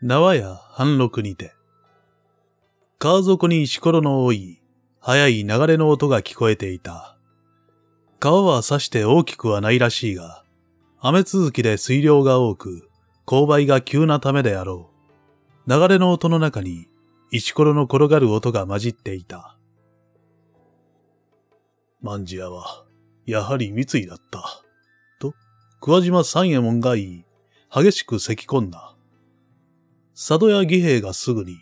縄や半録にて。川底に石ころの多い、速い流れの音が聞こえていた。川はさして大きくはないらしいが、雨続きで水量が多く、勾配が急なためであろう。流れの音の中に、石ころの転がる音が混じっていた。万事屋は、やはり三井だった。と、桑島三右衛門が言い、激しく咳き込んだ。佐渡屋義兵がすぐに、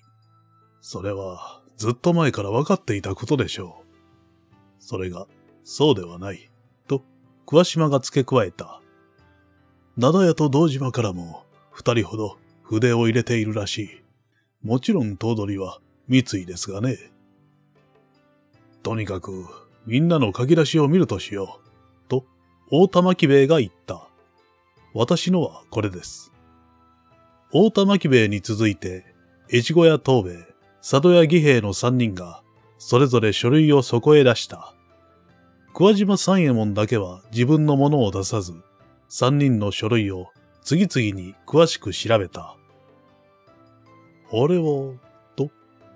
それはずっと前から分かっていたことでしょう。それが、そうではない、と、桑島が付け加えた。灘屋と堂島からも、二人ほど筆を入れているらしい。もちろん頭取は三井ですがね。とにかく、みんなの書き出しを見るとしよう、と、大玉木兵衛が言った。私のはこれです。太田牧兵衛に続いて、越後屋東兵衛、佐渡屋義兵衛の三人が、それぞれ書類をそこへ出した。桑島三右衛門だけは自分のものを出さず、三人の書類を次々に詳しく調べた。あれは、と、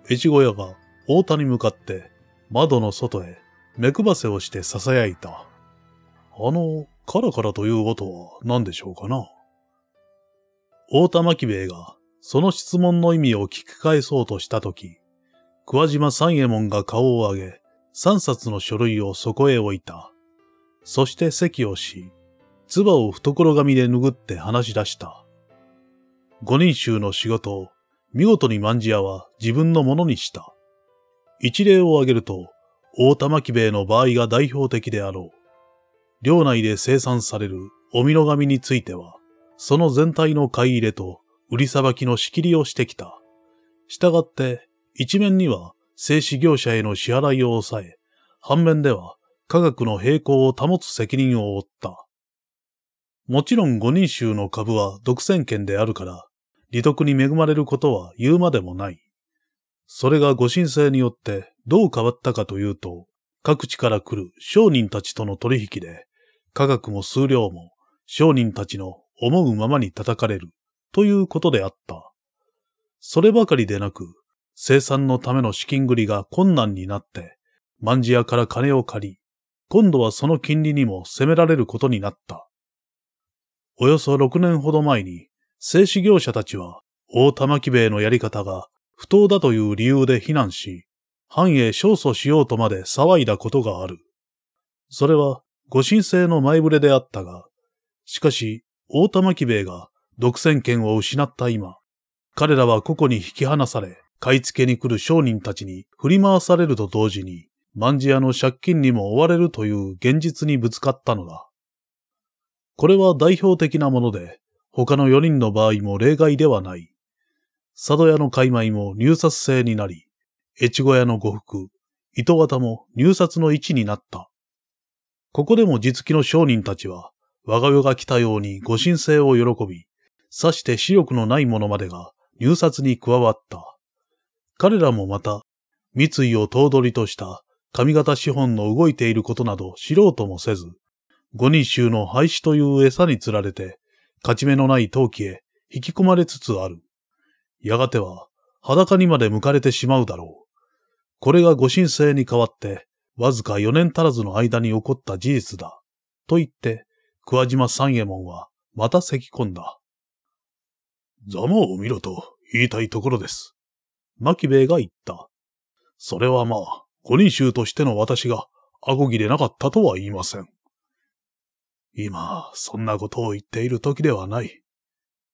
越後屋が大田に向かって窓の外へ目配せをして囁いた。あの、カラカラという音は何でしょうかな大玉木兵衛が、その質問の意味を聞き返そうとしたとき、桑島三右衛門が顔を上げ、三冊の書類をそこへ置いた。そして席をし、唾を懐紙で拭って話し出した。五人衆の仕事を、見事に万事屋は自分のものにした。一例を挙げると、大玉木兵衛の場合が代表的であろう。領内で生産されるお見の紙については、その全体の買い入れと売りさばきの仕切りをしてきた。したがって、一面には製紙業者への支払いを抑え、反面では科学の平行を保つ責任を負った。もちろん五人衆の株は独占権であるから、利得に恵まれることは言うまでもない。それが五申請によってどう変わったかというと、各地から来る商人たちとの取引で、科学も数量も商人たちの思うままに叩かれるということであった。そればかりでなく、生産のための資金繰りが困難になって、万事屋から金を借り、今度はその金利にも責められることになった。およそ6年ほど前に、製紙業者たちは、大玉木兵衛のやり方が不当だという理由で非難し、藩へ勝訴しようとまで騒いだことがある。それは、ご神聖の前触れであったが、しかし、大玉木兵衛が独占権を失った今、彼らは個々に引き離され、買い付けに来る商人たちに振り回されると同時に、万事屋の借金にも追われるという現実にぶつかったのだ。これは代表的なもので、他の4人の場合も例外ではない。佐渡屋の買い米も入札制になり、越後屋の呉服、糸綿も入札の位置になった。ここでも実機の商人たちは我が世が来たようにご神聖を喜び、さして視力のない者までが入札に加わった。彼らもまた、三井を頭取とした上方資本の動いていることなど知ろうともせず、五人衆の廃止という餌に釣られて、勝ち目のない陶器へ引き込まれつつある。やがては裸にまで向かれてしまうだろう。これがご神聖に代わって、わずか四年足らずの間に起こった事実だ。と言って、桑島三右衛門は、また咳き込んだ。ざまを見ろと言いたいところです。牧兵衛が言った。それはまあ、五人衆としての私が、あごぎれなかったとは言いません。今、そんなことを言っている時ではない。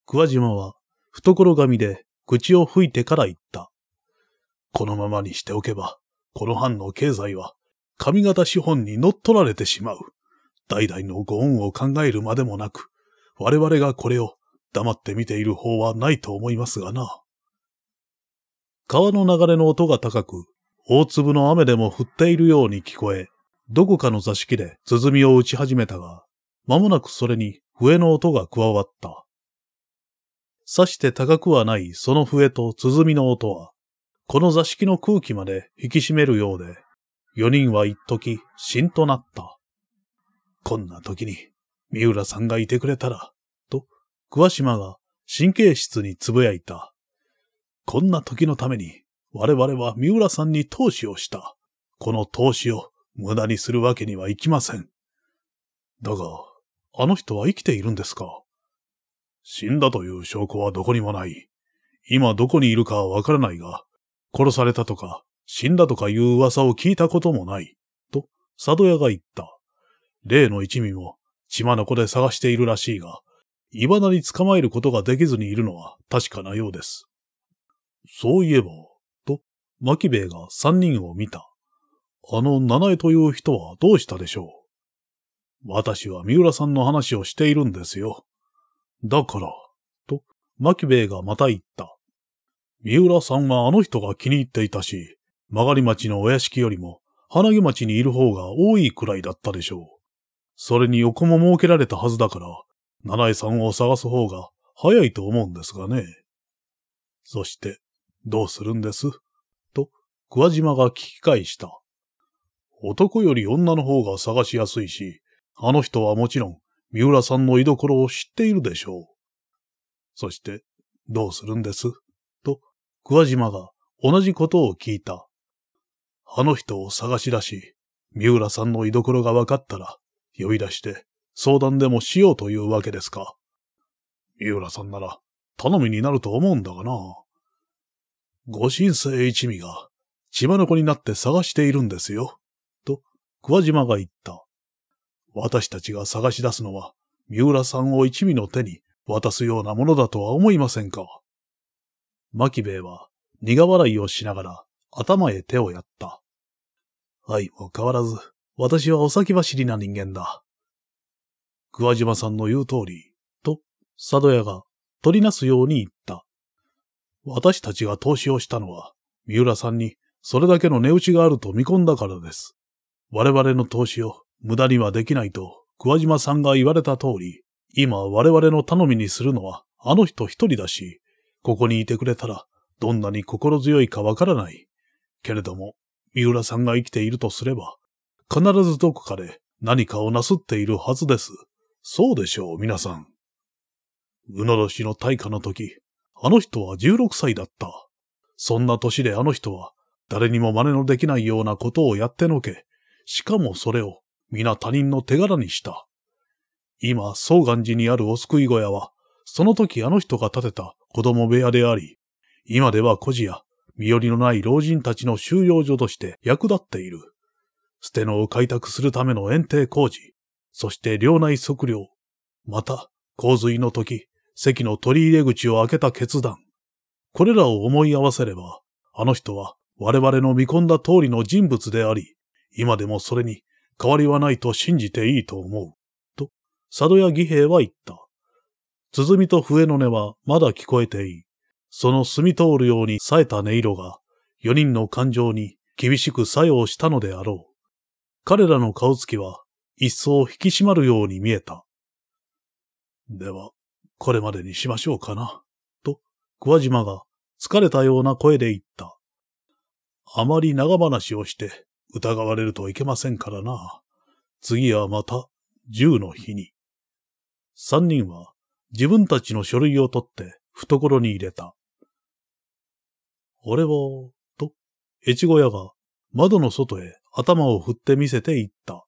桑島は、懐紙で口を吹いてから言った。このままにしておけば、この藩の経済は、上方資本に乗っ取られてしまう。代々のご恩を考えるまでもなく、我々がこれを黙って見ている方はないと思いますがな。川の流れの音が高く、大粒の雨でも降っているように聞こえ、どこかの座敷で鼓を打ち始めたが、間もなくそれに笛の音が加わった。さして高くはないその笛と鼓の音は、この座敷の空気まで引き締めるようで、四人は一時、しんとなった。こんな時に、三浦さんがいてくれたら、と、桑島が神経質につぶやいた。こんな時のために、我々は三浦さんに投資をした。この投資を無駄にするわけにはいきません。だが、あの人は生きているんですか死んだという証拠はどこにもない。今どこにいるかはわからないが、殺されたとか、死んだとかいう噂を聞いたこともない。と、佐渡屋が言った。例の一味も、血子で探しているらしいが、いばなに捕まえることができずにいるのは確かなようです。そういえば、と、牧兵衛が三人を見た。あの七重という人はどうしたでしょう私は三浦さんの話をしているんですよ。だから、と、牧兵衛がまた言った。三浦さんはあの人が気に入っていたし、曲がり町のお屋敷よりも、花木町にいる方が多いくらいだったでしょう。それに横も設けられたはずだから、七井さんを探す方が早いと思うんですがね。そして、どうするんですと、桑島が聞き返した。男より女の方が探しやすいし、あの人はもちろん、三浦さんの居所を知っているでしょう。そして、どうするんですと、桑島が同じことを聞いた。あの人を探し出し、三浦さんの居所が分かったら、呼び出して相談でもしようというわけですか。三浦さんなら頼みになると思うんだがな。ご神聖一味が血子になって探しているんですよ。と、桑島が言った。私たちが探し出すのは、三浦さんを一味の手に渡すようなものだとは思いませんか。牧兵衛は苦笑いをしながら頭へ手をやった。愛も変わらず私はお先走りな人間だ。桑島さんの言う通り、と、佐渡屋が取りなすように言った。私たちが投資をしたのは、三浦さんにそれだけの値打ちがあると見込んだからです。我々の投資を無駄にはできないと、桑島さんが言われた通り、今我々の頼みにするのはあの人一人だし、ここにいてくれたらどんなに心強いかわからない。けれども、三浦さんが生きているとすれば、必ずどこかで何かをなすっているはずです。そうでしょう、皆さん。うのどしの大火の時、あの人は16歳だった。そんな年であの人は、誰にも真似のできないようなことをやってのけ、しかもそれを、皆他人の手柄にした。今、宗願寺にあるお救い小屋は、その時あの人が建てた子供部屋であり、今では孤児や身寄りのない老人たちの収容所として役立っている。ステノを開拓するための園庭工事、そして領内測量、また、洪水の時、席の取り入れ口を開けた決断。これらを思い合わせれば、あの人は我々の見込んだ通りの人物であり、今でもそれに変わりはないと信じていいと思う。と、佐渡屋義兵は言った。鼓と笛の音はまだ聞こえていい。その澄み通るように冴えた音色が、四人の感情に厳しく作用したのであろう。彼らの顔つきは一層引き締まるように見えた。では、これまでにしましょうかな、と、桑島が疲れたような声で言った。あまり長話をして疑われるといけませんからな。次はまた、銃の日に。三人は自分たちの書類を取って懐に入れた。俺は、と、越後屋が窓の外へ頭を振って見せて言った。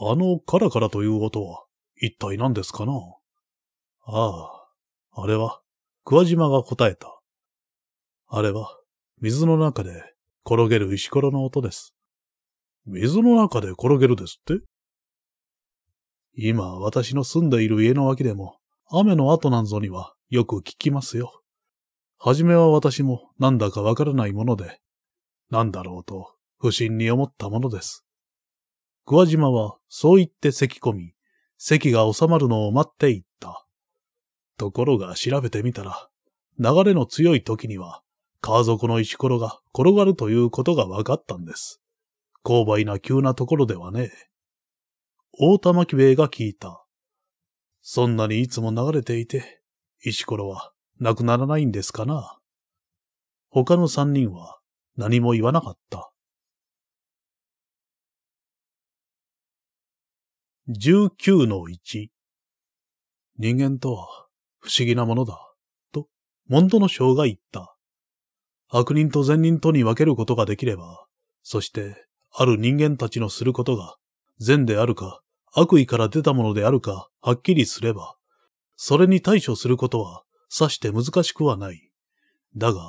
あのカラカラという音は、一体何ですかなああ、あれは、桑島が答えた。あれは、水の中で転げる石ころの音です。水の中で転げるですって今、私の住んでいる家の脇でも、雨の後なんぞにはよく聞きますよ。はじめは私もなんだかわからないもので、なんだろうと不審に思ったものです。桑島はそう言って咳込み、咳が収まるのを待っていった。ところが調べてみたら、流れの強い時には、川底の石ころが転がるということが分かったんです。勾配な急なところではねえ。大玉木兵衛が聞いた。そんなにいつも流れていて、石ころはなくならないんですかな。他の三人は何も言わなかった。19-1人間とは不思議なものだ、と、モンドの将が言った。悪人と善人とに分けることができれば、そして、ある人間たちのすることが、善であるか、悪意から出たものであるか、はっきりすれば、それに対処することは、さして難しくはない。だが、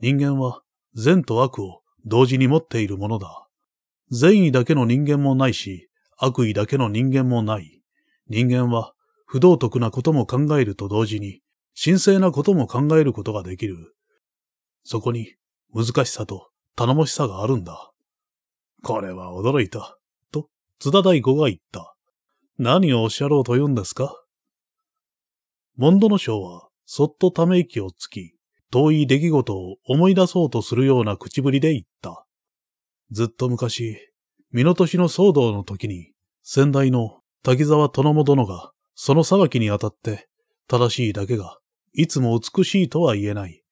人間は、善と悪を同時に持っているものだ。善意だけの人間もないし、悪意だけの人間もない。人間は不道徳なことも考えると同時に、神聖なことも考えることができる。そこに難しさと頼もしさがあるんだ。これは驚いた。と、津田大吾が言った。何をおっしゃろうと言うんですかモンドノ賞は、そっとため息をつき、遠い出来事を思い出そうとするような口ぶりで言った。ずっと昔、身の年の騒動の時に、先代の滝沢殿も殿が、その裁きにあたって、正しいだけが、いつも美しいとは言えない。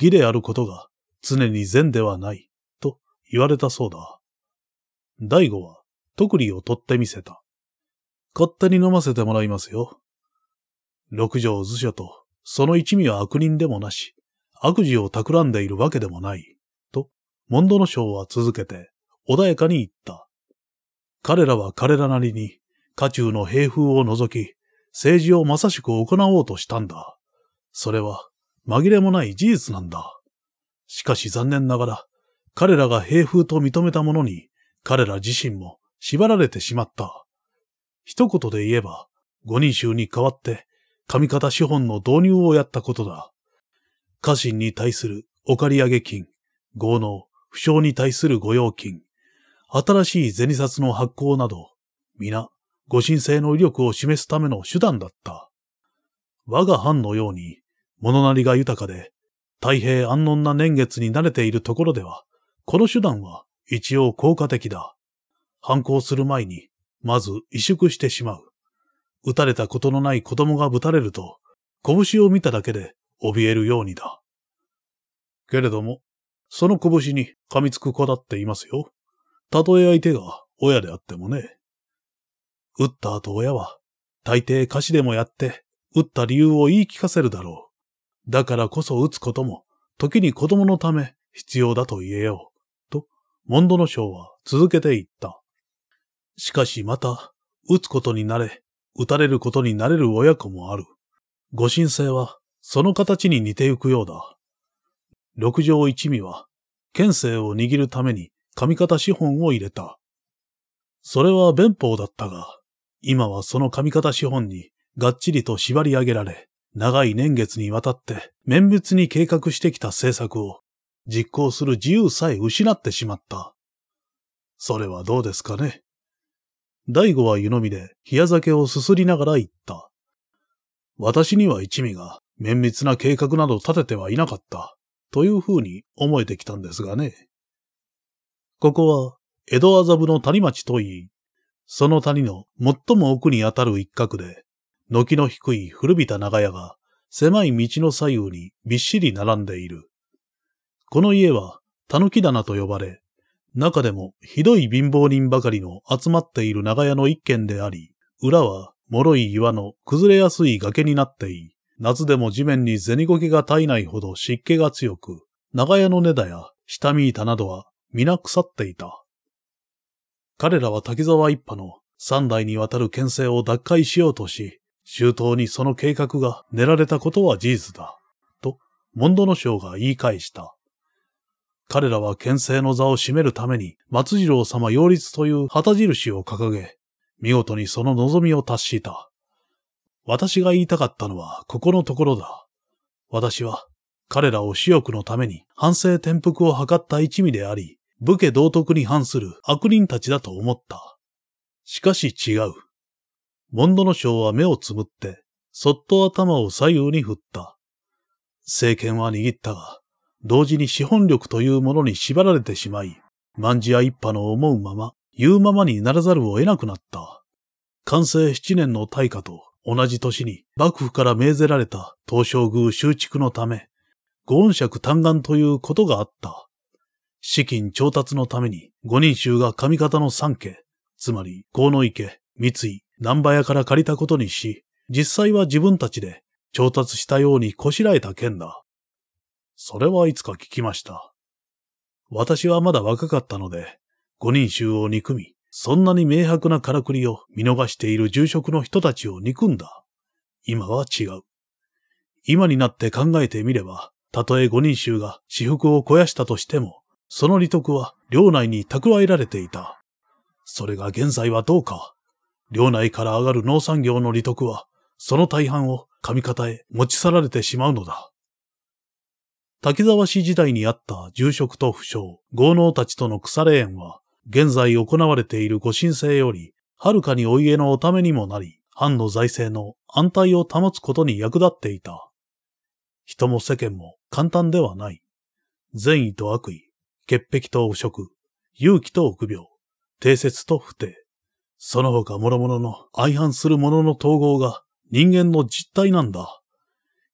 義であることが、常に善ではない、と言われたそうだ。大悟は、特利を取ってみせた。勝手に飲ませてもらいますよ。六条図書と、その一味は悪人でもなし、悪事を企んでいるわけでもない、と、モンドノは続けて、穏やかに言った。彼らは彼らなりに、家中の兵風を除き、政治をまさしく行おうとしたんだ。それは、紛れもない事実なんだ。しかし残念ながら、彼らが兵風と認めたものに、彼ら自身も縛られてしまった。一言で言えば、五人衆に代わって、上方資本の導入をやったことだ。家臣に対するお借り上げ金、豪農、不傷に対する御用金、新しい銭札の発行など、皆、ご神聖の威力を示すための手段だった。我が藩のように、物なりが豊かで、太平安穏な年月に慣れているところでは、この手段は一応効果的だ。反抗する前に、まず萎縮してしまう。撃たれたことのない子供が撃たれると、拳を見ただけで怯えるようにだ。けれども、その拳に噛みつく子だっていますよ。たとえ相手が親であってもね。打った後親は、大抵歌詞でもやって、打った理由を言い聞かせるだろう。だからこそ打つことも、時に子供のため必要だと言えよう。と、モンドノ賞は続けていった。しかしまた、打つことになれ、打たれることになれる親子もある。ご神聖は、その形に似てゆくようだ。六条一味は、剣聖を握るために髪方資本を入れた。それは弁法だったが、今はその髪方資本にがっちりと縛り上げられ、長い年月にわたって綿密に計画してきた政策を実行する自由さえ失ってしまった。それはどうですかね。大悟は湯飲みで冷や酒をすすりながら言った。私には一味が綿密な計画など立ててはいなかったというふうに思えてきたんですがね。ここは、江戸麻布の谷町といい、その谷の最も奥にあたる一角で、軒の低い古びた長屋が、狭い道の左右にびっしり並んでいる。この家は、狸棚と呼ばれ、中でもひどい貧乏人ばかりの集まっている長屋の一軒であり、裏は脆い岩の崩れやすい崖になってい、夏でも地面に銭苔が絶えないほど湿気が強く、長屋の根だや下見板などは皆腐っていた。彼らは滝沢一派の三代にわたる牽制を脱会しようとし、周到にその計画が練られたことは事実だ。と、モンドノ将が言い返した。彼らは牽制の座を占めるために、松次郎様擁立という旗印を掲げ、見事にその望みを達した。私が言いたかったのはここのところだ。私は彼らを私欲のために反省転覆を図った一味であり、武家道徳に反する悪人たちだと思った。しかし違う。モンドノ将は目をつむって、そっと頭を左右に振った。政権は握ったが、同時に資本力というものに縛られてしまい、万事屋一派の思うまま、言うままにならざるを得なくなった。完成七年の大化と同じ年に幕府から命ぜられた東照宮修築のため、五音尺単眼ということがあった。資金調達のために五人衆が上方の三家、つまり河野池、三井、南波屋から借りたことにし、実際は自分たちで調達したようにこしらえた件だ。それはいつか聞きました。私はまだ若かったので、五人衆を憎み、そんなに明白なからくりを見逃している住職の人たちを憎んだ。今は違う。今になって考えてみれば、たとえ五人衆が私服を肥やしたとしても、その利得は領内に蓄えられていた。それが現在はどうか。領内から上がる農産業の利得は、その大半を上方へ持ち去られてしまうのだ。滝沢氏時代にあった住職と不詳、豪農たちとの腐れ縁は、現在行われているご神聖より、はるかにお家のおためにもなり、藩の財政の安泰を保つことに役立っていた。人も世間も簡単ではない。善意と悪意、潔癖と汚職、勇気と臆病、定説と不定。その他諸々の相反する者の統合が人間の実態なんだ。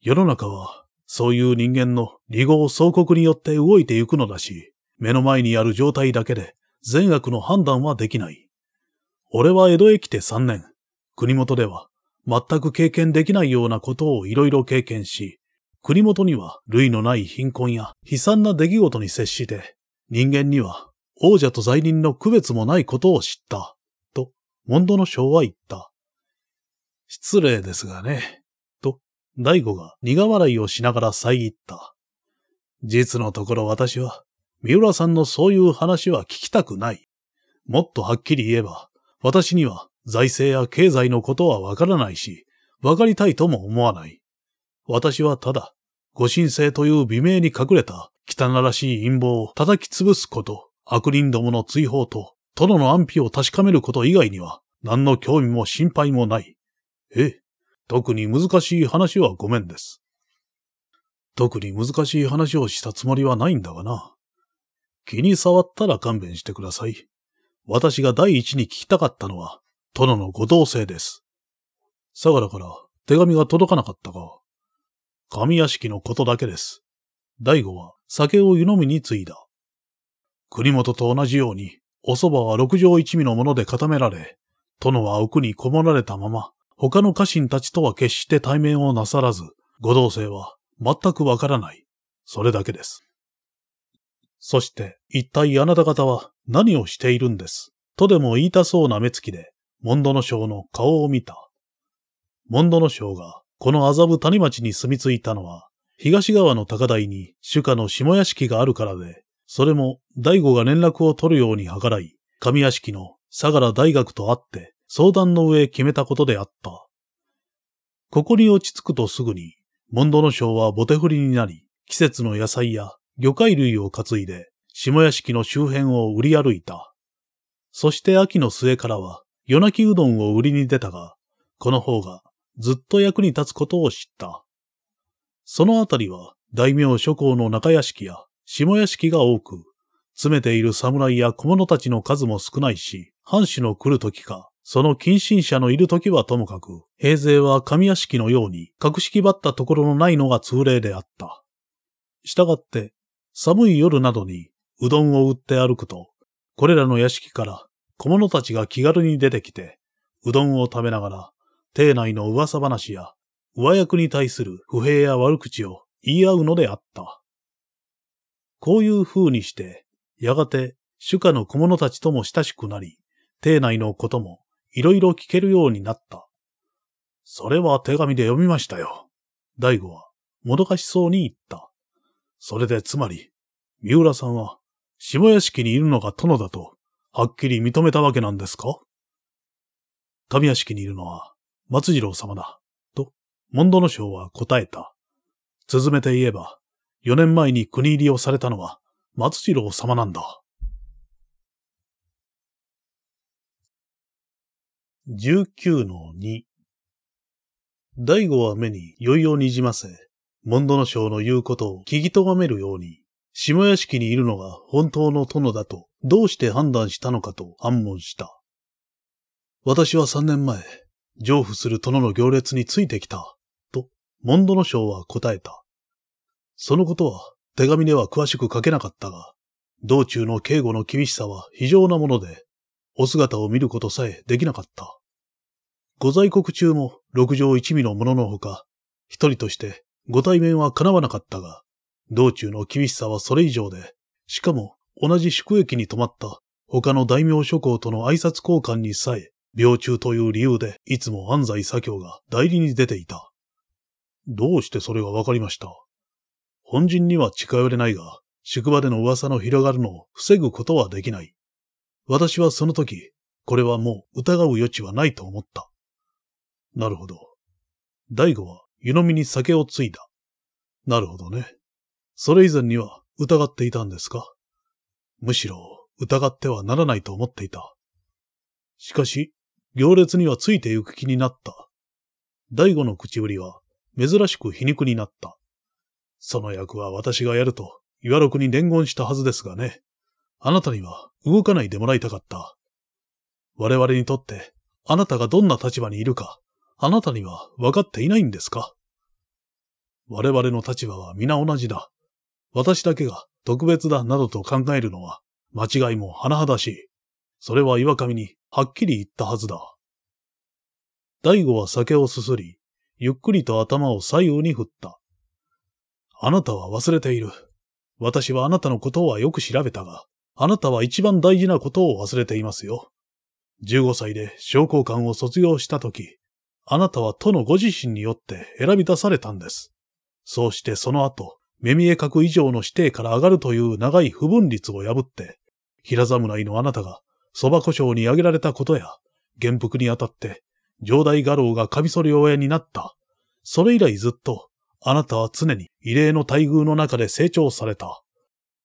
世の中はそういう人間の利合相国によって動いていくのだし、目の前にある状態だけで善悪の判断はできない。俺は江戸へ来て3年、国元では全く経験できないようなことをいろいろ経験し、国元には類のない貧困や悲惨な出来事に接して、人間には王者と罪人の区別もないことを知った、と、モンドの将は言った。失礼ですがね、と、大悟が苦笑いをしながら遮った。実のところ私は、三浦さんのそういう話は聞きたくない。もっとはっきり言えば、私には財政や経済のことはわからないし、わかりたいとも思わない。私はただ、ご神聖という美名に隠れた汚らしい陰謀を叩き潰すこと、悪人どもの追放と、殿の安否を確かめること以外には、何の興味も心配もない。ええ、特に難しい話はごめんです。特に難しい話をしたつもりはないんだがな。気に触ったら勘弁してください。私が第一に聞きたかったのは、殿のご同性です。相良から手紙が届かなかったが、神屋敷のことだけです。大悟は酒を湯飲みに継いだ。国元と同じように、お蕎麦は六条一味のもので固められ、殿は奥にこもられたまま、他の家臣たちとは決して対面をなさらず、ご同性は全くわからない。それだけです。そして、一体あなた方は何をしているんですとでも言いたそうな目つきで、モンドノ将の顔を見た。モンドノ将がこの麻布谷町に住み着いたのは、東側の高台に主家の下屋敷があるからで、それも大悟が連絡を取るように計らい、上屋敷の相良大学と会って相談の上決めたことであった。ここに落ち着くとすぐに、モンドノはボテ振りになり、季節の野菜や魚介類を担いで、下屋敷の周辺を売り歩いた。そして秋の末からは、夜泣きうどんを売りに出たが、この方がずっと役に立つことを知った。そのあたりは大名諸侯の中屋敷や下屋敷が多く、詰めている侍や小物たちの数も少ないし、藩主の来る時か、その近親者のいる時はともかく、平勢は上屋敷のように格式ばったところのないのが通例であった。したがって、寒い夜などにうどんを売って歩くと、これらの屋敷から小物たちが気軽に出てきて、うどんを食べながら邸内の噂話や、上役に対する不平や悪口を言い合うのであった。こういう風にして、やがて主家の小者たちとも親しくなり、邸内のこともいろいろ聞けるようになった。それは手紙で読みましたよ。大悟は、もどかしそうに言った。それでつまり、三浦さんは、下屋敷にいるのが殿だと、はっきり認めたわけなんですか神屋敷にいるのは、松次郎様だ、と、モンドノ将は答えた。続めて言えば、四年前に国入りをされたのは、松次郎様なんだ。19の二。大悟は目に酔いをにじませ、モンドノ将の言うことを聞きとがめるように、下屋敷にいるのが本当の殿だと、どうして判断したのかと反問した。私は三年前、上布する殿の行列についてきた、と、モンドノ将は答えた。そのことは、手紙では詳しく書けなかったが、道中の警護の厳しさは非常なもので、お姿を見ることさえできなかった。ご在国中も六条一味の者のほか、一人としてご対面は叶わなかったが、道中の厳しさはそれ以上で、しかも同じ宿駅に泊まった他の大名諸侯との挨拶交換にさえ病中という理由で、いつも安西左京が代理に出ていた。どうしてそれがわかりました本人には近寄れないが、宿場での噂の広がるのを防ぐことはできない。私はその時、これはもう疑う余地はないと思った。なるほど。大悟は湯飲みに酒をついだ。なるほどね。それ以前には疑っていたんですかむしろ疑ってはならないと思っていた。しかし、行列にはついて行く気になった。大悟の口ぶりは、珍しく皮肉になった。その役は私がやると、岩六に伝言したはずですがね。あなたには動かないでもらいたかった。我々にとって、あなたがどんな立場にいるか、あなたには分かっていないんですか我々の立場は皆同じだ。私だけが特別だなどと考えるのは、間違いも甚だしい。それは岩上にはっきり言ったはずだ。大悟は酒をすすり、ゆっくりと頭を左右に振った。あなたは忘れている。私はあなたのことはよく調べたが、あなたは一番大事なことを忘れていますよ。15歳で商工館を卒業したとき、あなたは都のご自身によって選び出されたんです。そうしてその後、目見え格以上の指定から上がるという長い不分率を破って、平侍のあなたが蕎麦胡椒に挙げられたことや、原服にあたって、上代画廊がカビソリ親になった。それ以来ずっと、あなたは常に異例の待遇の中で成長された。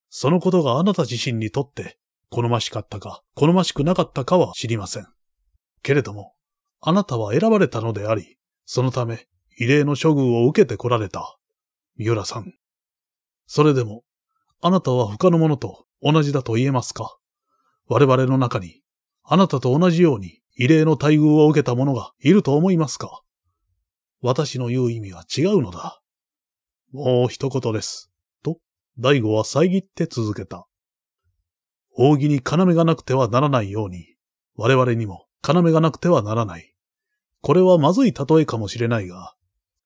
そのことがあなた自身にとって、好ましかったか、好ましくなかったかは知りません。けれども、あなたは選ばれたのであり、そのため、異例の処遇を受けてこられた。三浦さん。それでも、あなたは他の者と同じだと言えますか我々の中に、あなたと同じように異例の待遇を受けた者がいると思いますか私の言う意味は違うのだ。もう一言です。と、大悟は遮って続けた。扇に要がなくてはならないように、我々にも要がなくてはならない。これはまずい例えかもしれないが、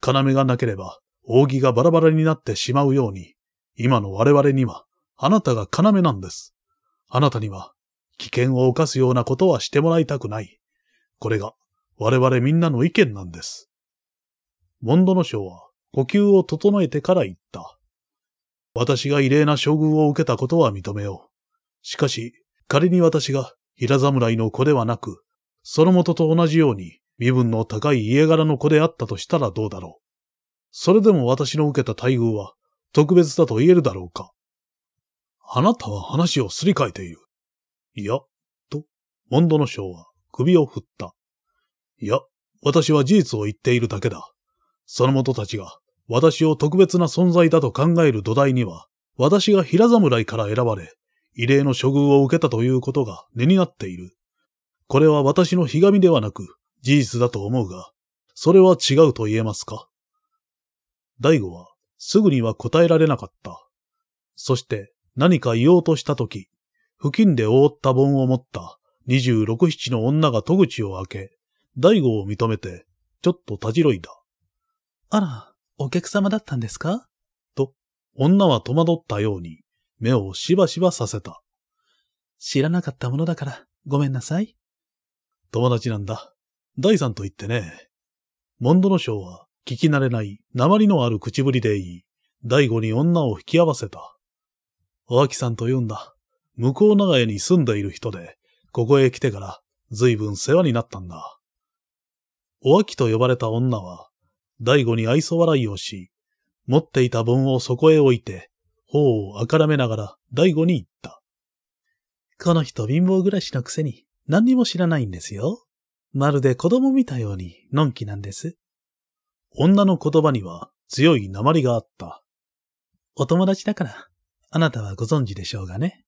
要がなければ扇がバラバラになってしまうように、今の我々にはあなたが要なんです。あなたには危険を犯すようなことはしてもらいたくない。これが我々みんなの意見なんです。モンドノ将は呼吸を整えてから言った。私が異例な処遇を受けたことは認めよう。しかし、仮に私が平侍の子ではなく、その元と同じように身分の高い家柄の子であったとしたらどうだろう。それでも私の受けた待遇は特別だと言えるだろうか。あなたは話をすり替えている。いや、と、モンドの将は首を振った。いや、私は事実を言っているだけだ。その者たちが私を特別な存在だと考える土台には、私が平侍から選ばれ、異例の処遇を受けたということが根になっている。これは私のひがみではなく、事実だと思うが、それは違うと言えますか大悟は、すぐには答えられなかった。そして、何か言おうとしたとき、付近で覆った盆を持った26、7の女が戸口を開け、大悟を認めて、ちょっとたじろいだ。あら、お客様だったんですかと、女は戸惑ったように、目をしばしばさせた。知らなかったものだから、ごめんなさい。友達なんだ。第三と言ってね。モンドの章は聞き慣れない鉛のある口ぶりで言い、大悟に女を引き合わせた。おあきさんと言うんだ。向こう長屋に住んでいる人で、ここへ来てから随分世話になったんだ。お秋と呼ばれた女は、大悟に愛想笑いをし、持っていた盆をそこへ置いて、頬をあからめながら大悟に言った。この人貧乏暮らしのくせに何にも知らないんですよ。まるで子供見たようにのんきなんです。女の言葉には強い鉛があった。お友達だから、あなたはご存知でしょうがね。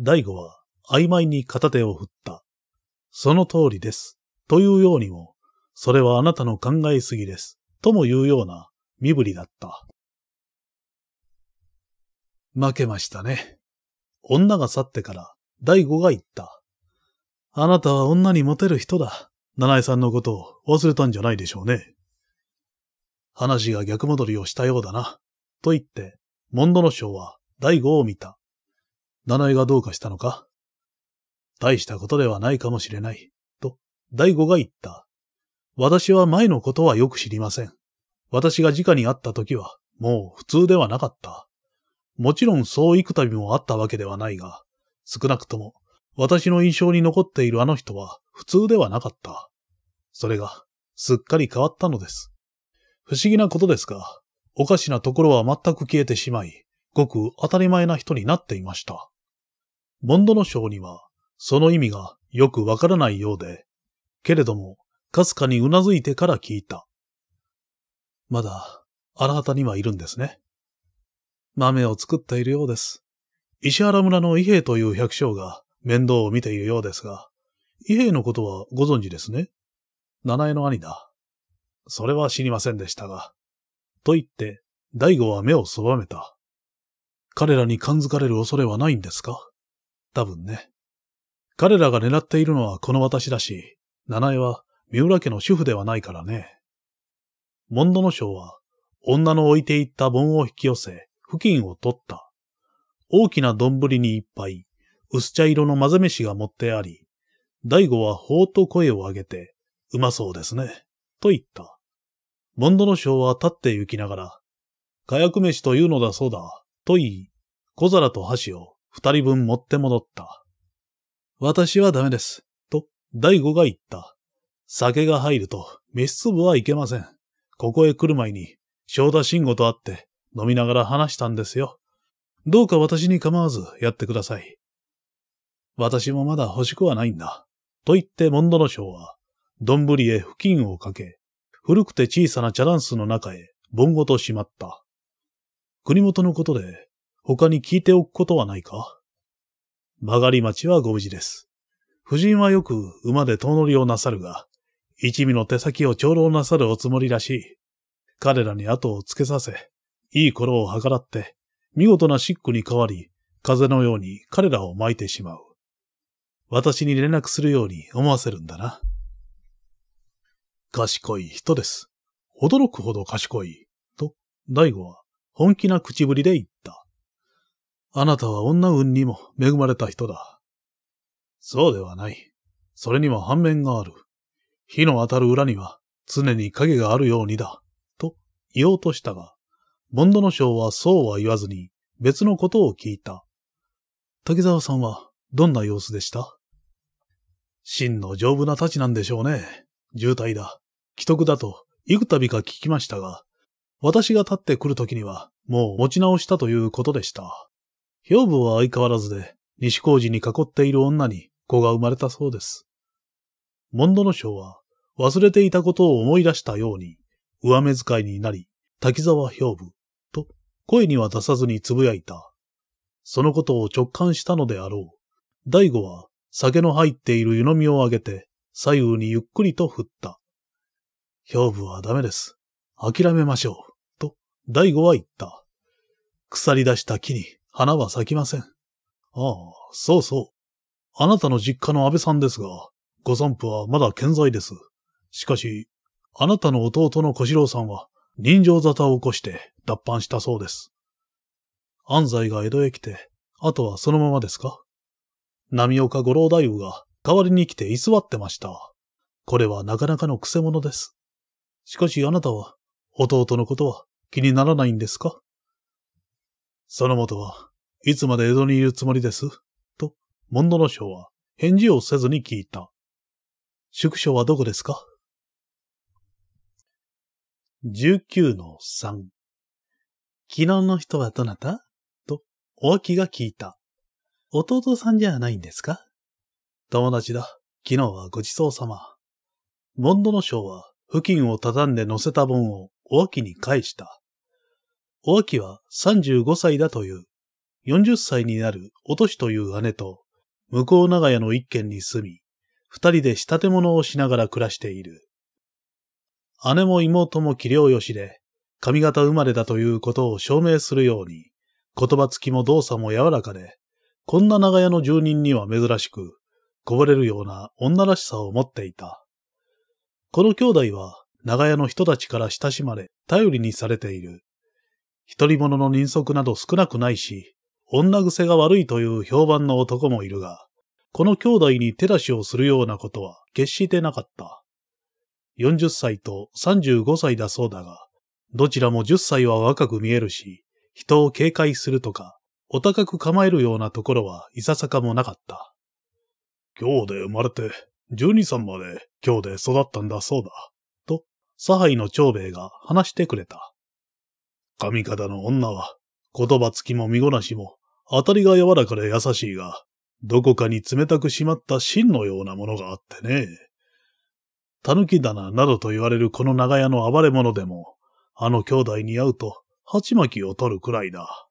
大悟は曖昧に片手を振った。その通りです。というようにも、それはあなたの考えすぎです。とも言うような身振りだった。負けましたね。女が去ってから大悟が言った。あなたは女にモテる人だ。七重さんのことを忘れたんじゃないでしょうね。話が逆戻りをしたようだな。と言って、モンドロショーは大悟を見た。七重がどうかしたのか大したことではないかもしれない。と、大悟が言った。私は前のことはよく知りません。私が直に会った時は、もう普通ではなかった。もちろんそう幾度もあったわけではないが、少なくとも、私の印象に残っているあの人は普通ではなかった。それが、すっかり変わったのです。不思議なことですが、おかしなところは全く消えてしまい、ごく当たり前な人になっていました。モンドノ賞には、その意味がよくわからないようで、けれども、かすかにうなずいてから聞いた。まだ、荒たにはいるんですね。豆を作っているようです。石原村の伊兵という百姓が面倒を見ているようですが、伊兵のことはご存知ですね七重の兄だ。それは知りませんでしたが。と言って、大悟は目をそばめた。彼らに感づかれる恐れはないんですか多分ね。彼らが狙っているのはこの私だし、七重は三浦家の主婦ではないからね。モンドノは、女の置いていった盆を引き寄せ、付近を取った。大きな丼にいっぱい、薄茶色の混ぜ飯が持ってあり、大悟はほと声を上げて、うまそうですね、と言った。モンドノ賞は立って行きながら、火薬飯というのだそうだ、と言い、小皿と箸を二人分持って戻った。私はダメです。と、大悟が言った。酒が入ると、飯粒はいけません。ここへ来る前に、正田慎吾と会って飲みながら話したんですよ。どうか私に構わずやってください。私もまだ欲しくはないんだ。と言ってモンドの章は、丼へ布巾をかけ、古くて小さな茶ランスの中へ、盆ごとしまった。国元のことで、他に聞いておくことはないか曲がり町はご無事です。夫人はよく馬で遠乗りをなさるが、一味の手先を長老なさるおつもりらしい。彼らに後をつけさせ、いい頃を計らって、見事なシックに変わり、風のように彼らを巻いてしまう。私に連絡するように思わせるんだな。賢い人です。驚くほど賢い。と、大悟は本気な口ぶりで言った。あなたは女運にも恵まれた人だ。そうではない。それには反面がある。火の当たる裏には常に影があるようにだ。と言おうとしたが、ボンドの将はそうは言わずに別のことを聞いた。滝沢さんはどんな様子でした真の丈夫な太刀なんでしょうね。渋滞だ。既得だと幾度か聞きましたが、私が立ってくる時にはもう持ち直したということでした。兵部は相変わらずで、西工事に囲っている女に子が生まれたそうです。モンドノ賞は忘れていたことを思い出したように、上目遣いになり、滝沢兵部、と声には出さずに呟いた。そのことを直感したのであろう。大悟は酒の入っている湯飲みをあげて、左右にゆっくりと振った。兵部はダメです。諦めましょう。と、大悟は言った。腐り出した木に花は咲きません。ああ、そうそう。あなたの実家の安倍さんですが、ご散布はまだ健在です。しかし、あなたの弟の小四郎さんは、人情沙汰を起こして脱藩したそうです。安西が江戸へ来て、あとはそのままですか波岡五郎太夫が代わりに来て居座ってました。これはなかなかの癖者です。しかしあなたは、弟のことは気にならないんですかそのもとは、いつまで江戸にいるつもりですと、モンドノ将は返事をせずに聞いた。宿所はどこですか ?19 の3。昨日の人はどなたと、お秋が聞いた。弟さんじゃないんですか友達だ。昨日はごちそうさま。モンドノ将は付近を畳んで乗せた盆をお秋に返した。お秋は35歳だという、40歳になるお年という姉と、向こう長屋の一軒に住み、二人で仕立て物をしながら暮らしている。姉も妹も器量よしで、髪型生まれだということを証明するように、言葉つきも動作も柔らかで、こんな長屋の住人には珍しく、こぼれるような女らしさを持っていた。この兄弟は長屋の人たちから親しまれ、頼りにされている。一人者の人足など少なくないし、女癖が悪いという評判の男もいるが、この兄弟に手出しをするようなことは決してなかった。40歳と35歳だそうだが、どちらも10歳は若く見えるし、人を警戒するとか、お高く構えるようなところはいささかもなかった。今日で生まれて、12歳まで今日で育ったんだそうだ、と、サハイの長兵衛が話してくれた。上方の女は、言葉つきも見ごなしも、当たりが柔らかで優しいが、どこかに冷たくしまった芯のようなものがあってね。狸棚などと言われるこの長屋の暴れ者でも、あの兄弟に会うと、鉢巻きを取るくらいだ。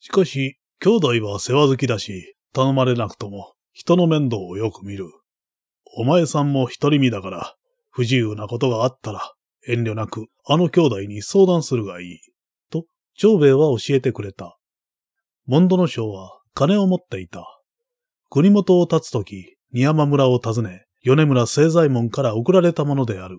しかし、兄弟は世話好きだし、頼まれなくとも、人の面倒をよく見る。お前さんも独り身だから、不自由なことがあったら、遠慮なく、あの兄弟に相談するがいい。長兵衛は教えてくれた。モンドノ将は金を持っていた。国元を立つとき、二山村を訪ね、米村清左衛門から送られたものである。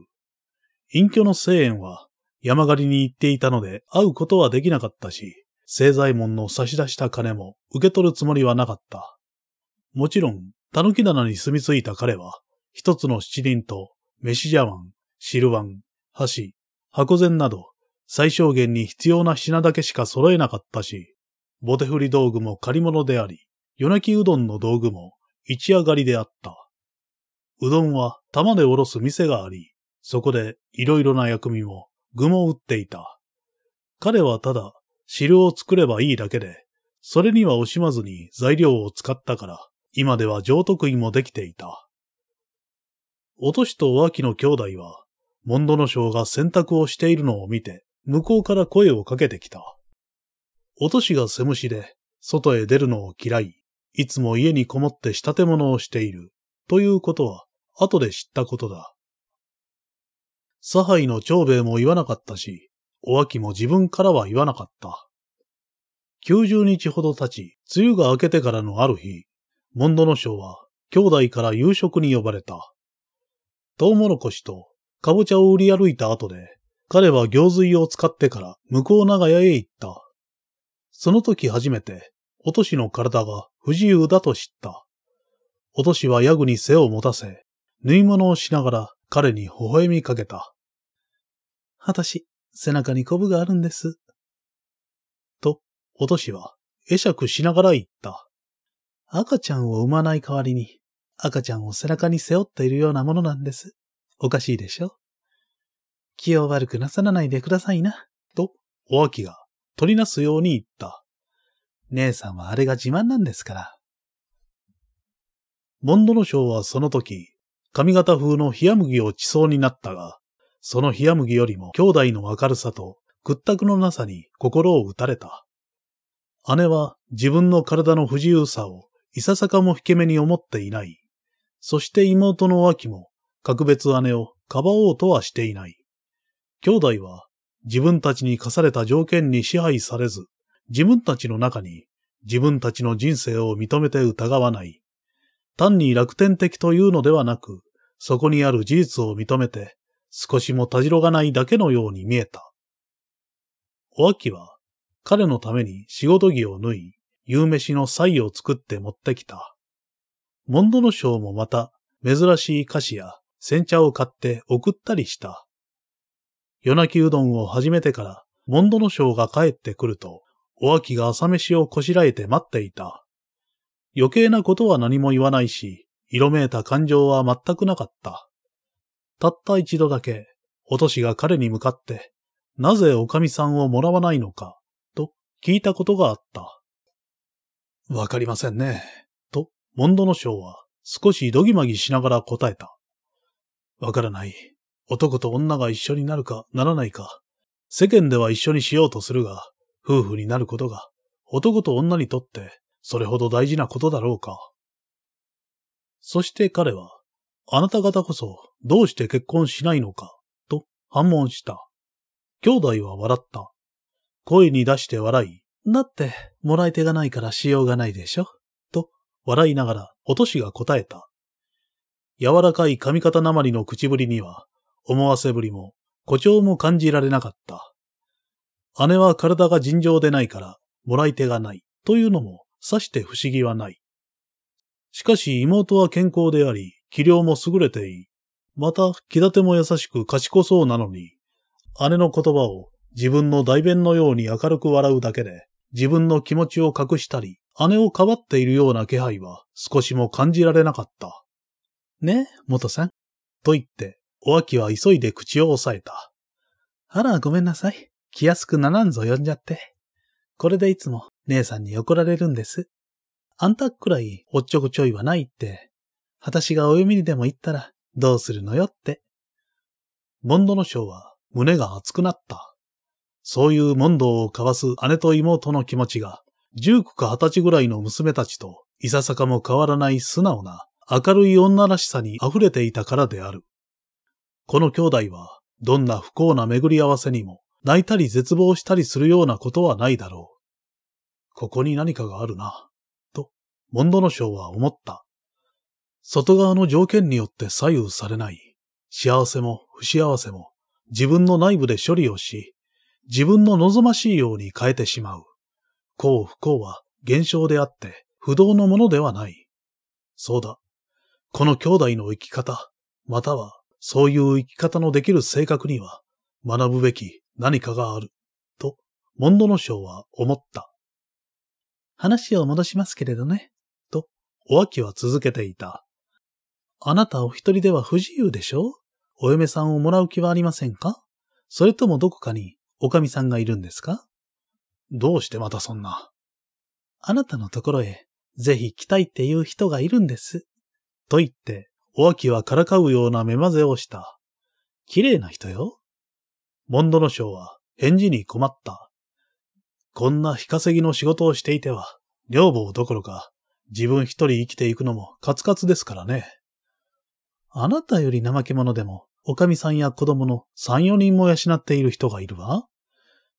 隠居の聖円は山狩りに行っていたので会うことはできなかったし、清左衛門の差し出した金も受け取るつもりはなかった。もちろん、狸棚に住み着いた彼は、一つの七輪と、飯茶碗、汁碗、箸、箱膳など、最小限に必要な品だけしか揃えなかったし、ボテふり道具も借り物であり、夜泣きうどんの道具も一上がりであった。うどんは玉でおろす店があり、そこでいろいろな薬味も具も売っていた。彼はただ汁を作ればいいだけで、それには惜しまずに材料を使ったから、今では上得意もできていた。おとしと脇の兄弟は、モンドノ将が洗濯をしているのを見て、向こうから声をかけてきた。おとしが背虫で、外へ出るのを嫌い、いつも家にこもって仕立て物をしている、ということは、後で知ったことだ。左ハの長兵衛も言わなかったし、お秋も自分からは言わなかった。九十日ほど経ち、梅雨が明けてからのある日、モンドノは兄弟から夕食に呼ばれた。トウモロコシとカボチャを売り歩いた後で、彼は行水を使ってから向こう長屋へ行った。その時初めて、おとしの体が不自由だと知った。おとしはヤグに背を持たせ、縫い物をしながら彼に微笑みかけた。あたし、背中にコブがあるんです。と、おとしは、会釈しながら言った。赤ちゃんを産まない代わりに、赤ちゃんを背中に背負っているようなものなんです。おかしいでしょ気を悪くなさらないでくださいな、と、お秋が取りなすように言った。姉さんはあれが自慢なんですから。モンドの将はその時、髪型風の冷麦を地層になったが、その冷麦よりも兄弟の明るさと屈託のなさに心を打たれた。姉は自分の体の不自由さをいささかも引け目に思っていない。そして妹の秋も格別姉をかばおうとはしていない。兄弟は自分たちに課された条件に支配されず、自分たちの中に自分たちの人生を認めて疑わない。単に楽天的というのではなく、そこにある事実を認めて、少しもたじろがないだけのように見えた。お秋は、彼のために仕事着を脱い、夕飯の菜を作って持ってきた。モンドの章もまた、珍しい菓子や煎茶を買って送ったりした。夜泣きうどんを始めてから、モンドの将が帰ってくると、お秋が朝飯をこしらえて待っていた。余計なことは何も言わないし、色めいた感情は全くなかった。たった一度だけ、お年が彼に向かって、なぜおかみさんをもらわないのか、と聞いたことがあった。わかりませんね、と、モンドの将は少しどぎまぎしながら答えた。わからない。男と女が一緒になるかならないか、世間では一緒にしようとするが、夫婦になることが、男と女にとって、それほど大事なことだろうか。そして彼は、あなた方こそ、どうして結婚しないのか、と反問した。兄弟は笑った。声に出して笑い、だって、もらい手がないからしようがないでしょ、と笑いながら、おとしが答えた。柔らかい髪型なまりの口ぶりには、思わせぶりも、誇張も感じられなかった。姉は体が尋常でないから、もらい手がない、というのも、さして不思議はない。しかし妹は健康であり、器量も優れていい。また、気立ても優しく賢そうなのに、姉の言葉を自分の代弁のように明るく笑うだけで、自分の気持ちを隠したり、姉をかばっているような気配は少しも感じられなかった。ね、元さん。と言って、おあきは急いで口を押さえた。あら、ごめんなさい。気安くならんぞ呼んじゃって。これでいつも姉さんに怒られるんです。あんたくらいおっちょこちょいはないって。私がお嫁にでも行ったらどうするのよって。モンドの将は胸が熱くなった。そういうンドを交わす姉と妹の気持ちが、十九か二十歳ぐらいの娘たちといささかも変わらない素直な明るい女らしさに溢れていたからである。この兄弟は、どんな不幸な巡り合わせにも、泣いたり絶望したりするようなことはないだろう。ここに何かがあるな、と、モンドノショウは思った。外側の条件によって左右されない、幸せも不幸せも、自分の内部で処理をし、自分の望ましいように変えてしまう。幸不幸は現象であって、不動のものではない。そうだ。この兄弟の生き方、またはそういう生き方のできる性格には、学ぶべき何かがある、と、モンドノショウは思った。話を戻しますけれどね、と、お秋は続けていた。あなたお一人では不自由でしょお嫁さんをもらう気はありませんかそれともどこかに、おかみさんがいるんですかどうしてまたそんな。あなたのところへ、ぜひ来たいっていう人がいるんです。と言って、お秋はからかうような目まぜをした。綺麗な人よ。モンドノショウは返事に困った。こんな日稼ぎの仕事をしていては、女房どころか、自分一人生きていくのもカツカツですからね。あなたより怠け者でも、おかみさんや子供の三、四人も養っている人がいるわ。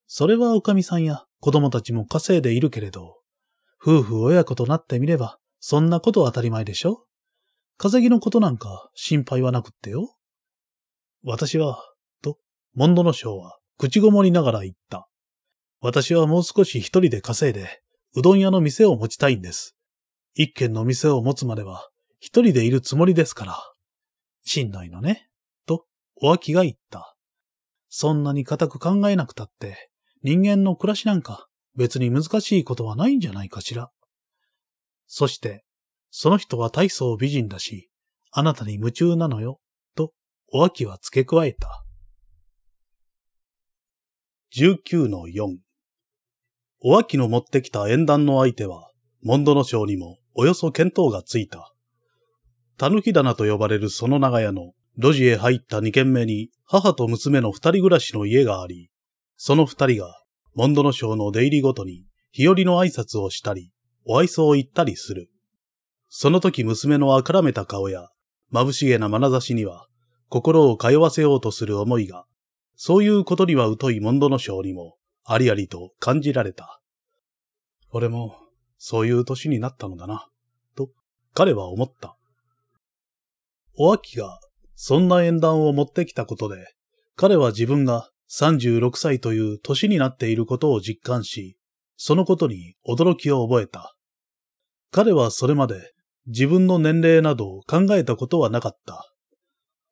それはおかみさんや子供たちも稼いでいるけれど、夫婦親子となってみれば、そんなこと当たり前でしょ風邪のことなんか心配はなくってよ。私は、と、モンドノ賞は口ごもりながら言った。私はもう少し一人で稼いで、うどん屋の店を持ちたいんです。一軒の店を持つまでは、一人でいるつもりですから。しんどいのね、と、お秋が言った。そんなに固く考えなくたって、人間の暮らしなんか別に難しいことはないんじゃないかしら。そして、その人は大層美人だし、あなたに夢中なのよ、と、お秋は付け加えた。19-4お秋の持ってきた縁談の相手は、モンドノ賞にもおよそ見当がついた。たぬき棚と呼ばれるその長屋の路地へ入った二軒目に母と娘の二人暮らしの家があり、その二人がモンドノ賞の出入りごとに日和の挨拶をしたり、お愛想を言ったりする。その時娘のあからめた顔や、眩しげな眼差しには、心を通わせようとする思いが、そういうことには疎いモンドの将にも、ありありと感じられた。俺も、そういう年になったのだな、と、彼は思った。お秋が、そんな縁談を持ってきたことで、彼は自分が36歳という年になっていることを実感し、そのことに驚きを覚えた。彼はそれまで自分の年齢などを考えたことはなかった。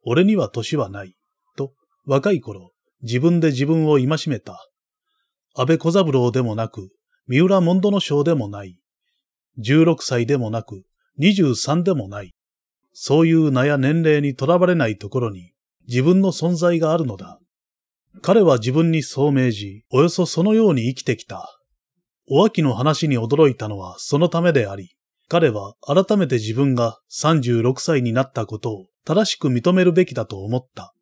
俺には歳はない。と、若い頃、自分で自分を戒めた。安倍小三郎でもなく、三浦門の将でもない。16歳でもなく、23でもない。そういう名や年齢にとらわれないところに自分の存在があるのだ。彼は自分にそう命じ、およそそのように生きてきた。お秋の話に驚いたのはそのためであり、彼は改めて自分が36歳になったことを正しく認めるべきだと思った。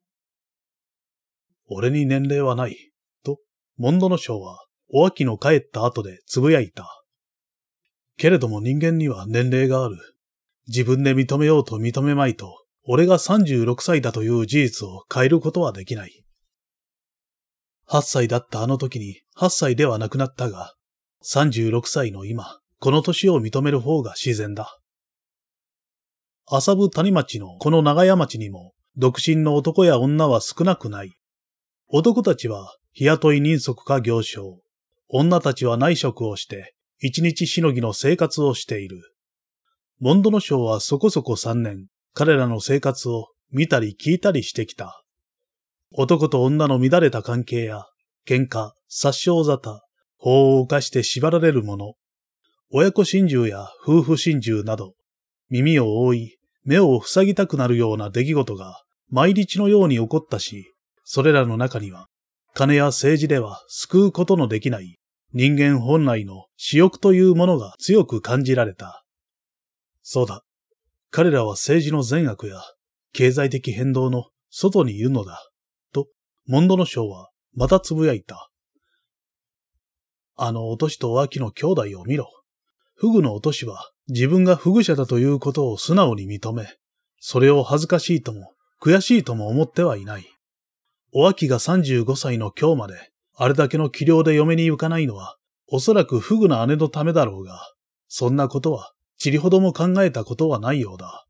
俺に年齢はない、と、モンドノ賞は、お秋の帰った後で呟いた。けれども人間には年齢がある。自分で認めようと認めまいと、俺が36歳だという事実を変えることはできない。8歳だったあの時に8歳ではなくなったが、36歳の今、この年を認める方が自然だ。麻布谷町のこの長屋町にも、独身の男や女は少なくない。男たちは日雇い人足か行商。女たちは内職をして、一日しのぎの生活をしている。モンドノ賞はそこそこ三年、彼らの生活を見たり聞いたりしてきた。男と女の乱れた関係や、喧嘩、殺傷沙汰、法を犯して縛られる者、親子心中や夫婦心中など、耳を覆い、目を塞ぎたくなるような出来事が毎日のように起こったし、それらの中には、金や政治では救うことのできない人間本来の私欲というものが強く感じられた。そうだ。彼らは政治の善悪や経済的変動の外にいるのだ。と、モンドノ賞はまたつぶやいた。あのおとしとお秋の兄弟を見ろ。フグの落としは自分がフグ者だということを素直に認め、それを恥ずかしいとも悔しいとも思ってはいない。お秋が35歳の今日まで、あれだけの器量で嫁に行かないのは、おそらくフグの姉のためだろうが、そんなことは、ちりほども考えたことはないようだ。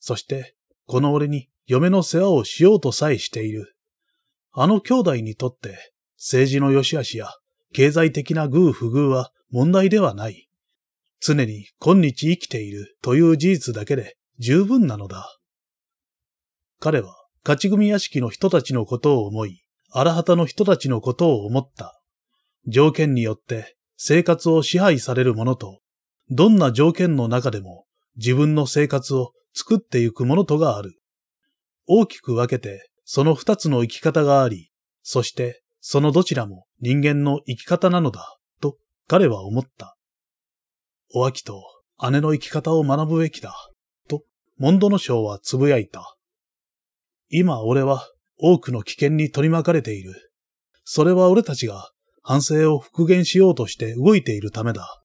そして、この俺に嫁の世話をしようとさえしている。あの兄弟にとって、政治の良し悪しや経済的な偶不遇は問題ではない。常に今日生きているという事実だけで十分なのだ。彼は勝ち組屋敷の人たちのことを思い、荒畑の人たちのことを思った。条件によって生活を支配されるものと、どんな条件の中でも自分の生活を作ってゆくものとがある。大きく分けてその二つの生き方があり、そしてそのどちらも人間の生き方なのだ、と彼は思った。お秋と姉の生き方を学ぶべきだ、と、モンドノ将はつぶやいた。今俺は多くの危険に取り巻かれている。それは俺たちが反省を復元しようとして動いているためだ。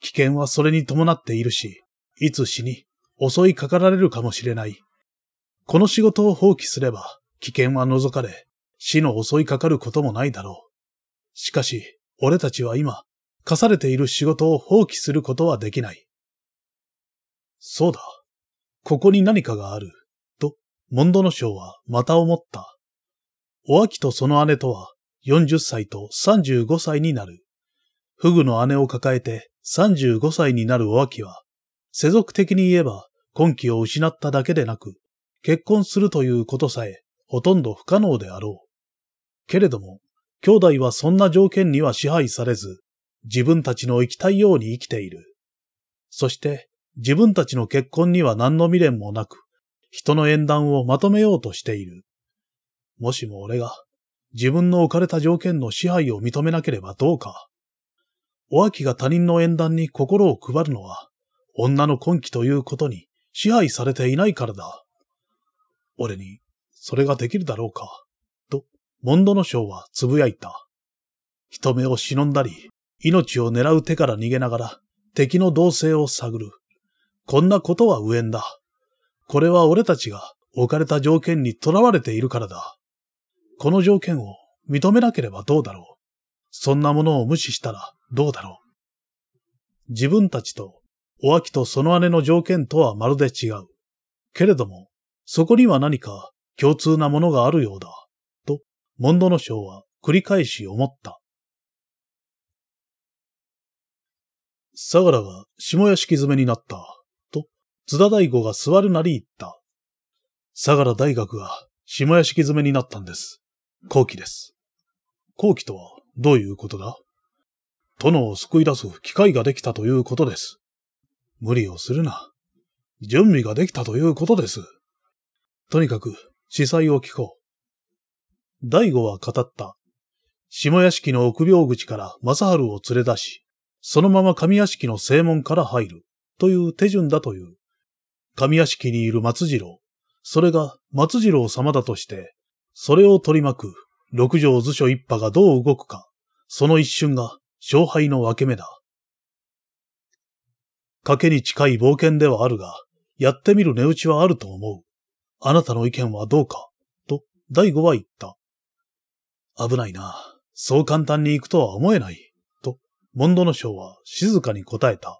危険はそれに伴っているし、いつ死に襲いかかられるかもしれない。この仕事を放棄すれば危険は除かれ、死の襲いかかることもないだろう。しかし、俺たちは今、課されている仕事を放棄することはできない。そうだ。ここに何かがある。と、モンドノ賞はまた思った。お秋とその姉とは40歳と35歳になる。フグの姉を抱えて35歳になるお秋は、世俗的に言えば今期を失っただけでなく、結婚するということさえほとんど不可能であろう。けれども、兄弟はそんな条件には支配されず、自分たちの生きたいように生きている。そして自分たちの結婚には何の未練もなく、人の縁談をまとめようとしている。もしも俺が自分の置かれた条件の支配を認めなければどうか。お秋が他人の縁談に心を配るのは、女の根気ということに支配されていないからだ。俺に、それができるだろうか、と、モンドノショウは呟いた。人目を忍んだり、命を狙う手から逃げながら、敵の動静を探る。こんなことは無縁だ。これは俺たちが置かれた条件にとらわれているからだ。この条件を認めなければどうだろう。そんなものを無視したらどうだろう。自分たちとお秋とその姉の条件とはまるで違う。けれども、そこには何か共通なものがあるようだ。と、モンドノ将は繰り返し思った。相良が下屋敷詰めになった、と津田大吾が座るなり言った。相良大学が下屋敷詰めになったんです。後期です。後期とはどういうことだ殿を救い出す機会ができたということです。無理をするな。準備ができたということです。とにかく、司祭を聞こう。大吾は語った。下屋敷の臆病口から正春を連れ出し、そのまま神屋敷の正門から入るという手順だという。神屋敷にいる松次郎、それが松次郎様だとして、それを取り巻く六条図書一派がどう動くか、その一瞬が勝敗の分け目だ。賭けに近い冒険ではあるが、やってみる値打ちはあると思う。あなたの意見はどうか、と、大悟は言った。危ないな。そう簡単に行くとは思えない。モンドノ将は静かに答えた。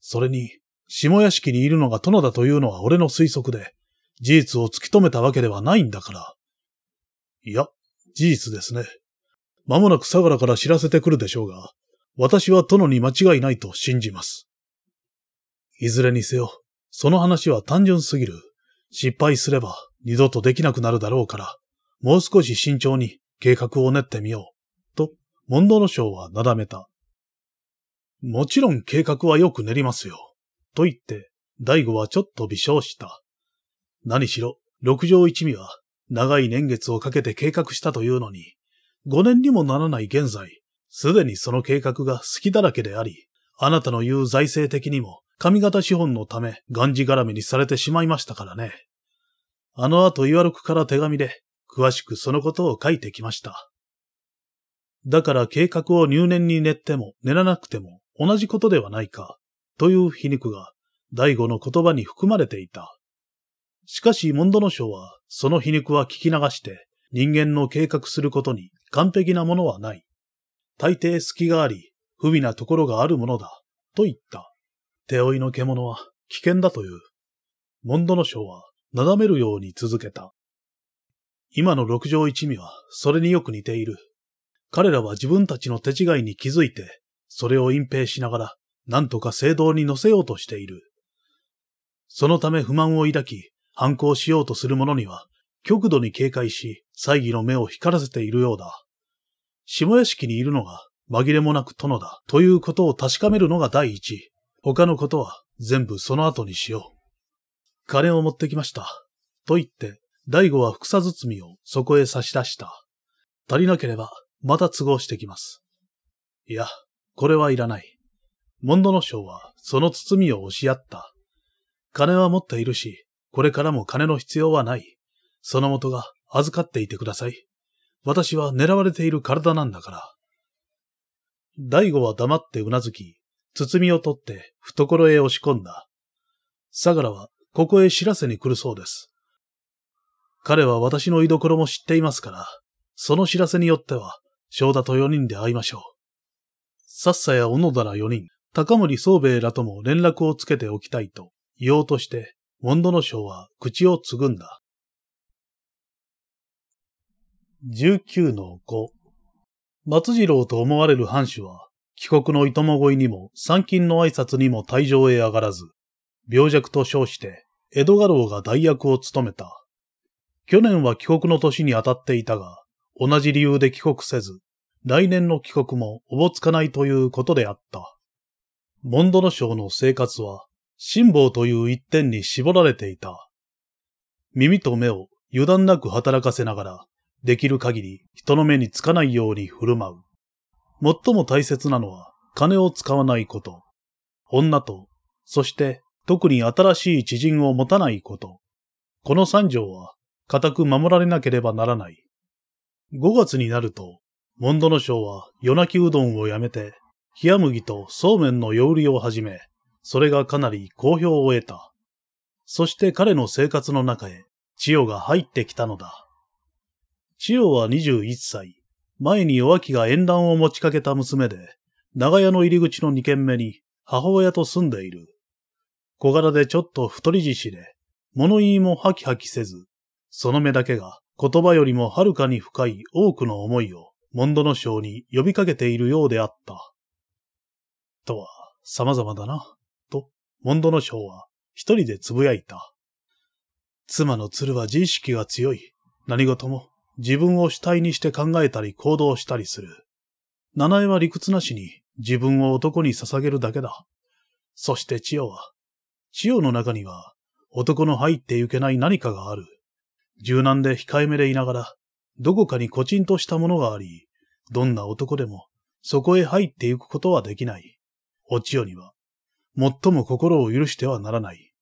それに、下屋敷にいるのが殿だというのは俺の推測で、事実を突き止めたわけではないんだから。いや、事実ですね。まもなく相良から知らせてくるでしょうが、私は殿に間違いないと信じます。いずれにせよ、その話は単純すぎる。失敗すれば二度とできなくなるだろうから、もう少し慎重に計画を練ってみよう。と、問答の将はなだめた。もちろん計画はよく練りますよ。と言って、大悟はちょっと微笑した。何しろ、六条一味は、長い年月をかけて計画したというのに、5年にもならない現在、すでにその計画が好きだらけであり、あなたの言う財政的にも、上方資本のため、がんじがらめにされてしまいましたからね。あの後岩六から手紙で、詳しくそのことを書いてきました。だから計画を入念に練っても練らなくても同じことではないか、という皮肉が、第五の言葉に含まれていた。しかし、モンドノ賞は、その皮肉は聞き流して、人間の計画することに完璧なものはない。大抵隙があり、不備なところがあるものだ、と言った。手負いの獣は危険だという。モンドノ賞は、なだめるように続けた。今の六条一味は、それによく似ている。彼らは自分たちの手違いに気づいて、それを隠蔽しながら、なんとか正道に乗せようとしている。そのため不満を抱き、反抗しようとする者には、極度に警戒し、猜疑の目を光らせているようだ。下屋敷にいるのが紛れもなく殿だということを確かめるのが第一。他のことは全部その後にしよう。金を持ってきました。と言って、大悟は草包みをそこへ差し出した。足りなければまた都合してきます。いや、これはいらない。モンドノ賞はその包みを押し合った。金は持っているし、これからも金の必要はない。その元が預かっていてください。私は狙われている体なんだから。大悟は黙ってうなずき、包みを取って懐へ押し込んだ。相良はここへ知らせに来るそうです。彼は私の居所も知っていますから、その知らせによっては、翔田と四人で会いましょう。さっさや小野寺4人、高森宗兵衛らとも連絡をつけておきたいと言おうとして、モンドノ将は口をつぐんだ。19の5松次郎と思われる藩主は、帰国のいとも乞いにも、参勤の挨拶にも退場へ上がらず、病弱と称して、江戸家老が代役を務めた。去年は帰国の年に当たっていたが、同じ理由で帰国せず、来年の帰国もおぼつかないということであった。モンドノ省の生活は、辛抱という一点に絞られていた。耳と目を油断なく働かせながら、できる限り人の目につかないように振る舞う。最も大切なのは金を使わないこと。女と、そして特に新しい知人を持たないこと。この三条は固く守られなければならない。5月になるとモンドノ賞は夜泣きうどんをやめて、冷麦とそうめんの夜売りを始め、それがかなり好評を得た。そして彼の生活の中へ、千代が入ってきたのだ。千代は21歳、前に弱気が縁談を持ちかけた娘で、長屋の入り口の二軒目に母親と住んでいる。小柄でちょっと太りじしで、物言いもハキハキせず、その目だけが言葉よりもはるかに深い多くの思いをモンドノ賞に呼びかけているようであった。とは、様々だな、と、モンドノ賞は一人で呟いた。妻の鶴は自意識が強い。何事も自分を主体にして考えたり行動したりする。七重は理屈なしに自分を男に捧げるだけだ。そして千代は、千代の中には男の入ってゆけない何かがある。柔軟で控えめでいながら、どこかにコチンとしたものがあり、どんな男でもそこへ入って行くことはできない。お千代には、最も心を許してはならない。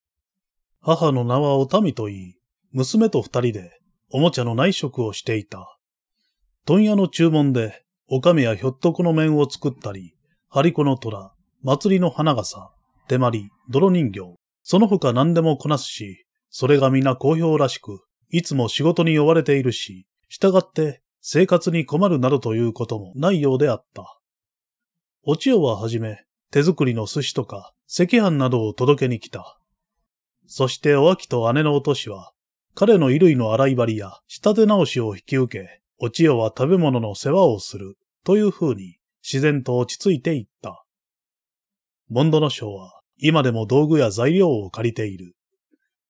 母の名はお民と言い、娘と二人でおもちゃの内職をしていた。問屋の注文で、おかみやひょっとこの面を作ったり、張り子の虎、祭りの花笠、手まり、泥人形、その他何でもこなすし、それが皆好評らしく、いつも仕事に追われているし、従って生活に困るなどということもないようであった。お千代ははじめ、手作りの寿司とか赤飯などを届けに来た。そしておきと姉のおとしは、彼の衣類の洗い張りや仕立て直しを引き受け、お千代は食べ物の世話をするという風に自然と落ち着いていった。モンドノ省は今でも道具や材料を借りている。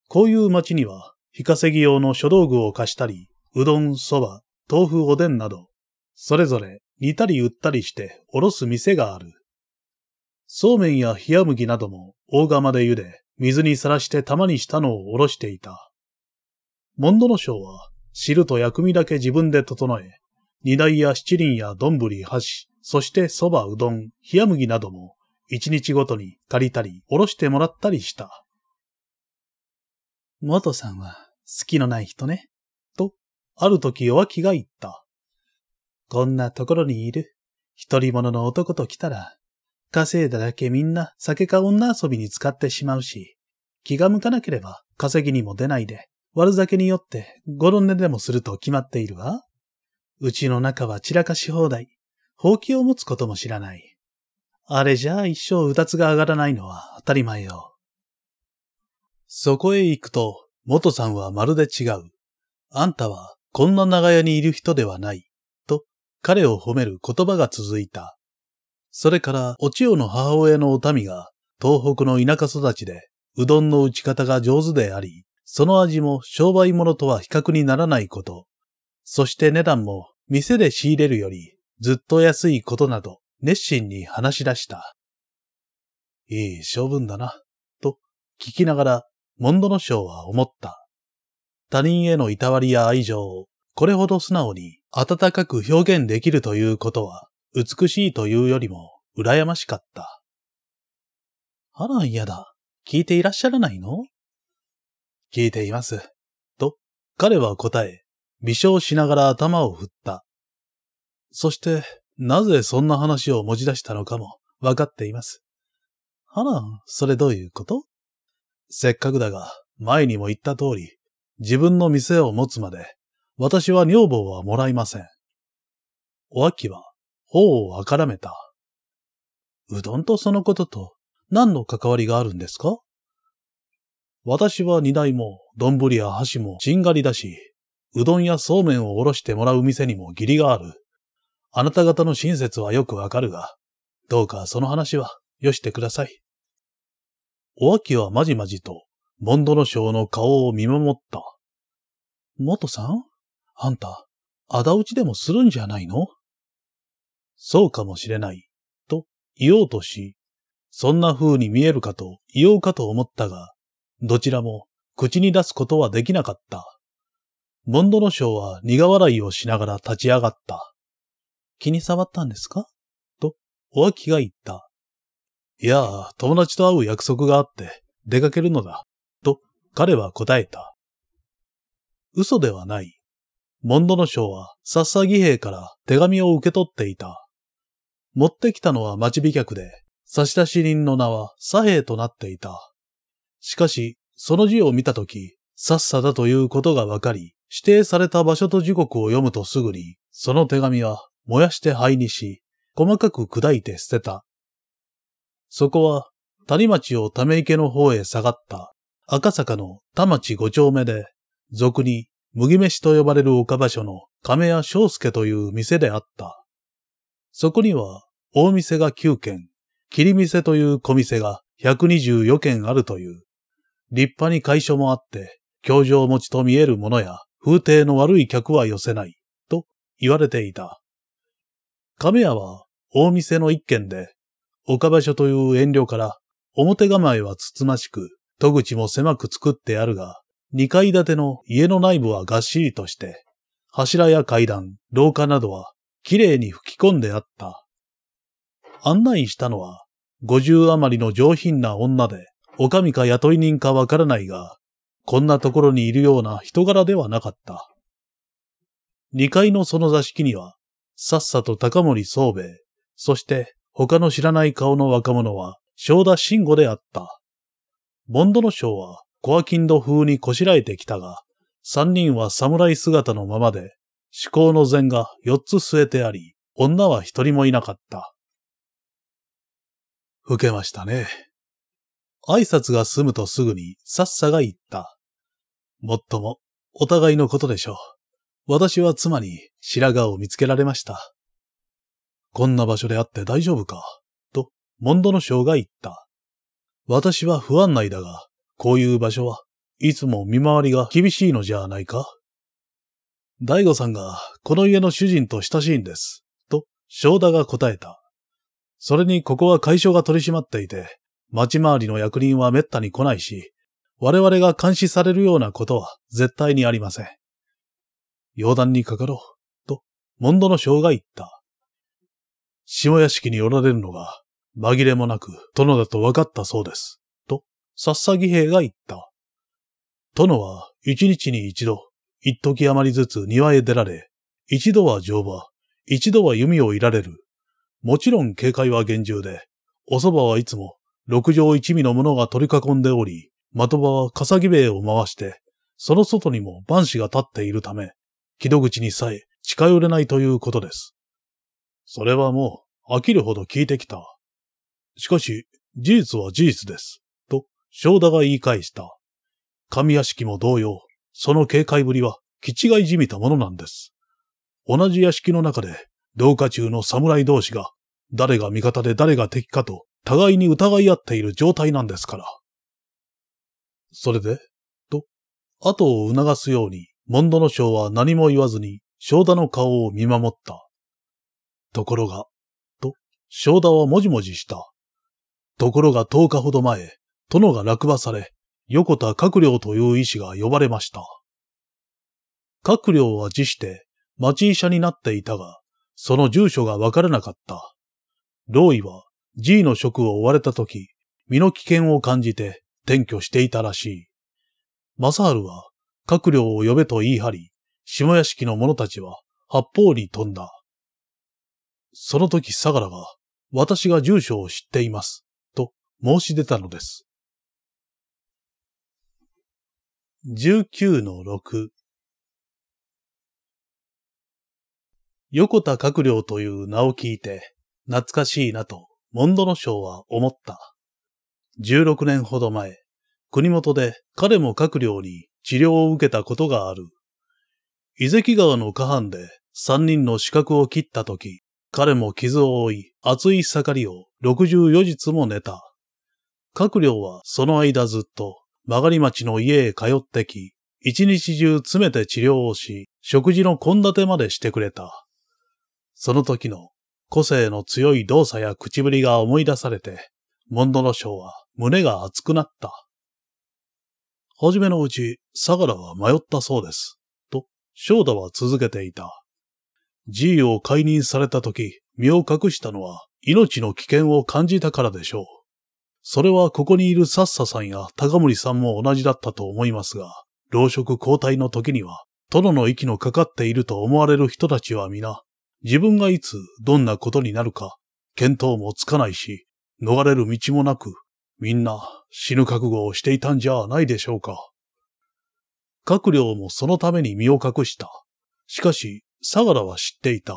こういう町には、非稼ぎ用の書道具を貸したり、うどん、そば、豆腐、おでんなど、それぞれ煮たり売ったりしておろす店がある。そうめんや冷麦なども大釜で茹で、水にさらして玉にしたのをおろしていた。モンドのショは汁と薬味だけ自分で整え、荷台や七輪や丼、箸、そして蕎麦、うどん、冷麦なども一日ごとに借りたり、おろしてもらったりした。元さんは好きのない人ね。ある時弱気が言った。こんなところにいる、一人者の男と来たら、稼いだだけみんな酒か女遊びに使ってしまうし、気が向かなければ稼ぎにも出ないで、悪酒によってごろ寝でもすると決まっているわ。うちの中は散らかし放題、放棄を持つことも知らない。あれじゃあ一生うたつが上がらないのは当たり前よ。そこへ行くと、元さんはまるで違う。あんたはこんな長屋にいる人ではない、と彼を褒める言葉が続いた。それから、お千代の母親のお民が、東北の田舎育ちで、うどんの打ち方が上手であり、その味も商売物とは比較にならないこと、そして値段も店で仕入れるよりずっと安いことなど熱心に話し出した。いい性分だな、と聞きながら、モンドノショウは思った。他人へのいたわりや愛情を、これほど素直に温かく表現できるということは、美しいというよりも、羨ましかった。あら、嫌だ。聞いていらっしゃらないの聞いています。と、彼は答え、微笑しながら頭を振った。そして、なぜそんな話を持ち出したのかもわかっています。あら、それどういうことせっかくだが、前にも言った通り、自分の店を持つまで、私は女房はもらいません。お秋は、頬をあからめた。うどんとそのことと、何の関わりがあるんですか私は荷台も、丼や箸もちんがりだし、うどんやそうめんをおろしてもらう店にも義理がある。あなた方の親切はよくわかるが、どうかその話はよしてください。お秋はまじまじとボンドロ賞の顔を見守った。元さんあんた、あだ討ちでもするんじゃないのそうかもしれない、と言おうとし、そんな風に見えるかと言おうかと思ったが、どちらも口に出すことはできなかった。ボンドロ賞は苦笑いをしながら立ち上がった。気に触ったんですかと、おあきが言った。いやあ、友達と会う約束があって、出かけるのだ。彼は答えた。嘘ではない。モンドノ賞は、サッサ義兵から手紙を受け取っていた。持ってきたのは町美客で、差出人の名は左兵となっていた。しかし、その字を見たとき、さっさだということがわかり、指定された場所と時刻を読むとすぐに、その手紙は燃やして灰にし、細かく砕いて捨てた。そこは、谷町をため池の方へ下がった赤坂の田町五丁目で、俗に麦飯と呼ばれる岡場所の亀屋章介という店であった。そこには、大店が9軒、切り店という小店が124軒あるという、立派に会所もあって、教場持ちと見えるものや風邸の悪い客は寄せない、と言われていた。亀屋は大店の一軒で、岡場所という遠慮から表構えはつつましく、戸口も狭く作ってあるが、二階建ての家の内部はがっしりとして、柱や階段、廊下などはきれいに吹き込んであった。案内したのは、五十余りの上品な女で、お上か雇い人かわからないが、こんなところにいるような人柄ではなかった。二階のその座敷には、さっさと高森宗兵衛、そして他の知らない顔の若者は、正田慎吾であった。ボンドの賞はコアキンド風にこしらえてきたが、三人は侍姿のままで、思考の禅が四つ据えてあり、女は一人もいなかった。受けましたね。挨拶が済むとすぐにさっさが言った。もっとも、お互いのことでしょう。私は妻に白髪を見つけられました。こんな場所であって大丈夫かと、モンドの将が言った。私は不安内だが、こういう場所はいつも見回りが厳しいのじゃないか大悟さんがこの家の主人と親しいんです、と正田が答えた。それにここは会所が取り締まっていて、町回りの役人は滅多に来ないし、我々が監視されるようなことは絶対にありません。余談にかかろう、と、モンドの将が言った。下屋敷におられるのが紛れもなく殿だと分かったそうです。と、さっさぎ兵が言った。殿は一日に一度、一時余りずつ庭へ出られ、一度は乗馬、一度は弓をいられる。もちろん警戒は厳重で、お蕎麦はいつも六畳一味の者が取り囲んでおり、的場は笠木兵を回して、その外にも万死が立っているため、木戸口にさえ近寄れないということです。それはもう飽きるほど聞いてきた。しかし、事実は事実です。と、正田が言い返した。神屋敷も同様、その警戒ぶりは、気違いじみたものなんです。同じ屋敷の中で、同化中の侍同士が、誰が味方で誰が敵かと、互いに疑い合っている状態なんですから。それで、と、後を促すように、モンドの将は何も言わずに、正田の顔を見守った。ところが、と、正田はもじもじした。ところが10日ほど前、殿が落馬され、横田閣僚という医師が呼ばれました。閣僚は辞して町医者になっていたが、その住所がわからなかった。老医は爺の職を追われた時、身の危険を感じて転居していたらしい。正春は閣僚を呼べと言い張り、下屋敷の者たちは八方に飛んだ。その時相良が、私が住所を知っています。申し出たのです。19-6横田閣僚という名を聞いて、懐かしいなと、モンドノ賞は思った。16年ほど前、国元で彼も閣僚に治療を受けたことがある。伊関川の下半で三人の死角を切った時、彼も傷を負い、熱い盛りを64日も寝た。各僚はその間ずっと、曲がり町の家へ通ってき、一日中詰めて治療をし、食事の献立までしてくれた。その時の個性の強い動作や口ぶりが思い出されて、モンドロ賞は胸が熱くなった。はじめのうち、相良は迷ったそうです。と、翔太は続けていた。G を解任された時、身を隠したのは命の危険を感じたからでしょう。それはここにいるサッサさんや高森さんも同じだったと思いますが、老職交代の時には、殿の息のかかっていると思われる人たちは皆、自分がいつどんなことになるか、見当もつかないし、逃れる道もなく、みんな死ぬ覚悟をしていたんじゃないでしょうか。閣僚もそのために身を隠した。しかし、相良は知っていた。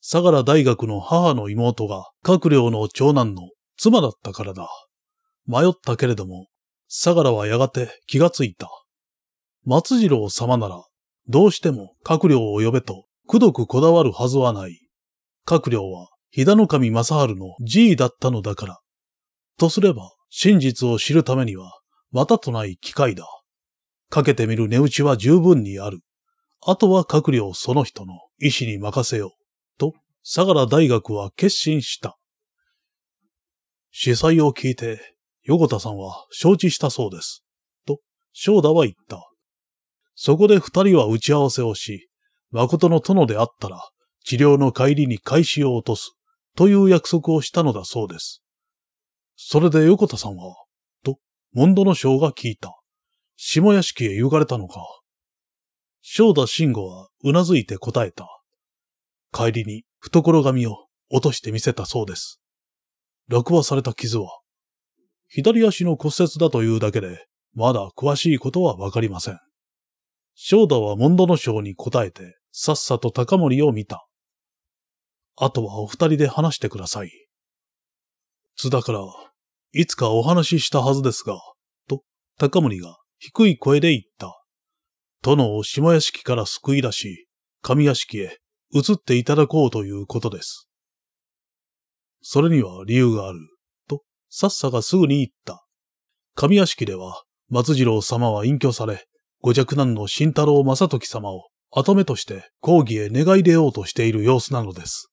相良大学の母の妹が閣僚の長男の妻だったからだ。迷ったけれども、相良はやがて気がついた。松次郎様なら、どうしても閣僚を呼べと、くどくこだわるはずはない。閣僚は、飛騨の神正治の G だったのだから。とすれば、真実を知るためには、またとない機会だ。かけてみる値打ちは十分にある。あとは閣僚その人の意思に任せよう。と、相良大学は決心した。司祭を聞いて、横田さんは承知したそうです。と、翔太は言った。そこで二人は打ち合わせをし、誠の殿であったら、治療の帰りに開始を落とす、という約束をしたのだそうです。それで横田さんは、と、モンドの章が聞いた。下屋敷へ行かれたのか。翔田慎吾はうなずいて答えた。帰りに懐紙を落としてみせたそうです。落馬された傷は、左足の骨折だというだけで、まだ詳しいことはわかりません。翔太はモンドの章に答えて、さっさと高森を見た。あとはお二人で話してください。津田から、いつかお話ししたはずですが、と、高森が低い声で言った。殿を下屋敷から救い出し、上屋敷へ移っていただこうということです。それには理由がある。と、さっさがすぐに言った。神屋敷では、松次郎様は隠居され、ご弱男の慎太郎正時様を、後目として講義へ願い出ようとしている様子なのです。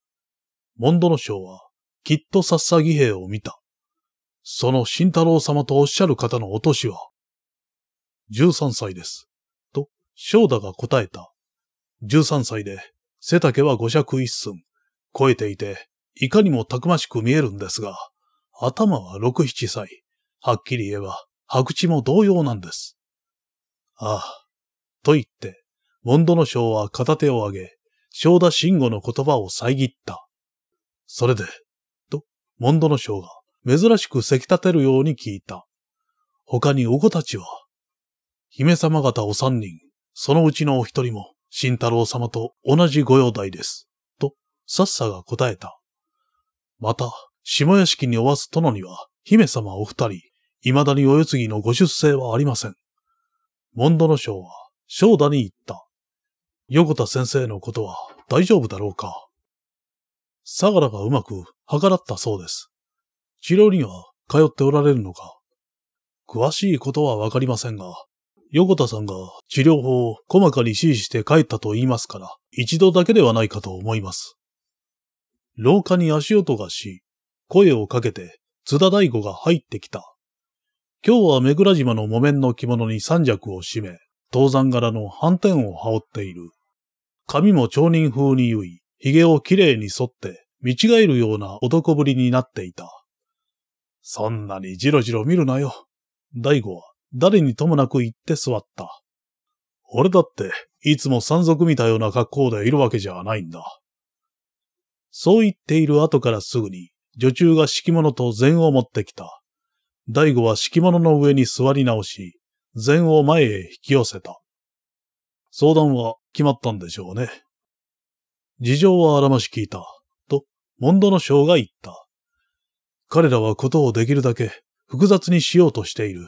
モンドの将は、きっとさっさ義兵を見た。その慎太郎様とおっしゃる方のお年は、13歳です。と、翔太が答えた。13歳で、背丈は五尺一寸。超えていて、いかにもたくましく見えるんですが、頭は六七歳。はっきり言えば、白痴も同様なんです。ああ。と言って、モンドの将は片手を上げ、正田慎吾の言葉を遮った。それで、と、モンドの将が珍しくせき立てるように聞いた。他にお子たちは、姫様方お三人、そのうちのお一人も、慎太郎様と同じご用代です。と、さっさが答えた。また、下屋敷におわす殿には、姫様お二人、未だにお世継ぎのご出生はありません。モンドの将は、正田に言った。横田先生のことは大丈夫だろうか。相良がうまく計らったそうです。治療には通っておられるのか。詳しいことはわかりませんが、横田さんが治療法を細かに指示して帰ったと言いますから、一度だけではないかと思います。廊下に足音がし、声をかけて津田大吾が入ってきた。今日は目倉島の木綿の着物に三尺を締め、東山柄の斑点を羽織っている。髪も町人風に結い、髭をきれいに剃って、見違えるような男ぶりになっていた。そんなにじろじろ見るなよ。大吾は誰にともなく言って座った。俺だって、いつも山賊見たような格好でいるわけじゃないんだ。そう言っている後からすぐに、女中が敷物と禅を持ってきた。大悟は敷物の上に座り直し、禅を前へ引き寄せた。相談は決まったんでしょうね。事情はあらまし聞いた、と、モンドの将が言った。彼らはことをできるだけ複雑にしようとしている。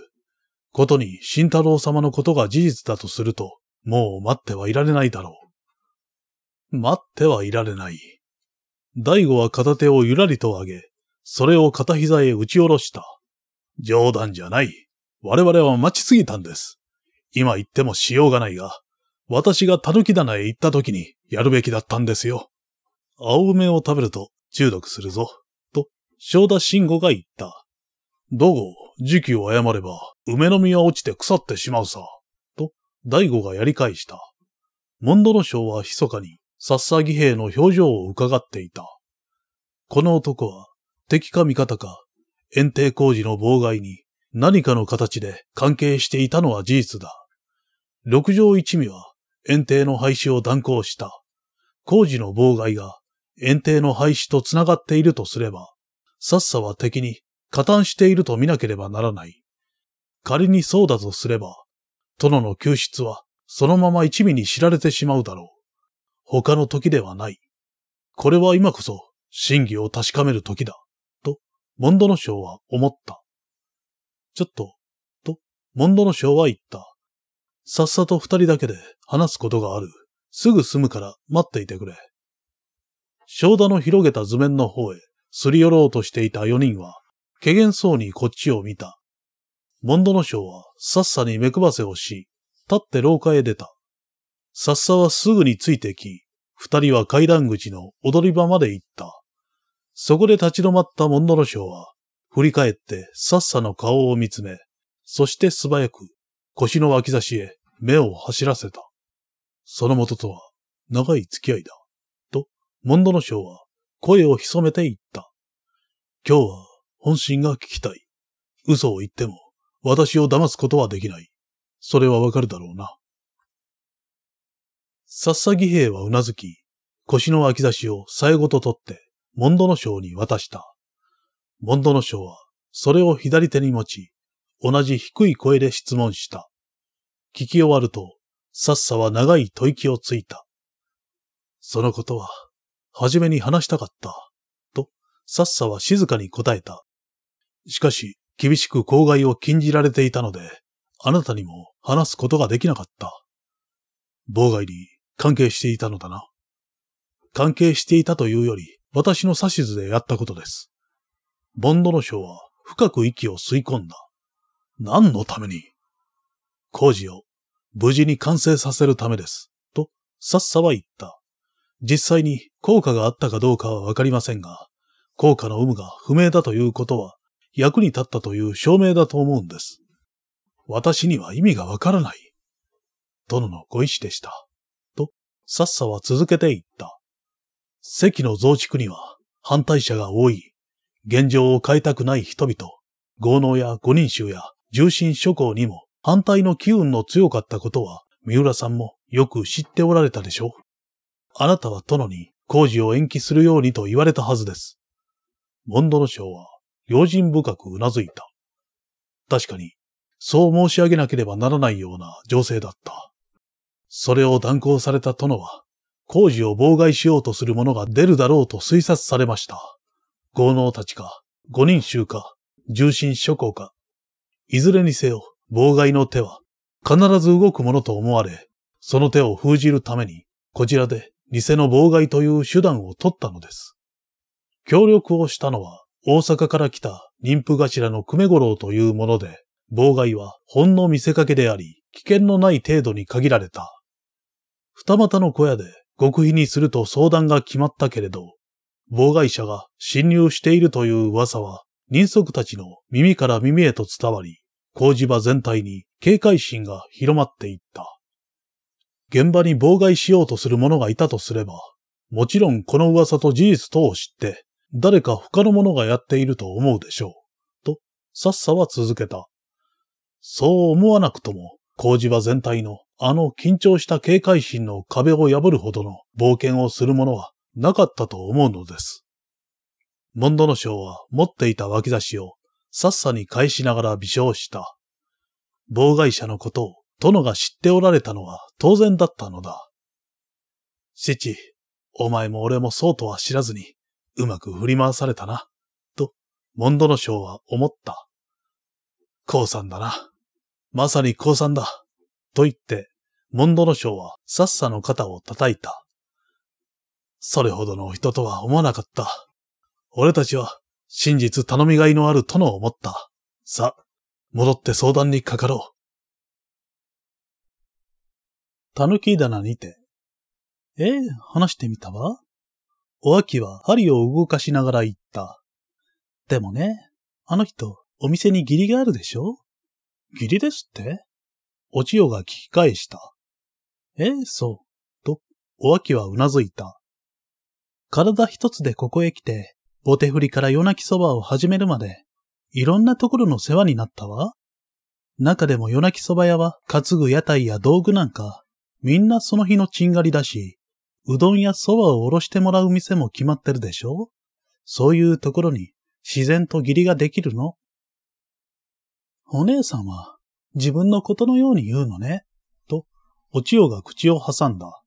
ことに慎太郎様のことが事実だとすると、もう待ってはいられないだろう。待ってはいられない。大悟は片手をゆらりと上げ、それを片膝へ打ち下ろした。冗談じゃない。我々は待ちすぎたんです。今言ってもしようがないが、私が狸棚へ行った時にやるべきだったんですよ。青梅を食べると中毒するぞ、と、正田慎吾が言った。だ後、時期を誤れば、梅の実は落ちて腐ってしまうさ、と、大悟がやり返した。モンドロ賞は密かにさっさぎ兵の表情を伺っていた。この男は、敵か味方か、園庭工事の妨害に何かの形で関係していたのは事実だ。六条一味は、園庭の廃止を断行した。工事の妨害が、園庭の廃止と繋がっているとすれば、さっさは敵に加担していると見なければならない。仮にそうだとすれば、殿の救出はそのまま一味に知られてしまうだろう。他の時ではない。これは今こそ真偽を確かめる時だ、と、モンドノショウは思った。ちょっと、と、モンドノショウは言った。さっさと二人だけで話すことがある。すぐ済むから待っていてくれ。正田の広げた図面の方へすり寄ろうとしていた四人は、けげんそうにこっちを見た。モンドノショウはさっさに目くばせをし、立って廊下へ出た。さっさはすぐについてき、二人は階段口の踊り場まで行った。そこで立ち止まったモンドロショは、振り返ってさっさの顔を見つめ、そして素早く腰の脇差しへ目を走らせた。その元とは長い付き合いだ。と、モンドロショは声を潜めて言った。今日は本心が聞きたい。嘘を言っても私を騙すことはできない。それはわかるだろうな。さっさぎ兵はうなずき、腰の脇差しをさえごと取って、モンドノ賞に渡した。モンドノ賞は、それを左手に持ち、同じ低い声で質問した。聞き終わると、さっさは長い吐息をついた。そのことは、初めに話したかった、と、さっさは静かに答えた。しかし、厳しく公害を禁じられていたので、あなたにも話すことができなかった。妨害に関係していたのだな。関係していたというより、私の指図でやったことです。ボンドの将は深く息を吸い込んだ。何のために工事を無事に完成させるためです。と、さっさは言った。実際に効果があったかどうかはわかりませんが、効果の有無が不明だということは役に立ったという証明だと思うんです。私には意味がわからない。殿のご意志でした。さっさは続けていった。席の増築には反対者が多い。現状を変えたくない人々、豪農や五人衆や重心諸侯にも反対の機運の強かったことは、三浦さんもよく知っておられたでしょう。あなたは殿に工事を延期するようにと言われたはずです。モンドの将は用心深く頷いた。確かに、そう申し上げなければならないような情勢だった。それを断行された殿は、工事を妨害しようとする者が出るだろうと推察されました。豪農たちか、五人衆か、重臣諸侯か、いずれにせよ、妨害の手は、必ず動くものと思われ、その手を封じるために、こちらで偽の妨害という手段を取ったのです。協力をしたのは、大阪から来た妊婦頭の久米五郎というもので、妨害はほんの見せかけであり、危険のない程度に限られた。二股の小屋で極秘にすると相談が決まったけれど、妨害者が侵入しているという噂は、人足たちの耳から耳へと伝わり、工事場全体に警戒心が広まっていった。現場に妨害しようとする者がいたとすれば、もちろんこの噂と事実等を知って、誰か他の者がやっていると思うでしょう。と、さっさは続けた。そう思わなくとも、工事場全体のあの緊張した警戒心の壁を破るほどの冒険をする者はなかったと思うのです。モンドノ将は持っていた脇差しをさっさに返しながら微笑した。妨害者のことを殿が知っておられたのは当然だったのだ。父、お前も俺もそうとは知らずに、うまく振り回されたな、と、モンドノ将は思った。降参だな。まさに降参だ。と言って、モンドロ将はさっさの肩を叩いた。それほどの人とは思わなかった。俺たちは真実頼みがいのあるとの思った。さ、戻って相談にかかろう。たぬき棚にて。ええ、話してみたわ。お秋は針を動かしながら言った。でもね、あの人、お店に義理があるでしょ義理ですってお千代が聞き返した。ええ、そう。と、お秋はうなずいた。体一つでここへ来て、お手振りから夜泣きそばを始めるまで、いろんなところの世話になったわ。中でも夜泣きそば屋は担ぐ屋台や道具なんか、みんなその日のちんがりだし、うどんやそばをおろしてもらう店も決まってるでしょそういうところに自然と義理ができるのお姉さんは自分のことのように言うのね、と、お千代が口を挟んだ。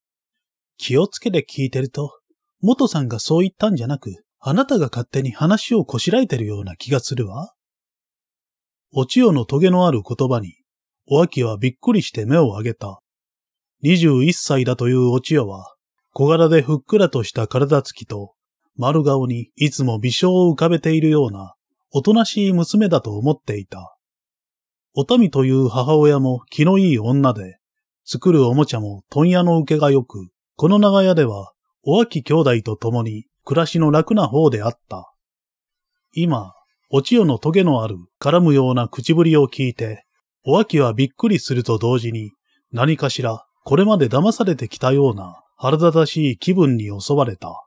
気をつけて聞いてると、元さんがそう言ったんじゃなく、あなたが勝手に話をこしらえてるような気がするわ。お千代のトゲのある言葉に、お秋はびっくりして目を上げた。21歳だというお千代は、小柄でふっくらとした体つきと、丸顔にいつも微笑を浮かべているような、おとなしい娘だと思っていた。おたみという母親も気のいい女で、作るおもちゃも問屋の受けが良く、この長屋では、お秋兄弟と共に暮らしの楽な方であった。今、お千代のトゲのある絡むような口ぶりを聞いて、お秋はびっくりすると同時に、何かしらこれまで騙されてきたような腹立たしい気分に襲われた。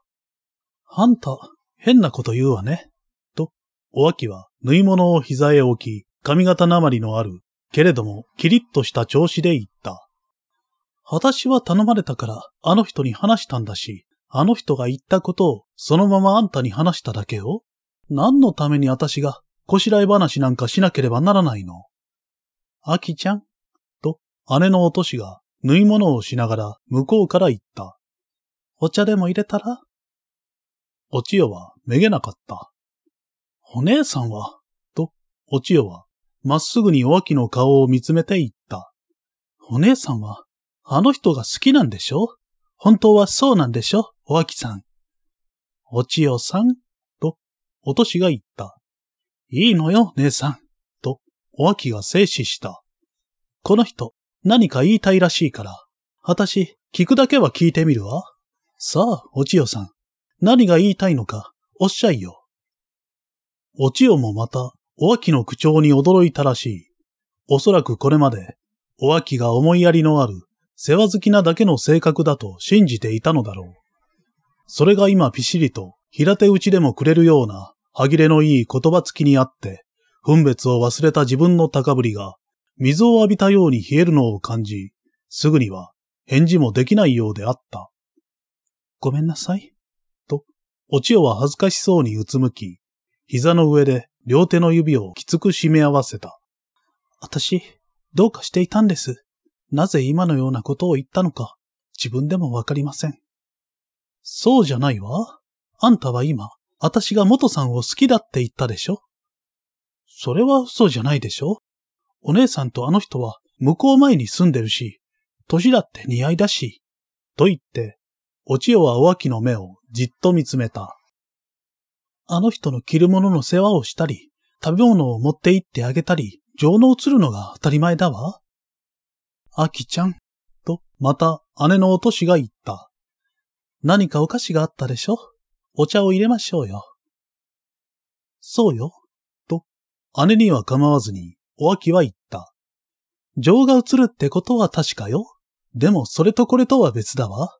あんた、変なこと言うわね。と、お秋は縫い物を膝へ置き、髪型なまりのある、けれどもキリッとした調子で言った。私は頼まれたからあの人に話したんだし、あの人が言ったことをそのままあんたに話しただけよ。何のために私がこしらえ話なんかしなければならないの。あきちゃん、と姉のおとしが縫い物をしながら向こうから言った。お茶でも入れたらお千代はめげなかった。お姉さんは、と、お千代はまっすぐにおあきの顔を見つめて言った。お姉さんは、あの人が好きなんでしょ本当はそうなんでしょおあきさん。お千代さん、と、おとしが言った。いいのよ、姉さん、と、おあきが静止した。この人、何か言いたいらしいから、私、聞くだけは聞いてみるわ。さあ、お千代さん、何が言いたいのか、おっしゃいよ。お千代もまた、おきの口調に驚いたらしい。おそらくこれまで、おきが思いやりのある、世話好きなだけの性格だと信じていたのだろう。それが今ぴしりと平手打ちでもくれるような歯切れのいい言葉付きにあって、分別を忘れた自分の高ぶりが、水を浴びたように冷えるのを感じ、すぐには返事もできないようであった。ごめんなさい。と、お千代は恥ずかしそうにうつむき、膝の上で両手の指をきつく締め合わせた。私、どうかしていたんです。なぜ今のようなことを言ったのか、自分でもわかりません。そうじゃないわ。あんたは今、私が元さんを好きだって言ったでしょそれは嘘じゃないでしょお姉さんとあの人は向こう前に住んでるし、年だって似合いだし。と言って、お千代はお秋の目をじっと見つめた。あの人の着るものの世話をしたり、食べ物を持って行ってあげたり、情の移るのが当たり前だわ。あきちゃん、と、また姉のおとしが言った。何かお菓子があったでしょお茶を入れましょうよ。そうよ、と、姉には構わずに、おあきは言った。情が移るってことは確かよ。でもそれとこれとは別だわ。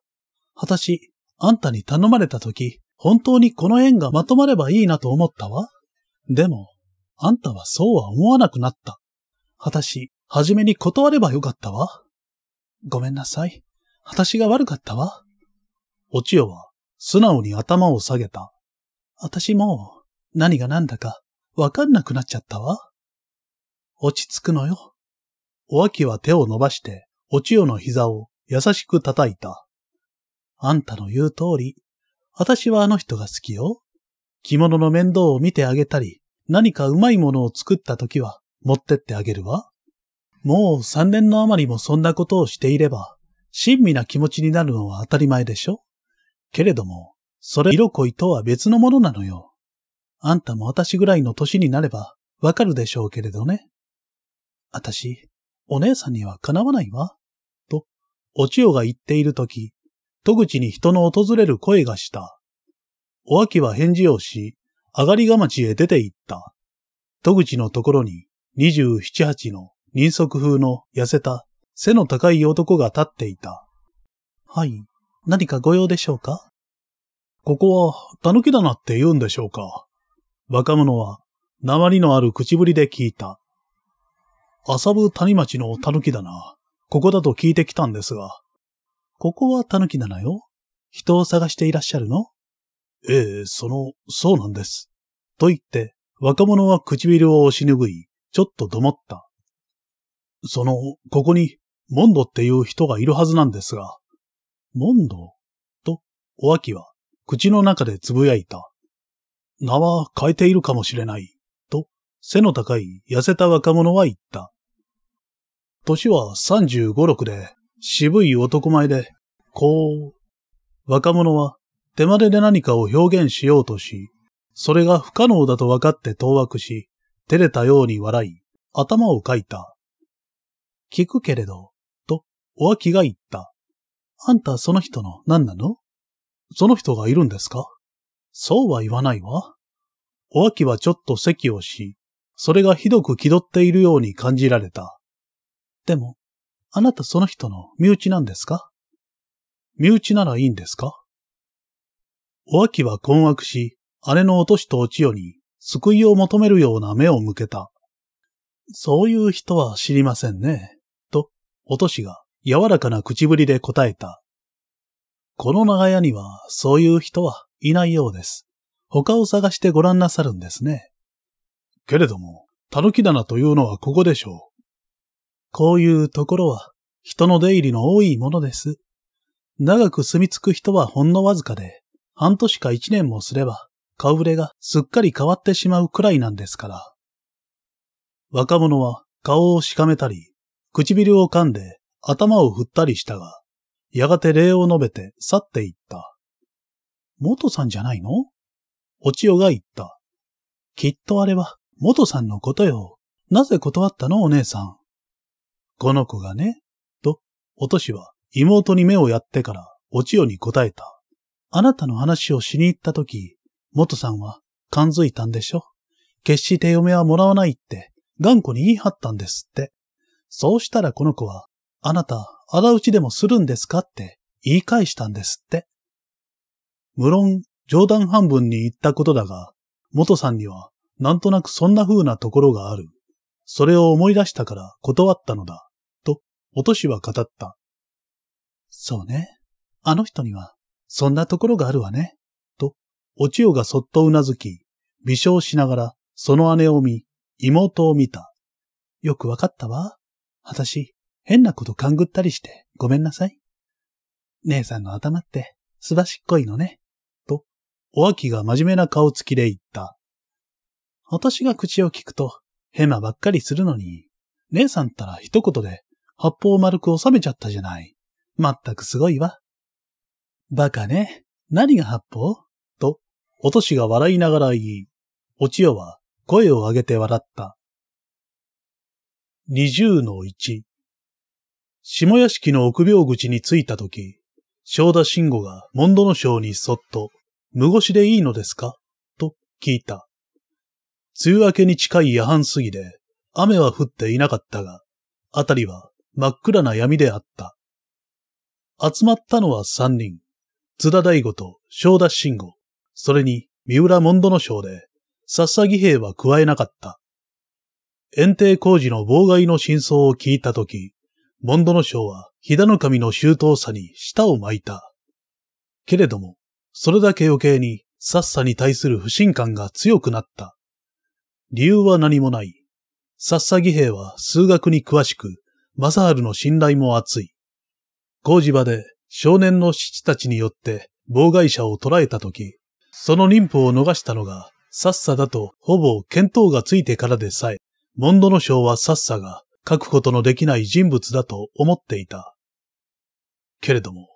私、あんたに頼まれた時、本当にこの縁がまとまればいいなと思ったわ。でも、あんたはそうは思わなくなった。私、はじめに断ればよかったわ。ごめんなさい。私が悪かったわ。お千代は素直に頭を下げた。私もう何が何だかわかんなくなっちゃったわ。落ち着くのよ。お秋は手を伸ばしてお千代の膝を優しく叩いた。あんたの言う通り私はあの人が好きよ。着物の面倒を見てあげたり、何かうまいものを作った時は持ってってあげるわ。もう三年の余りもそんなことをしていれば、親身な気持ちになるのは当たり前でしょけれども、それ色恋とは別のものなのよ。あんたも私ぐらいの歳になればわかるでしょうけれどね。私、お姉さんにはかなわないわ。と、お千代が言っているとき、戸口に人の訪れる声がした。お秋は返事をし、上がりが町へ出て行った。戸口のところに、二十七八の人足風の痩せた、背の高い男が立っていた。はい、何か御用でしょうかここは、狸だなって言うんでしょうか若者は、鉛のある口ぶりで聞いた。浅部谷町の狸だな。ここだと聞いてきたんですが、ここは狸なのよ。人を探していらっしゃるのええその、そうなんです。と言って、若者は唇を押し拭い、ちょっとどもった。その、ここに、モンドっていう人がいるはずなんですが。モンドと、お秋は、口の中でつぶやいた。名は変えているかもしれない、と、背の高い痩せた若者は言った。年は35、6で、渋い男前で、こう、若者は手までで何かを表現しようとし、それが不可能だと分かって当惑し、照れたように笑い、頭をかいた。聞くけれど、と、お脇が言った。あんたその人の何なのその人がいるんですかそうは言わないわ。お脇はちょっと咳をし、それがひどく気取っているように感じられた。でも、あなたその人の身内なんですか身内ならいいんですかお秋は困惑し、姉の落としと落ちよに救いを求めるような目を向けた。そういう人は知りませんね。と、おとしが柔らかな口ぶりで答えた。この長屋にはそういう人はいないようです。他を探してご覧なさるんですね。けれども、狸棚というのはここでしょう。こういうところは人の出入りの多いものです。長く住み着く人はほんのわずかで、半年か一年もすれば顔ぶれがすっかり変わってしまうくらいなんですから。若者は顔をしかめたり、唇を噛んで頭を振ったりしたが、やがて礼を述べて去っていった。元さんじゃないのお千代が言った。きっとあれは元さんのことよ。なぜ断ったのお姉さん。この子がね、と、お年は妹に目をやってからお千代に答えた。あなたの話をしに行ったとき、元さんは感づいたんでしょ決して嫁はもらわないって頑固に言い張ったんですって。そうしたらこの子は、あなた、仇うちでもするんですかって言い返したんですって。無論、冗談半分に言ったことだが、元さんにはなんとなくそんな風なところがある。それを思い出したから断ったのだ。おとしは語った。そうね。あの人には、そんなところがあるわね。と、お千代がそっとうなずき、微笑しながら、その姉を見、妹を見た。よくわかったわ。私、変なこと勘ぐったりして、ごめんなさい。姉さんの頭って、すばしっこいのね。と、おあきが真面目な顔つきで言った。私が口を聞くと、ヘマばっかりするのに、姉さんったら一言で八方丸く収めちゃったじゃない。まったくすごいわ。バカね。何が八方と、おとしが笑いながら言い、お千代は声を上げて笑った。二十の一。下屋敷の臆病口に着いたとき、正田慎吾が門戸の章にそっと、無腰でいいのですかと聞いた。梅雨明けに近い夜半過ぎで、雨は降っていなかったが、あたりは真っ暗な闇であった。集まったのは三人。津田大吾と正田慎吾、それに三浦門戸の将で、笹義兵は加えなかった。遠庭工事の妨害の真相を聞いたとき、門戸の将はひだの神の周到さに舌を巻いた。けれども、それだけ余計にさっさに対する不信感が強くなった。理由は何もない。さっさ義兵は数学に詳しく、マサールの信頼も厚い。工事場で少年の父たちによって妨害者を捕らえたとき、その妊婦を逃したのが、さっさだとほぼ見当がついてからでさえ、モンドノ賞はさっさが書くことのできない人物だと思っていた。けれども、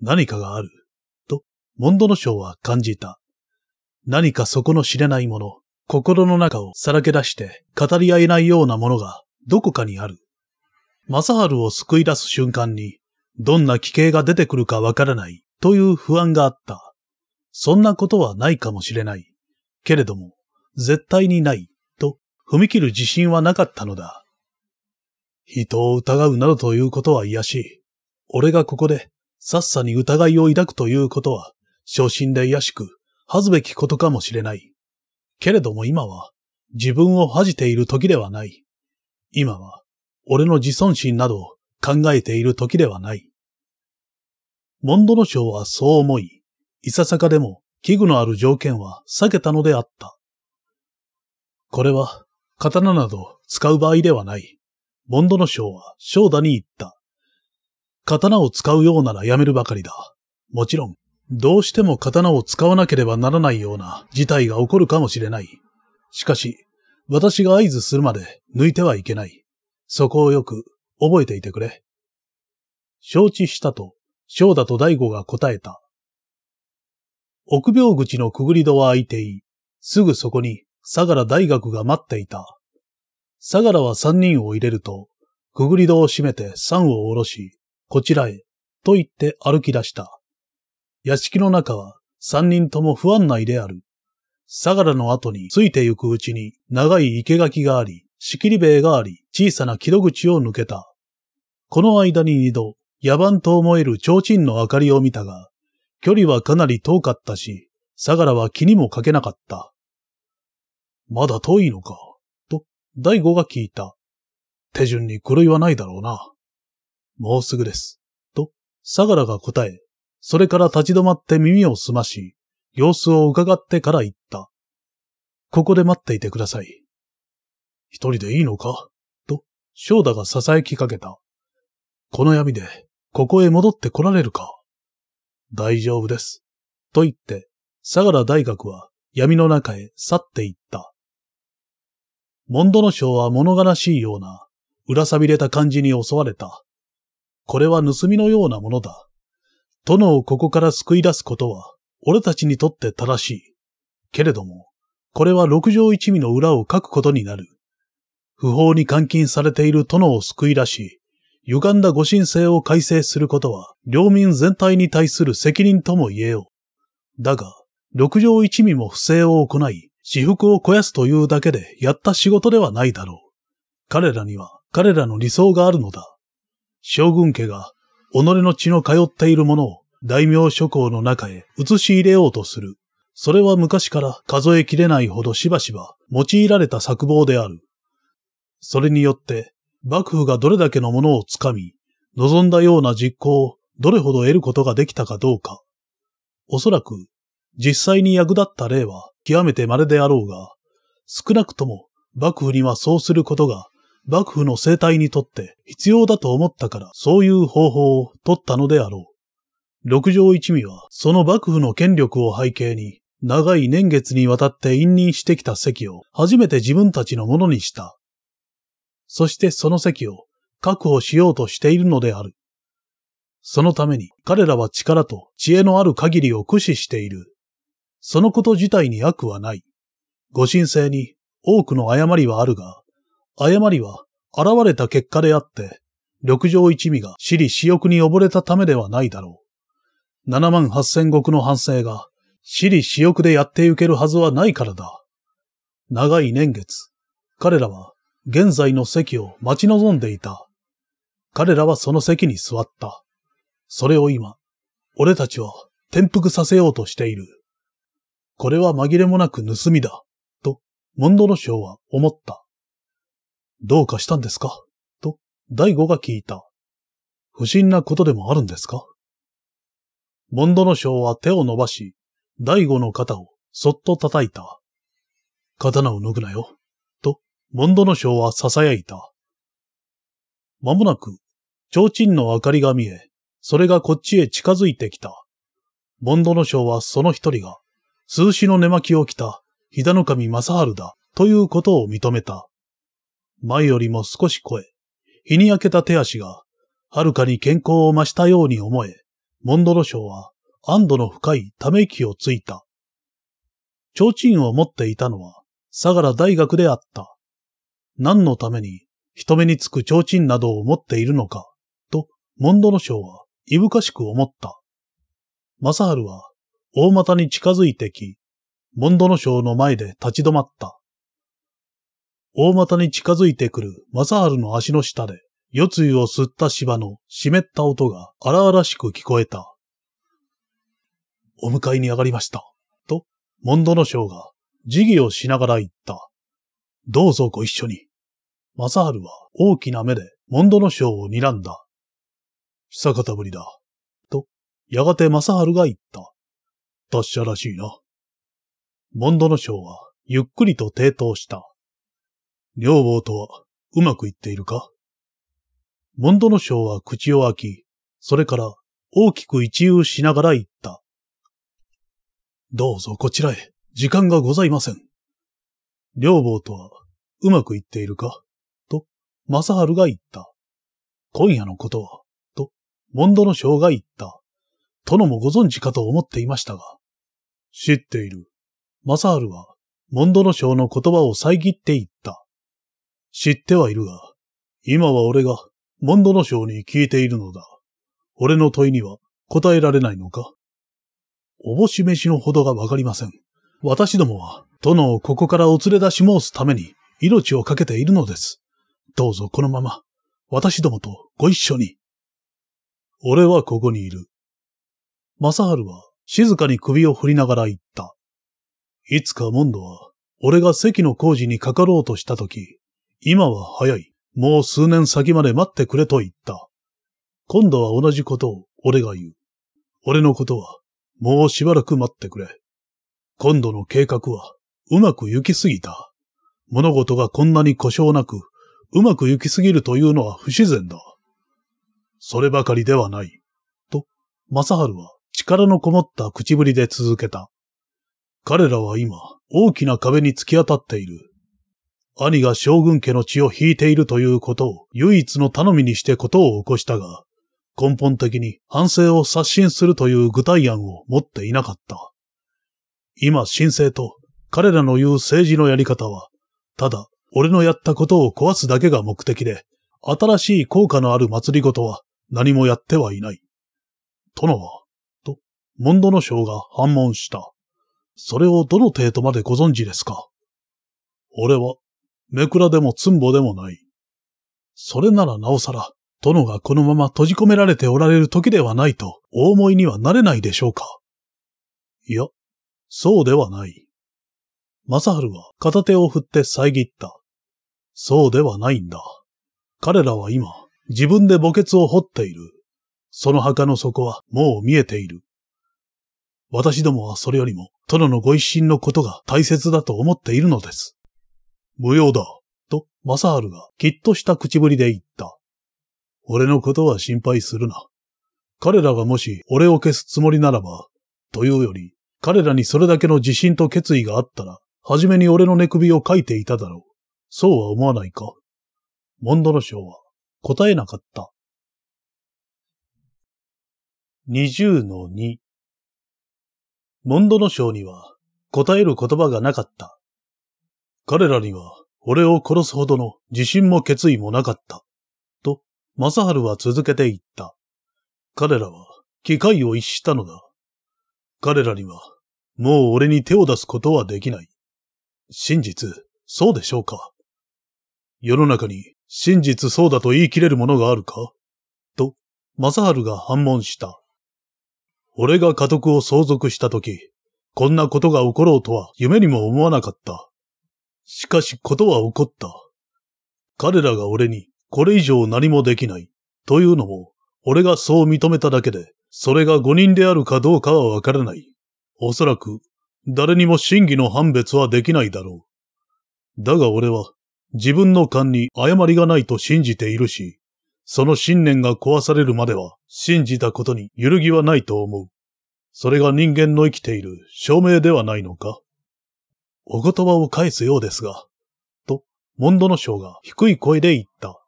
何かがある、と、モンドノ賞は感じた。何かそこの知れないもの、心の中をさらけ出して語り合えないようなものがどこかにある。正治を救い出す瞬間に、どんな危険が出てくるかわからないという不安があった。そんなことはないかもしれない。けれども、絶対にないと踏み切る自信はなかったのだ。人を疑うなどということは癒しい。俺がここで、さっさに疑いを抱くということは、昇進で癒しく、恥ずべきことかもしれない。けれども今は、自分を恥じている時ではない。今は、俺の自尊心など考えている時ではない。モンドノ賞はそう思い、いささかでも器具のある条件は避けたのであった。これは刀など使う場合ではない。モンドノ賞は翔太に言った。刀を使うようならやめるばかりだ。もちろん、どうしても刀を使わなければならないような事態が起こるかもしれない。しかし、私が合図するまで抜いてはいけない。そこをよく覚えていてくれ。承知したと、翔太と大悟が答えた。臆病口のくぐり戸は開いてい、すぐそこに相良大学が待っていた。相良は三人を入れると、くぐり戸を閉めて三を下ろし、こちらへ、と言って歩き出した。屋敷の中は三人とも不安内である。相良の後についてゆくうちに長い生垣があり、仕切り塀があり、小さな木戸口を抜けた。この間に二度、野蛮と思える提灯の明かりを見たが、距離はかなり遠かったし、相良は気にもかけなかった。まだ遠いのか、と、大悟が聞いた。手順に狂いはないだろうな。もうすぐです、と、相良が答え、それから立ち止まって耳を澄まし、様子を伺ってから言った。ここで待っていてください。一人でいいのかと、翔太が囁きかけた。この闇で、ここへ戻って来られるか大丈夫です。と言って、相良大学は闇の中へ去っていった。モンドノ賞は物悲しいような、裏さびれた感じに襲われた。これは盗みのようなものだ。殿をここから救い出すことは、俺たちにとって正しい。けれども、これは六条一味の裏を書くことになる。不法に監禁されている殿を救い出し、歪んだご神聖を改正することは、領民全体に対する責任とも言えよう。だが、六条一味も不正を行い、私腹を肥やすというだけでやった仕事ではないだろう。彼らには彼らの理想があるのだ。将軍家が、己の血の通っているものを大名諸侯の中へ移し入れようとする。それは昔から数えきれないほどしばしば用いられた策謀である。それによって、幕府がどれだけのものをつかみ、望んだような実行をどれほど得ることができたかどうか。おそらく、実際に役立った例は極めて稀であろうが、少なくとも幕府にはそうすることが幕府の生態にとって必要だと思ったからそういう方法を取ったのであろう。六条一味はその幕府の権力を背景に長い年月にわたって隠任してきた席を初めて自分たちのものにした。そしてその席を確保しようとしているのである。そのために彼らは力と知恵のある限りを駆使している。そのこと自体に悪はない。ご神聖に多くの誤りはあるが、誤りは現れた結果であって、緑上一味が私利私欲に溺れたためではないだろう。七万八千石の反省が私利私欲でやってゆけるはずはないからだ。長い年月、彼らは現在の席を待ち望んでいた。彼らはその席に座った。それを今、俺たちは転覆させようとしている。これは紛れもなく盗みだ、と、モンドロショは思った。どうかしたんですかと、大悟が聞いた。不審なことでもあるんですかモンドロショは手を伸ばし、大悟の肩をそっと叩いた。刀を脱ぐなよ。モンドの章は囁いた。まもなく、提灯の明かりが見え、それがこっちへ近づいてきた。モンドの章はその一人が、数子の寝巻きを着た、ひだの神正春だ、ということを認めた。前よりも少し声、日に焼けた手足が、はるかに健康を増したように思え、モンドロ賞は安堵の深いため息をついた。提灯を持っていたのは、相良大学であった。何のために人目につく提灯などを持っているのか、と、モンドロ将はいぶかしく思った。正ルは、大股に近づいてき、モンドロ将の前で立ち止まった。大股に近づいてくる正ルの足の下で、夜露を吸った芝の湿った音が荒々しく聞こえた。お迎えに上がりました。と、モンドロ将が、辞儀をしながら言った。どうぞご一緒に。正春は大きな目でモンドロショを睨んだ。久方ぶりだ。と、やがて正春が言った。達者らしいな。モンドロショはゆっくりと抵当した。女房とはうまくいっているかモンドロショは口を開き、それから大きく一遊しながら言った。どうぞこちらへ、時間がございません。両坊とはうまくいっているかと、正春が言った。今夜のことは、と、モンドの将が言った。殿もご存知かと思っていましたが。知っている。正春は、モンドの将の言葉を遮って言った。知ってはいるが、今は俺が、モンドの将に聞いているのだ。俺の問いには答えられないのかおぼし飯のほどがわかりません。私どもは、殿をここからお連れ出し申すために、命を懸けているのです。どうぞこのまま、私どもとご一緒に。俺はここにいる。正春は静かに首を振りながら言った。いつかモンドは、俺が席の工事にかかろうとしたとき、今は早い。もう数年先まで待ってくれと言った。今度は同じことを俺が言う。俺のことは、もうしばらく待ってくれ。今度の計画はうまく行き過ぎた。物事がこんなに故障なく、うまく行き過ぎるというのは不自然だ。そればかりではない。と、正春は力のこもった口ぶりで続けた。彼らは今、大きな壁に突き当たっている。兄が将軍家の血を引いているということを唯一の頼みにしてことを起こしたが、根本的に反省を刷新するという具体案を持っていなかった。今、神聖と彼らの言う政治のやり方は、ただ、俺のやったことを壊すだけが目的で、新しい効果のある祭り事は何もやってはいない。殿は、と、モンドの将が反問した。それをどの程度までご存知ですか俺は、めくらでもつんぼでもない。それならなおさら、殿がこのまま閉じ込められておられる時ではないと、お思いにはなれないでしょうかいや、そうではない。正春は片手を振って遮った。そうではないんだ。彼らは今、自分で墓穴を掘っている。その墓の底はもう見えている。私どもはそれよりも殿のご一心のことが大切だと思っているのです。無用だ、と正春がきっとした口ぶりで言った。俺のことは心配するな。彼らがもし俺を消すつもりならば、というより彼らにそれだけの自信と決意があったら、はじめに俺の寝首を書いていただろう。そうは思わないかモンドロショは答えなかった。20の2モンドロショには答える言葉がなかった。彼らには俺を殺すほどの自信も決意もなかった。と、マサハルは続けていった。彼らは機会を逸したのだ。彼らには、もう俺に手を出すことはできない。真実、そうでしょうか世の中に真実そうだと言い切れるものがあるかと、正春が反問した。俺が家督を相続したとき、こんなことが起ころうとは夢にも思わなかった。しかしことは起こった。彼らが俺にこれ以上何もできないというのも、俺がそう認めただけで、それが五人であるかどうかはわからない。おそらく、誰にも真偽の判別はできないだろう。だが俺は、自分の勘に誤りがないと信じているし、その信念が壊されるまでは、信じたことに揺るぎはないと思う。それが人間の生きている証明ではないのかお言葉を返すようですが、と、モンドノ将が低い声で言った。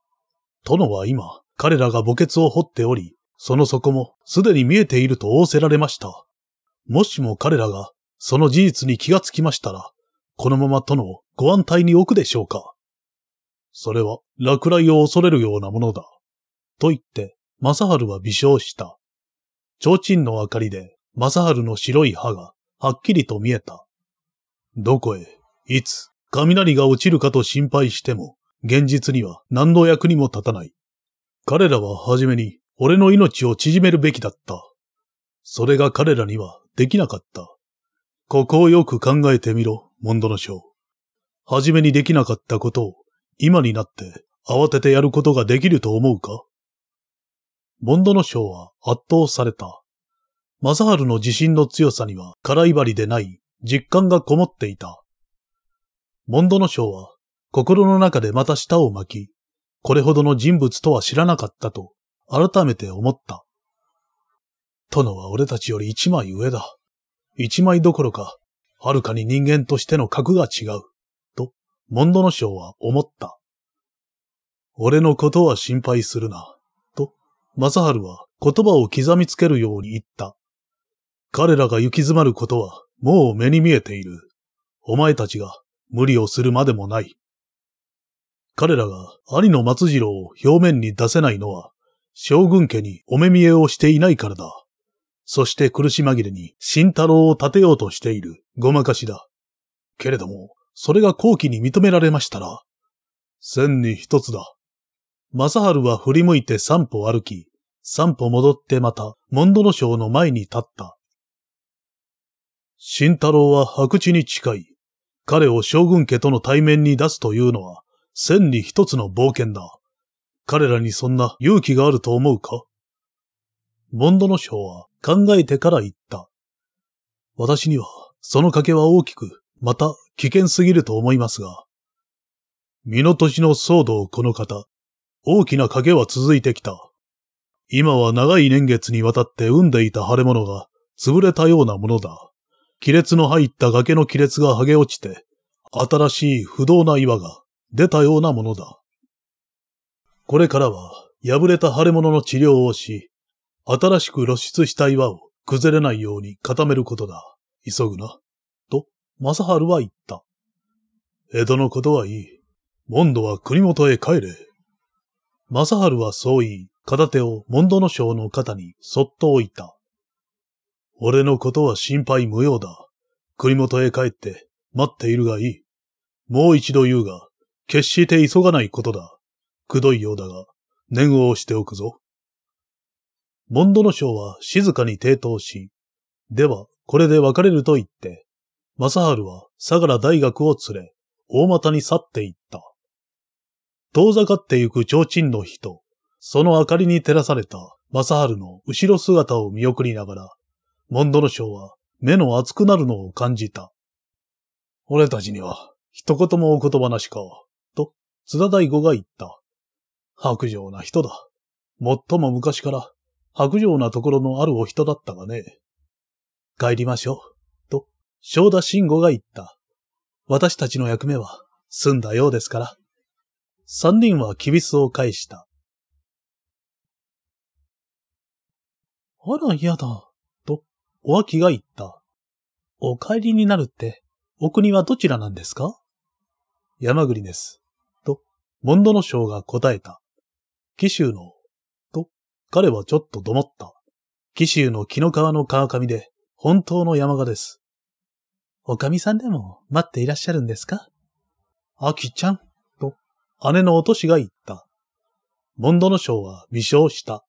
殿は今、彼らが墓穴を掘っており、その底もすでに見えていると仰せられました。もしも彼らがその事実に気がつきましたら、このままとのご安泰に置くでしょうか。それは落雷を恐れるようなものだ。と言って、正春は微笑した。提灯の明かりで正春の白い歯がはっきりと見えた。どこへ、いつ、雷が落ちるかと心配しても、現実には何の役にも立たない。彼らははじめに俺の命を縮めるべきだった。それが彼らにはできなかった。ここをよく考えてみろ、モンドの将。はじめにできなかったことを、今になって慌ててやることができると思うかモンドの将は圧倒された。マサハルの自信の強さには空いばりでない実感がこもっていた。モンドの将は心の中でまた舌を巻き、これほどの人物とは知らなかったと改めて思った。殿は俺たちより一枚上だ。一枚どころか、はるかに人間としての格が違う。と、モンドノ賞は思った。俺のことは心配するな。と、マサハルは言葉を刻みつけるように言った。彼らが行き詰まることはもう目に見えている。お前たちが無理をするまでもない。彼らが兄の松次郎を表面に出せないのは将軍家にお目見えをしていないからだ。そして苦し紛れに慎太郎を立てようとしているごまかしだ。けれども、それが後期に認められましたら、千に一つだ。正春は振り向いて三歩歩き、三歩戻ってまた、モンドロ省の前に立った。慎太郎は白地に近い。彼を将軍家との対面に出すというのは、千に一つの冒険だ。彼らにそんな勇気があると思うかモンドノ賞は考えてから言った。私にはその賭けは大きく、また危険すぎると思いますが。身の年の騒動この方、大きな賭けは続いてきた。今は長い年月にわたって生んでいた腫れ物が潰れたようなものだ。亀裂の入った崖の亀裂が剥げ落ちて、新しい不動な岩が出たようなものだ。これからは、破れた腫れ物の治療をし、新しく露出した岩を崩れないように固めることだ。急ぐな。と、正春は言った。江戸のことはいい。問答は国元へ帰れ。正春はそう言い、片手を問答の将の肩にそっと置いた。俺のことは心配無用だ。国元へ帰って待っているがいい。もう一度言うが、決して急がないことだ。くどいようだが、念を押しておくぞ。モンドの将は静かに抵当し、では、これで別れると言って、正治は相良大学を連れ、大股に去っていった。遠ざかってゆく提灯の人、その明かりに照らされた正治の後ろ姿を見送りながら、モンドの将は目の熱くなるのを感じた。俺たちには一言もお言葉なしか、と津田大吾が言った。白状な人だ。もっとも昔から白状なところのあるお人だったがね。帰りましょう。と、正田慎吾が言った。私たちの役目は済んだようですから。三人はキビスを返した。あら、嫌だ。と、お秋が言った。お帰りになるって、お国はどちらなんですか山栗です。と、モンドノ将が答えた。紀州の、と、彼はちょっとどもった。紀州の木の川の川上で、本当の山鹿です。おかみさんでも待っていらっしゃるんですかあきちゃん、と、姉のおとしが言った。モンドの将は微笑した。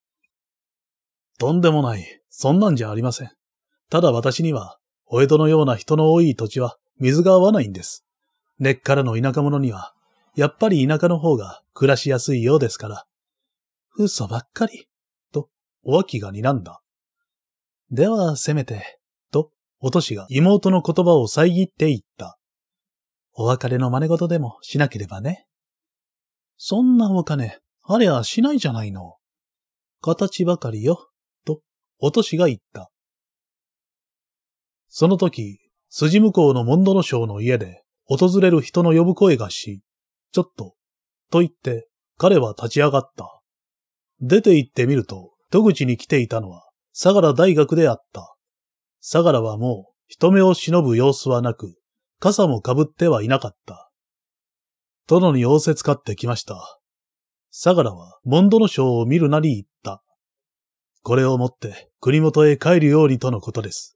とんでもない。そんなんじゃありません。ただ私には、お江戸のような人の多い土地は水が合わないんです。根っからの田舎者には、やっぱり田舎の方が暮らしやすいようですから。嘘ばっかり、と、お秋が睨んだ。では、せめて、と、おとしが妹の言葉を遮って言った。お別れの真似事でもしなければね。そんなお金、あれはしないじゃないの。形ばかりよ、と、おとしが言った。その時、筋向こうのモンドロの家で、訪れる人の呼ぶ声がし、ちょっと、と言って、彼は立ち上がった。出て行ってみると、戸口に来ていたのは、相良大学であった。相良はもう、人目を忍ぶ様子はなく、傘もかぶってはいなかった。殿に仰せつかってきました。相良は、モンドの章を見るなり言った。これを持って、国元へ帰るようにとのことです。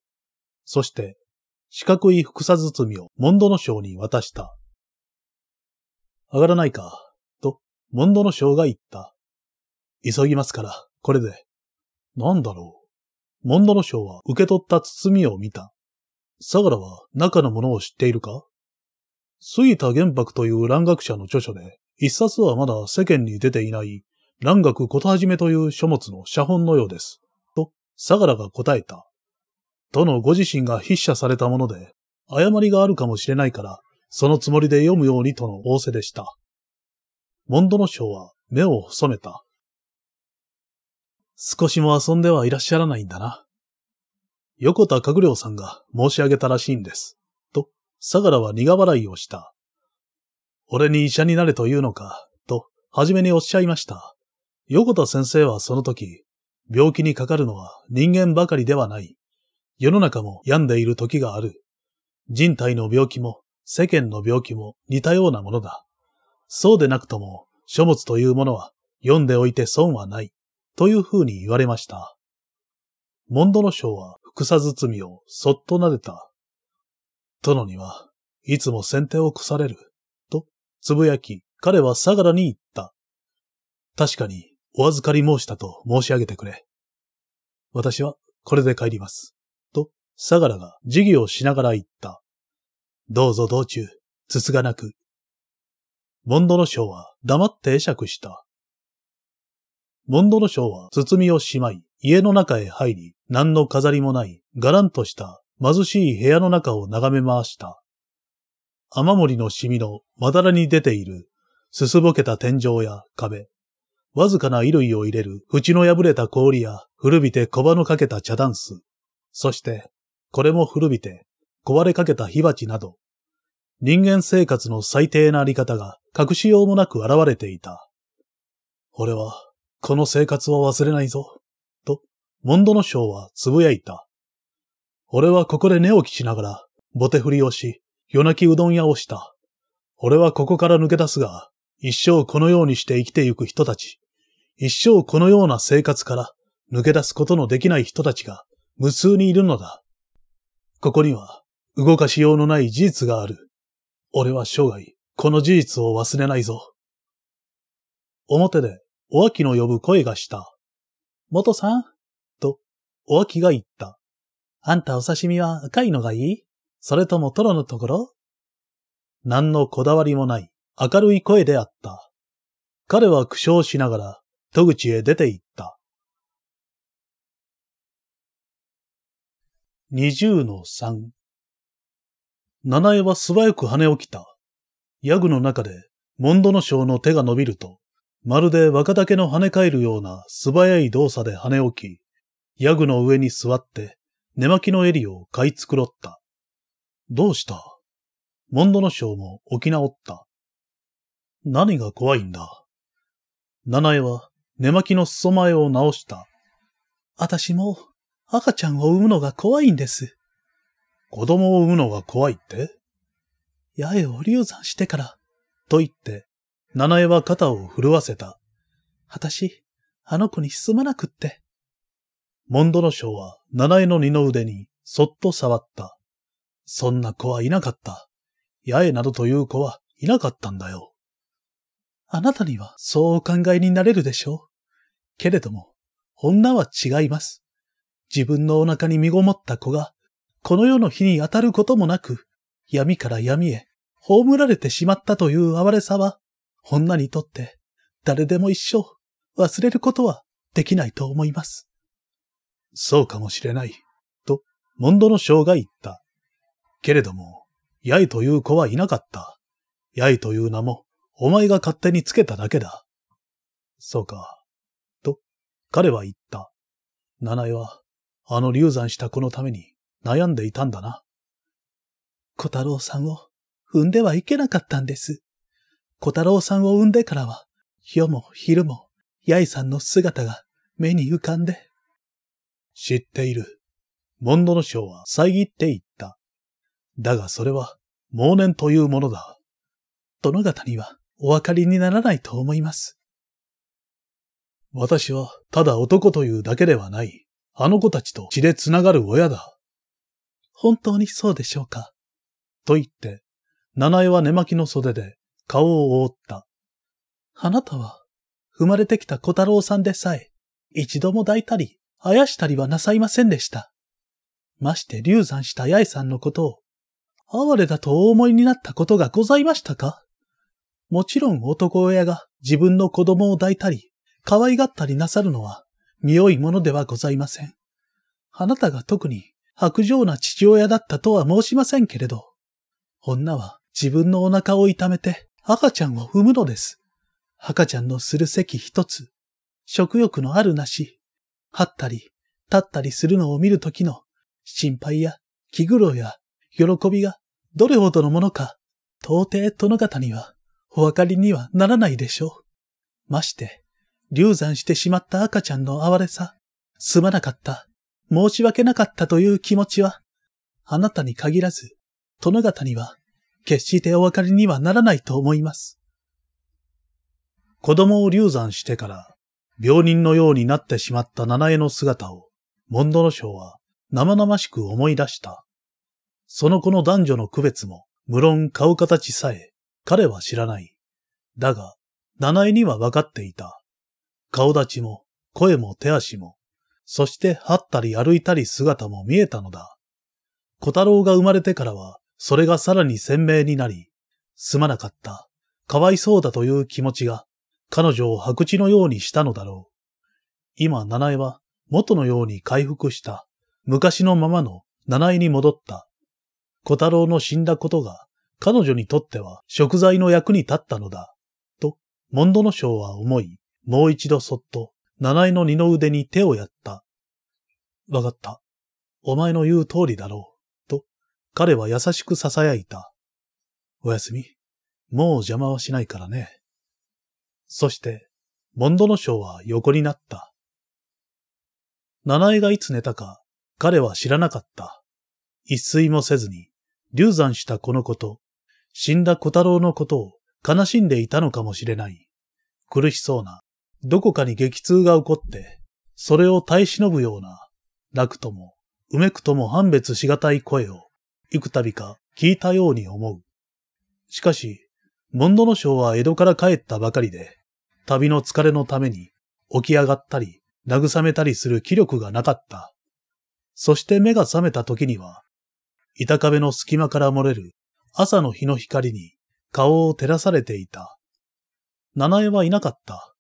そして、四角い複さ包みをモンドの章に渡した。上がらないか、と、モンドの章が言った。急ぎますから、これで。なんだろう。モンドロ賞は受け取った包みを見た。相良は中のものを知っているか杉田玄白という蘭学者の著書で、一冊はまだ世間に出ていない蘭学ことはじめという書物の写本のようです。と、相良が答えた。とのご自身が筆者されたもので、誤りがあるかもしれないから、そのつもりで読むようにとの仰せでした。モンドロ賞は目を細めた。少しも遊んではいらっしゃらないんだな。横田閣僚さんが申し上げたらしいんです。と、相良は苦笑いをした。俺に医者になれというのか、と、はじめにおっしゃいました。横田先生はその時、病気にかかるのは人間ばかりではない。世の中も病んでいる時がある。人体の病気も世間の病気も似たようなものだ。そうでなくとも書物というものは読んでおいて損はない。という風に言われました。モンドロ将は草包みをそっと撫でた。殿には、いつも先手を腐れる、と、つぶやき、彼は相良に言った。確かに、お預かり申したと申し上げてくれ。私は、これで帰ります。と、相良が事業をしながら言った。どうぞ道中、つつがなく。モンドロ将は黙って会釈した。モンドロ賞は包みをしまい、家の中へ入り、何の飾りもない、ガランとした貧しい部屋の中を眺め回した。雨漏りのシミのまだらに出ている、すすぼけた天井や壁、わずかな衣類を入れる縁の破れた氷や古びて小葉のかけた茶ダンス、そして、これも古びて壊れかけた火鉢など、人間生活の最低なあり方が隠しようもなく現れていた。俺は、この生活を忘れないぞ、と、モンドノショはつぶやいた。俺はここで寝起きしながら、ボテ振りをし、夜泣きうどん屋をした。俺はここから抜け出すが、一生このようにして生きてゆく人たち、一生このような生活から抜け出すことのできない人たちが無数にいるのだ。ここには動かしようのない事実がある。俺は生涯この事実を忘れないぞ。表でおわきの呼ぶ声がした。元さんと、おわきが言った。あんたお刺身は赤いのがいいそれともトロのところ何のこだわりもない明るい声であった。彼は苦笑しながら戸口へ出て行った。二十の三。七重は素早く跳ね起きた。ヤグの中で、モンドの章の手が伸びると、まるで若竹の跳ね返るような素早い動作で跳ね起き、ヤグの上に座って、寝巻きの襟を買い繕った。どうしたモンドの将も起き直った。何が怖いんだ七重は寝巻きの裾前を直した。あたしも赤ちゃんを産むのが怖いんです。子供を産むのが怖いって八重を流産してから、と言って七重は肩を震わせた。私、あの子にすまなくって。モンドのショウは七重の二の腕にそっと触った。そんな子はいなかった。八重などという子はいなかったんだよ。あなたにはそうお考えになれるでしょう。けれども、女は違います。自分のお腹に身ごもった子が、この世の日に当たることもなく、闇から闇へ葬られてしまったという哀れさは、女にとって誰でも一生忘れることはできないと思います。そうかもしれない、と、モンドの将が言った。けれども、ヤイという子はいなかった。ヤイという名も、お前が勝手につけただけだ。そうか、と、彼は言った。七重は、あの流産した子のために悩んでいたんだな。小太郎さんを踏んではいけなかったんです。小太郎さんを産んでからは、夜も昼も、八重さんの姿が目に浮かんで。知っている。モンドの将は遮っていった。だがそれは、盲年というものだ。殿方にはお分かりにならないと思います。私は、ただ男というだけではない、あの子たちと血で繋がる親だ。本当にそうでしょうか。と言って、七重は寝巻きの袖で顔を覆った。あなたは、生まれてきた小太郎さんでさえ、一度も抱いたり、あやしたりはなさいませんでした。まして流産した八重さんのことを、哀れだとお思いになったことがございましたかもちろん男親が自分の子供を抱いたり、可愛がったりなさるのは、匂いものではございません。あなたが特に白状な父親だったとは申しませんけれど、女は自分のお腹を痛めて赤ちゃんを産むのです。赤ちゃんのする席一つ、食欲のあるなし、張ったり、立ったりするのを見るときの心配や気苦労や喜びがどれほどのものか、到底殿方にはお分かりにはならないでしょう。まして、流産してしまった赤ちゃんの哀れさ、すまなかった、申し訳なかったという気持ちは、あなたに限らず、殿方には決してお分かりにはならないと思います。子供を流産してから、病人のようになってしまった七重の姿を、モンドロ賞は生々しく思い出した。その子の男女の区別も、無論顔形さえ、彼は知らない。だが、七重には分かっていた。顔立ちも、声も手足も、そして、はったり歩いたり姿も見えたのだ。小太郎が生まれてからは、それがさらに鮮明になり、すまなかった、かわいそうだという気持ちが、彼女を白痴のようにしたのだろう。今、七重は元のように回復した、昔のままの七重に戻った。小太郎の死んだことが、彼女にとっては食材の役に立ったのだ、と、モンドノ将は思い、もう一度そっと、七重の二の腕に手をやった。わかった。お前の言う通りだろう。彼は優しく囁いた。おやすみ。もう邪魔はしないからね。そして、モンドノショは横になった。七重がいつ寝たか、彼は知らなかった。一睡もせずに、流産したこのこと、死んだ小太郎のことを悲しんでいたのかもしれない。苦しそうな、どこかに激痛が起こって、それを耐え忍ぶような、くとも、うめくとも判別しがたい声を、幾度か聞いたように思う。しかし、モンドノ賞は江戸から帰ったばかりで、旅の疲れのために起き上がったり、慰めたりする気力がなかった。そして目が覚めた時には、板壁の隙間から漏れる朝の日の光に顔を照らされていた。七重はいなかった。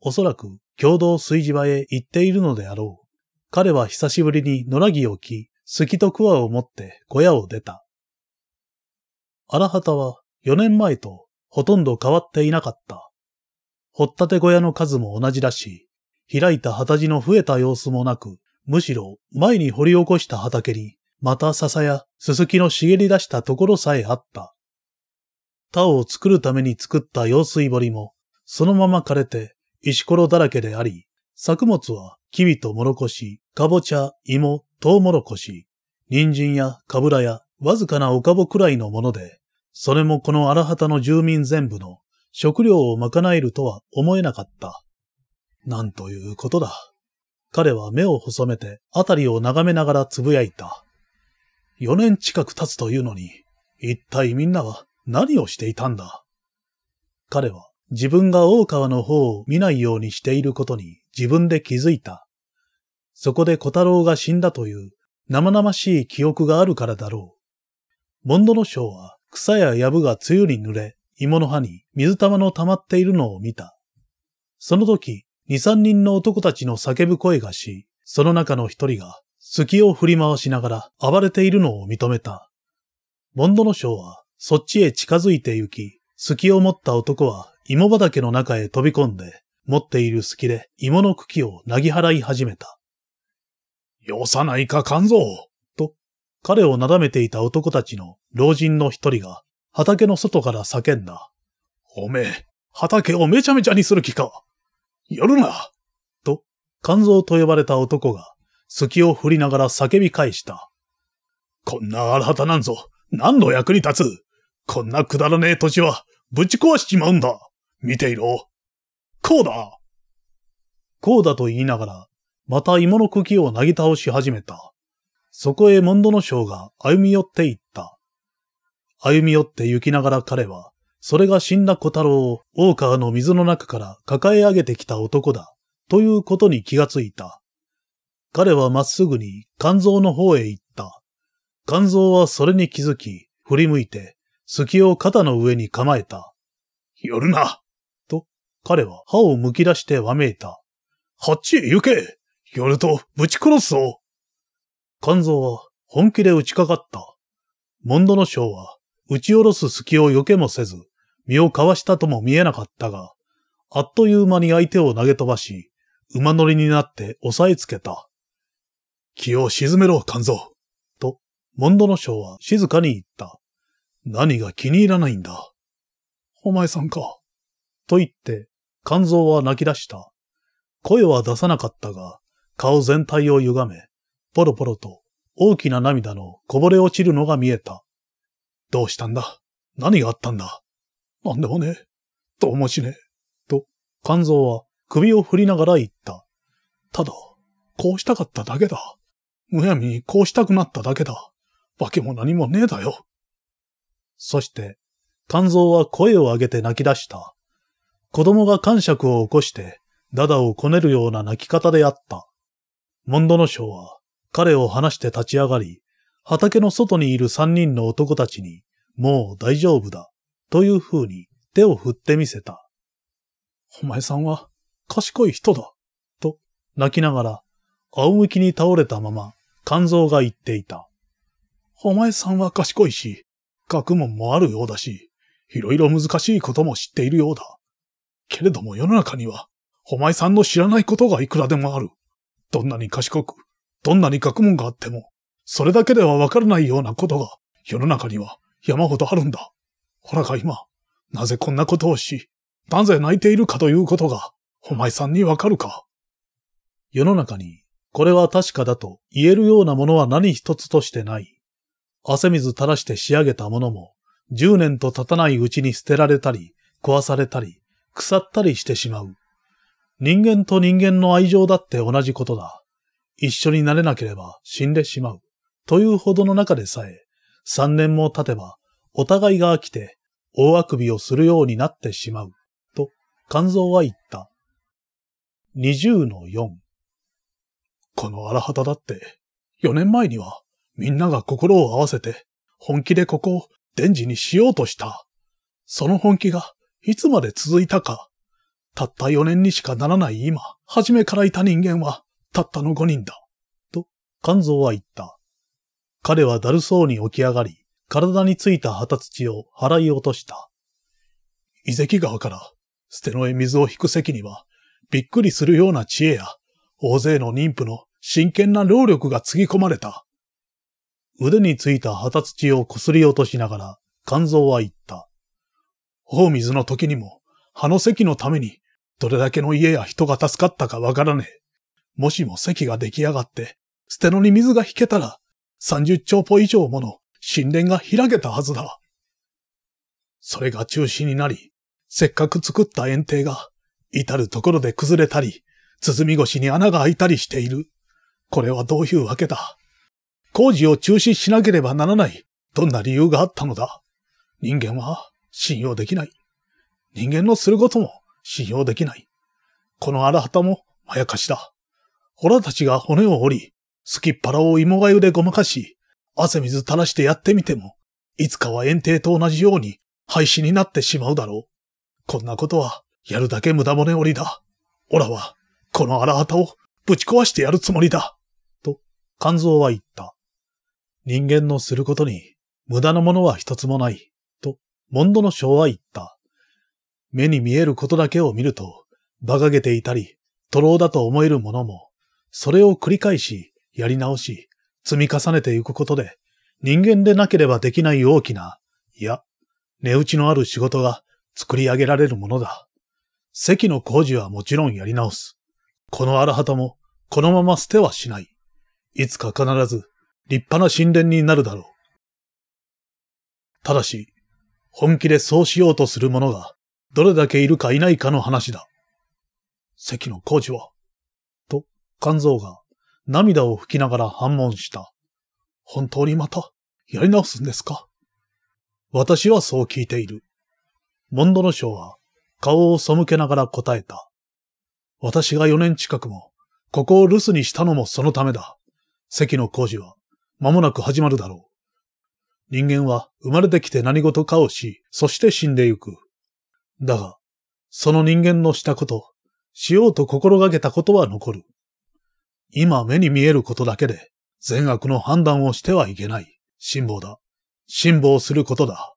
おそらく共同炊事場へ行っているのであろう。彼は久しぶりに野良着を着、杉と桑を持って小屋を出た。荒畑は4年前とほとんど変わっていなかった。掘ったて小屋の数も同じだし、開いた畑地の増えた様子もなく、むしろ前に掘り起こした畑に、また笹やススキの茂り出したところさえあった。田を作るために作った用水堀も、そのまま枯れて石ころだらけであり、作物はキビともろこし、かぼちゃ、芋、トウモロコシ、人参やカブラやわずかなおかぼくらいのもので、それもこの荒畑の住民全部の食料を賄えるとは思えなかった。なんということだ。彼は目を細めて辺りを眺めながらつぶやいた。4年近く経つというのに、一体みんなは何をしていたんだ。彼は自分が大川の方を見ないようにしていることに自分で気づいた。そこで小太郎が死んだという生々しい記憶があるからだろう。ボンドの章は草や藪が梅雨に濡れ、芋の葉に水玉の溜まっているのを見た。その時、二三人の男たちの叫ぶ声がし、その中の一人が、隙を振り回しながら暴れているのを認めた。ボンドの章は、そっちへ近づいて行き、隙を持った男は芋畑の中へ飛び込んで、持っている隙で芋の茎をなぎ払い始めた。よさないか肝臓と、彼をなだめていた男たちの老人の一人が、畑の外から叫んだ。おめえ、畑をめちゃめちゃにする気か。やるなと、肝臓と呼ばれた男が、隙を振りながら叫び返した。こんな荒畑なんぞ、何の役に立つこんなくだらねえ土地は、ぶち壊しちまうんだ見ていろこうだこうだと言いながら、また芋の茎をなぎ倒し始めた。そこへモンドノ将が歩み寄っていった。歩み寄って行きながら彼は、それが死んだ小太郎を大川の水の中から抱え上げてきた男だ、ということに気がついた。彼はまっすぐに肝臓の方へ行った。肝臓はそれに気づき、振り向いて、隙を肩の上に構えた。寄るなと、彼は歯を剥き出してわめいた。はっち行けよると、ぶち殺すぞ肝臓は本気で打ちかかった。モンドの将は、打ち下ろす隙を避けもせず、身をかわしたとも見えなかったが、あっという間に相手を投げ飛ばし、馬乗りになって押さえつけた。気を沈めろ、肝臓。と、モンドの将は静かに言った。何が気に入らないんだ。お前さんか。と言って、肝臓は泣き出した。声は出さなかったが、顔全体を歪め、ポロポロと大きな涙のこぼれ落ちるのが見えた。どうしたんだ何があったんだなんでもねえ。どうもしねえ。と、肝臓は首を振りながら言った。ただ、こうしたかっただけだ。むやみにこうしたくなっただけだ。化けも何もねえだよ。そして、肝臓は声を上げて泣き出した。子供が感触を起こして、ダダをこねるような泣き方であった。モンドノショは彼を離して立ち上がり、畑の外にいる三人の男たちに、もう大丈夫だ、という風に手を振ってみせた。お前さんは賢い人だ、と泣きながら、仰向きに倒れたまま、肝臓が言っていた。お前さんは賢いし、学問もあるようだし、いろいろ難しいことも知っているようだ。けれども世の中には、お前さんの知らないことがいくらでもある。どんなに賢く、どんなに学問があっても、それだけではわからないようなことが世の中には山ほどあるんだ。ほらが今、なぜこんなことをし、なぜ泣いているかということが、お前さんにわかるか世の中に、これは確かだと言えるようなものは何一つとしてない。汗水垂らして仕上げたものも、十年と経たないうちに捨てられたり、壊されたり、腐ったりしてしまう。人間と人間の愛情だって同じことだ。一緒になれなければ死んでしまう。というほどの中でさえ、三年も経てば、お互いが飽きて、大あくびをするようになってしまう。と、肝臓は言った。二十の四。この荒畑だって、四年前には、みんなが心を合わせて、本気でここを電磁にしようとした。その本気が、いつまで続いたか。たった4年にしかならない今、初めからいた人間は、たったの5人だ。と、肝臓は言った。彼はだるそうに起き上がり、体についた旗土を払い落とした。遺跡川から、捨てのえ水を引く席には、びっくりするような知恵や、大勢の妊婦の真剣な労力がつぎ込まれた。腕についた旗土をこすり落としながら、肝臓は言った。大水の時にも、葉の席のために、どれだけの家や人が助かったかわからねえ。もしも席が出来上がって、捨てのに水が引けたら、30兆歩以上もの神殿が開けたはずだ。それが中止になり、せっかく作った園庭が、至るところで崩れたり、鼓越しに穴が開いたりしている。これはどういうわけだ。工事を中止しなければならない、どんな理由があったのだ。人間は信用できない。人間のすることも信用できない。この荒旗もまやかしだ。オラたちが骨を折り、すきっ腹を芋がゆでごまかし、汗水垂らしてやってみても、いつかは園庭と同じように廃止になってしまうだろう。こんなことは、やるだけ無駄骨折りだ。オラは、この荒旗をぶち壊してやるつもりだ。と、肝臓は言った。人間のすることに、無駄なものは一つもない。と、モンドの章は言った。目に見えることだけを見ると、馬鹿げていたり、徒労だと思えるものも、それを繰り返し、やり直し、積み重ねていくことで、人間でなければできない大きな、いや、値打ちのある仕事が作り上げられるものだ。席の工事はもちろんやり直す。この荒畑も、このまま捨てはしない。いつか必ず、立派な神殿になるだろう。ただし、本気でそうしようとする者が、どれだけいるかいないかの話だ。関の工事は、と、肝臓が涙を拭きながら反問した。本当にまた、やり直すんですか私はそう聞いている。モンドの将は顔を背けながら答えた。私が4年近くも、ここを留守にしたのもそのためだ。関の工事は、間もなく始まるだろう。人間は生まれてきて何事かをし、そして死んでゆく。だが、その人間のしたこと、しようと心がけたことは残る。今目に見えることだけで、善悪の判断をしてはいけない。辛抱だ。辛抱することだ。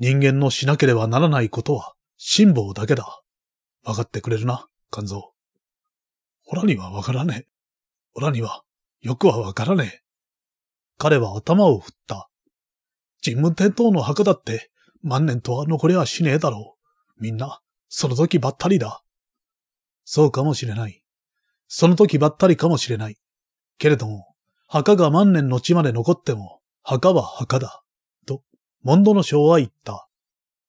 人間のしなければならないことは、辛抱だけだ。わかってくれるな、肝臓。オラにはわからねえ。オラには、よくはわからねえ。彼は頭を振った。人武天皇の墓だって、万年とは残りはしねえだろう。みんな、その時ばったりだ。そうかもしれない。その時ばったりかもしれない。けれども、墓が万年の地まで残っても、墓は墓だ。と、モンドの章は言った。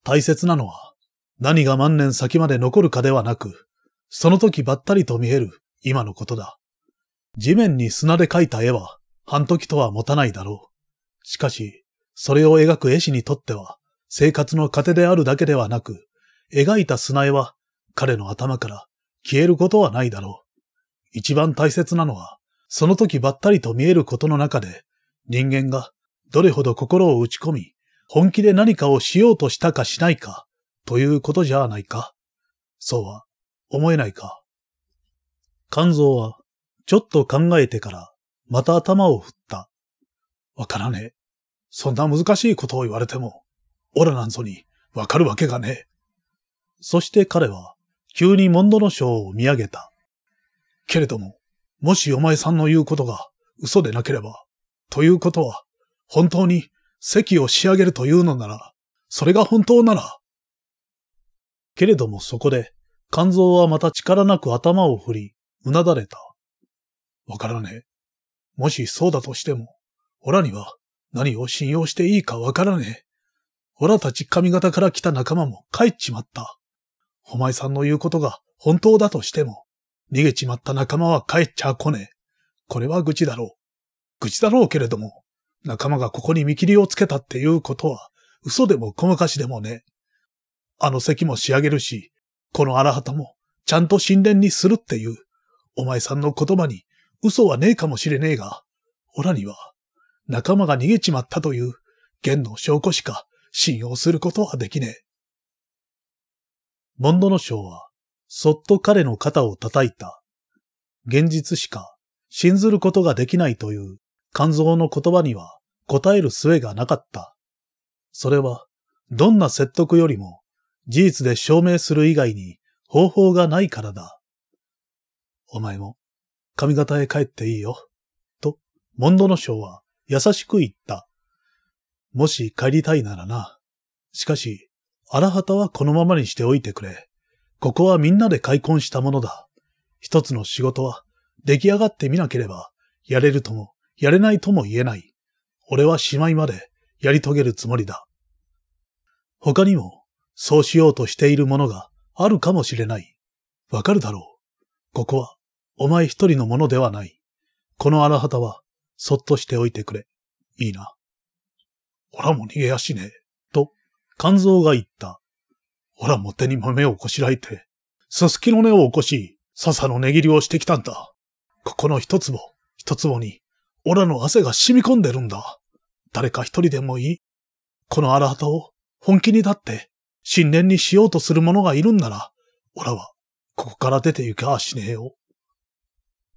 大切なのは、何が万年先まで残るかではなく、その時ばったりと見える今のことだ。地面に砂で描いた絵は、半時とは持たないだろう。しかし、それを描く絵師にとっては、生活の糧であるだけではなく、描いた砂絵は彼の頭から消えることはないだろう。一番大切なのは、その時ばったりと見えることの中で、人間がどれほど心を打ち込み、本気で何かをしようとしたかしないか、ということじゃないか。そうは、思えないか。肝臓は、ちょっと考えてから、また頭を振った。わからねえ。そんな難しいことを言われても、オラなんぞにわかるわけがねえ。そして彼は、急にモンドの章を見上げた。けれども、もしお前さんの言うことが嘘でなければ、ということは、本当に席を仕上げるというのなら、それが本当なら。けれどもそこで、肝臓はまた力なく頭を振り、うなだれた。わからねえ。もしそうだとしても、オラには何を信用していいかわからねえ。オラたち髪型から来た仲間も帰っちまった。お前さんの言うことが本当だとしても、逃げちまった仲間は帰っちゃ来ねえ。これは愚痴だろう。愚痴だろうけれども、仲間がここに見切りをつけたっていうことは、嘘でもかしでもね。あの席も仕上げるし、この荒畑もちゃんと神殿にするっていう、お前さんの言葉に嘘はねえかもしれねえが、オラには仲間が逃げちまったという、現の証拠しか信用することはできねえ。モンドノショは、そっと彼の肩を叩いた。現実しか信ずることができないという肝臓の言葉には答える術がなかった。それは、どんな説得よりも事実で証明する以外に方法がないからだ。お前も髪型へ帰っていいよ。と、モンドノショは優しく言った。もし帰りたいならな。しかし、荒畑はこのままにしておいてくれ。ここはみんなで開墾したものだ。一つの仕事は、出来上がってみなければ、やれるとも、やれないとも言えない。俺はしまいまで、やり遂げるつもりだ。他にも、そうしようとしているものがあるかもしれない。わかるだろう。ここは、お前一人のものではない。この荒畑は、そっとしておいてくれ。いいな。俺も逃げやしねえ。肝臓が言った。ほら、もてに豆をこしらえて、すすきの根を起こし、笹の根切りをしてきたんだ。ここの一坪、一坪に、オラの汗が染み込んでるんだ。誰か一人でもいい。この荒旗を本気に立って新年にしようとする者がいるんなら、オラはここから出て行かはしねえよ。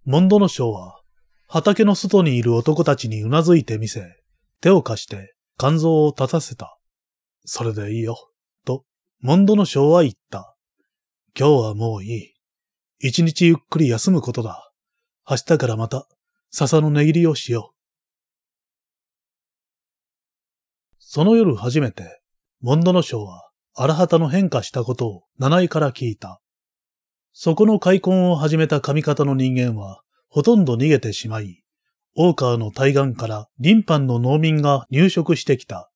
モンドノ将は畑の外にいる男たちにうなずいてみせ、手を貸して肝臓を立たせた。それでいいよ、と、モンドの将は言った。今日はもういい。一日ゆっくり休むことだ。明日からまた、笹の値切りをしよう。その夜初めて、モンドノ将は、荒畑の変化したことを七井から聞いた。そこの開墾を始めた上方の人間は、ほとんど逃げてしまい、大川の対岸から林藩の農民が入植してきた。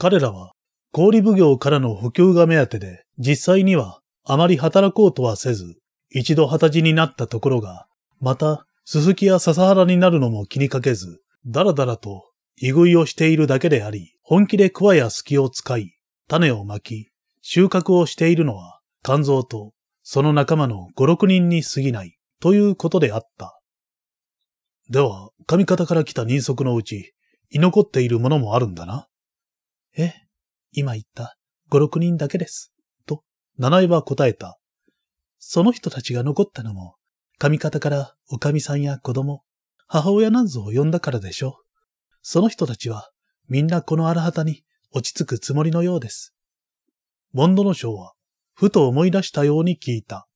彼らは氷奉行からの補給が目当てで、実際にはあまり働こうとはせず、一度二十歳になったところが、また、すすきや笹原になるのも気にかけず、だらだらと、いぐいをしているだけであり、本気で桑や隙を使い、種をまき、収穫をしているのは、肝臓と、その仲間の五六人に過ぎない、ということであった。では、上方から来た人足のうち、居残っているものもあるんだな。え今言った五六人だけです。と、七井は答えた。その人たちが残ったのも、上方からおかみさんや子供、母親なんぞを呼んだからでしょう。その人たちは、みんなこの荒畑に落ち着くつもりのようです。モンドの将は、ふと思い出したように聞いた。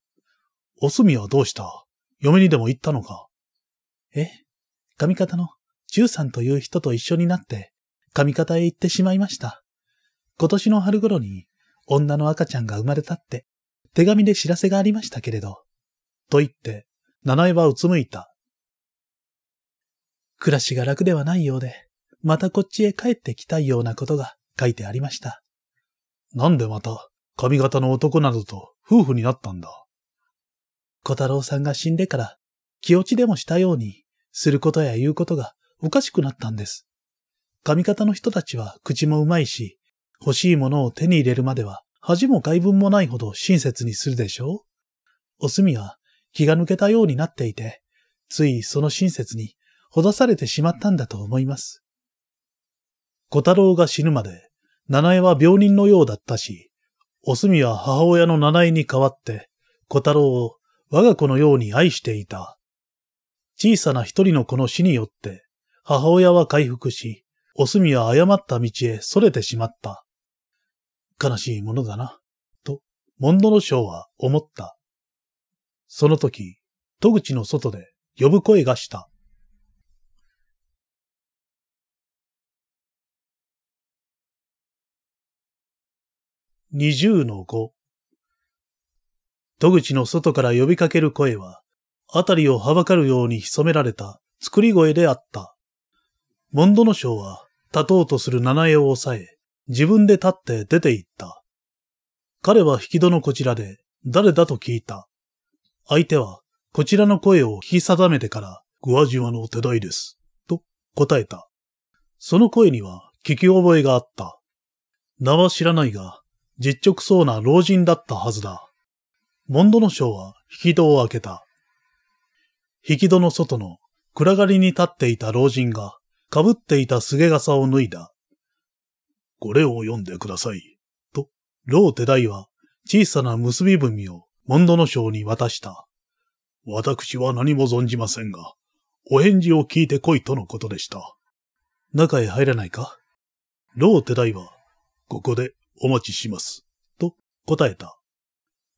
おみはどうした嫁にでも行ったのかえ上方の十さんという人と一緒になって、髪方へ行ってしまいました。今年の春頃に女の赤ちゃんが生まれたって手紙で知らせがありましたけれど。と言って、七重はうつむいた。暮らしが楽ではないようで、またこっちへ帰ってきたいようなことが書いてありました。なんでまた髪型の男などと夫婦になったんだ。小太郎さんが死んでから気落ちでもしたようにすることや言うことがおかしくなったんです。上方の人たちは口もうまいし、欲しいものを手に入れるまでは恥も外分もないほど親切にするでしょう。お墨は気が抜けたようになっていて、ついその親切にほだされてしまったんだと思います。小太郎が死ぬまで、七重は病人のようだったし、おすみは母親の七重に代わって、小太郎を我が子のように愛していた。小さな一人の子の死によって、母親は回復し、お墨は誤った道へ逸れてしまった。悲しいものだな、と、モンドロショは思った。その時、戸口の外で呼ぶ声がした。二十の五。戸口の外から呼びかける声は、あたりをはばかるように潜められた作り声であった。モンドノショは立とうとする七重を抑え、自分で立って出て行った。彼は引き戸のこちらで、誰だと聞いた。相手は、こちらの声を引き定めてから、グアジワの手代です。と答えた。その声には聞き覚えがあった。名は知らないが、実直そうな老人だったはずだ。モンドノショは引き戸を開けた。引き戸の外の暗がりに立っていた老人がかぶっていたすげを脱いだ。これを読んでください。と、老手代は小さな結び文をモンドノに渡した。私は何も存じませんが、お返事を聞いてこいとのことでした。中へ入らないか老手代は、ここでお待ちします。と答えた。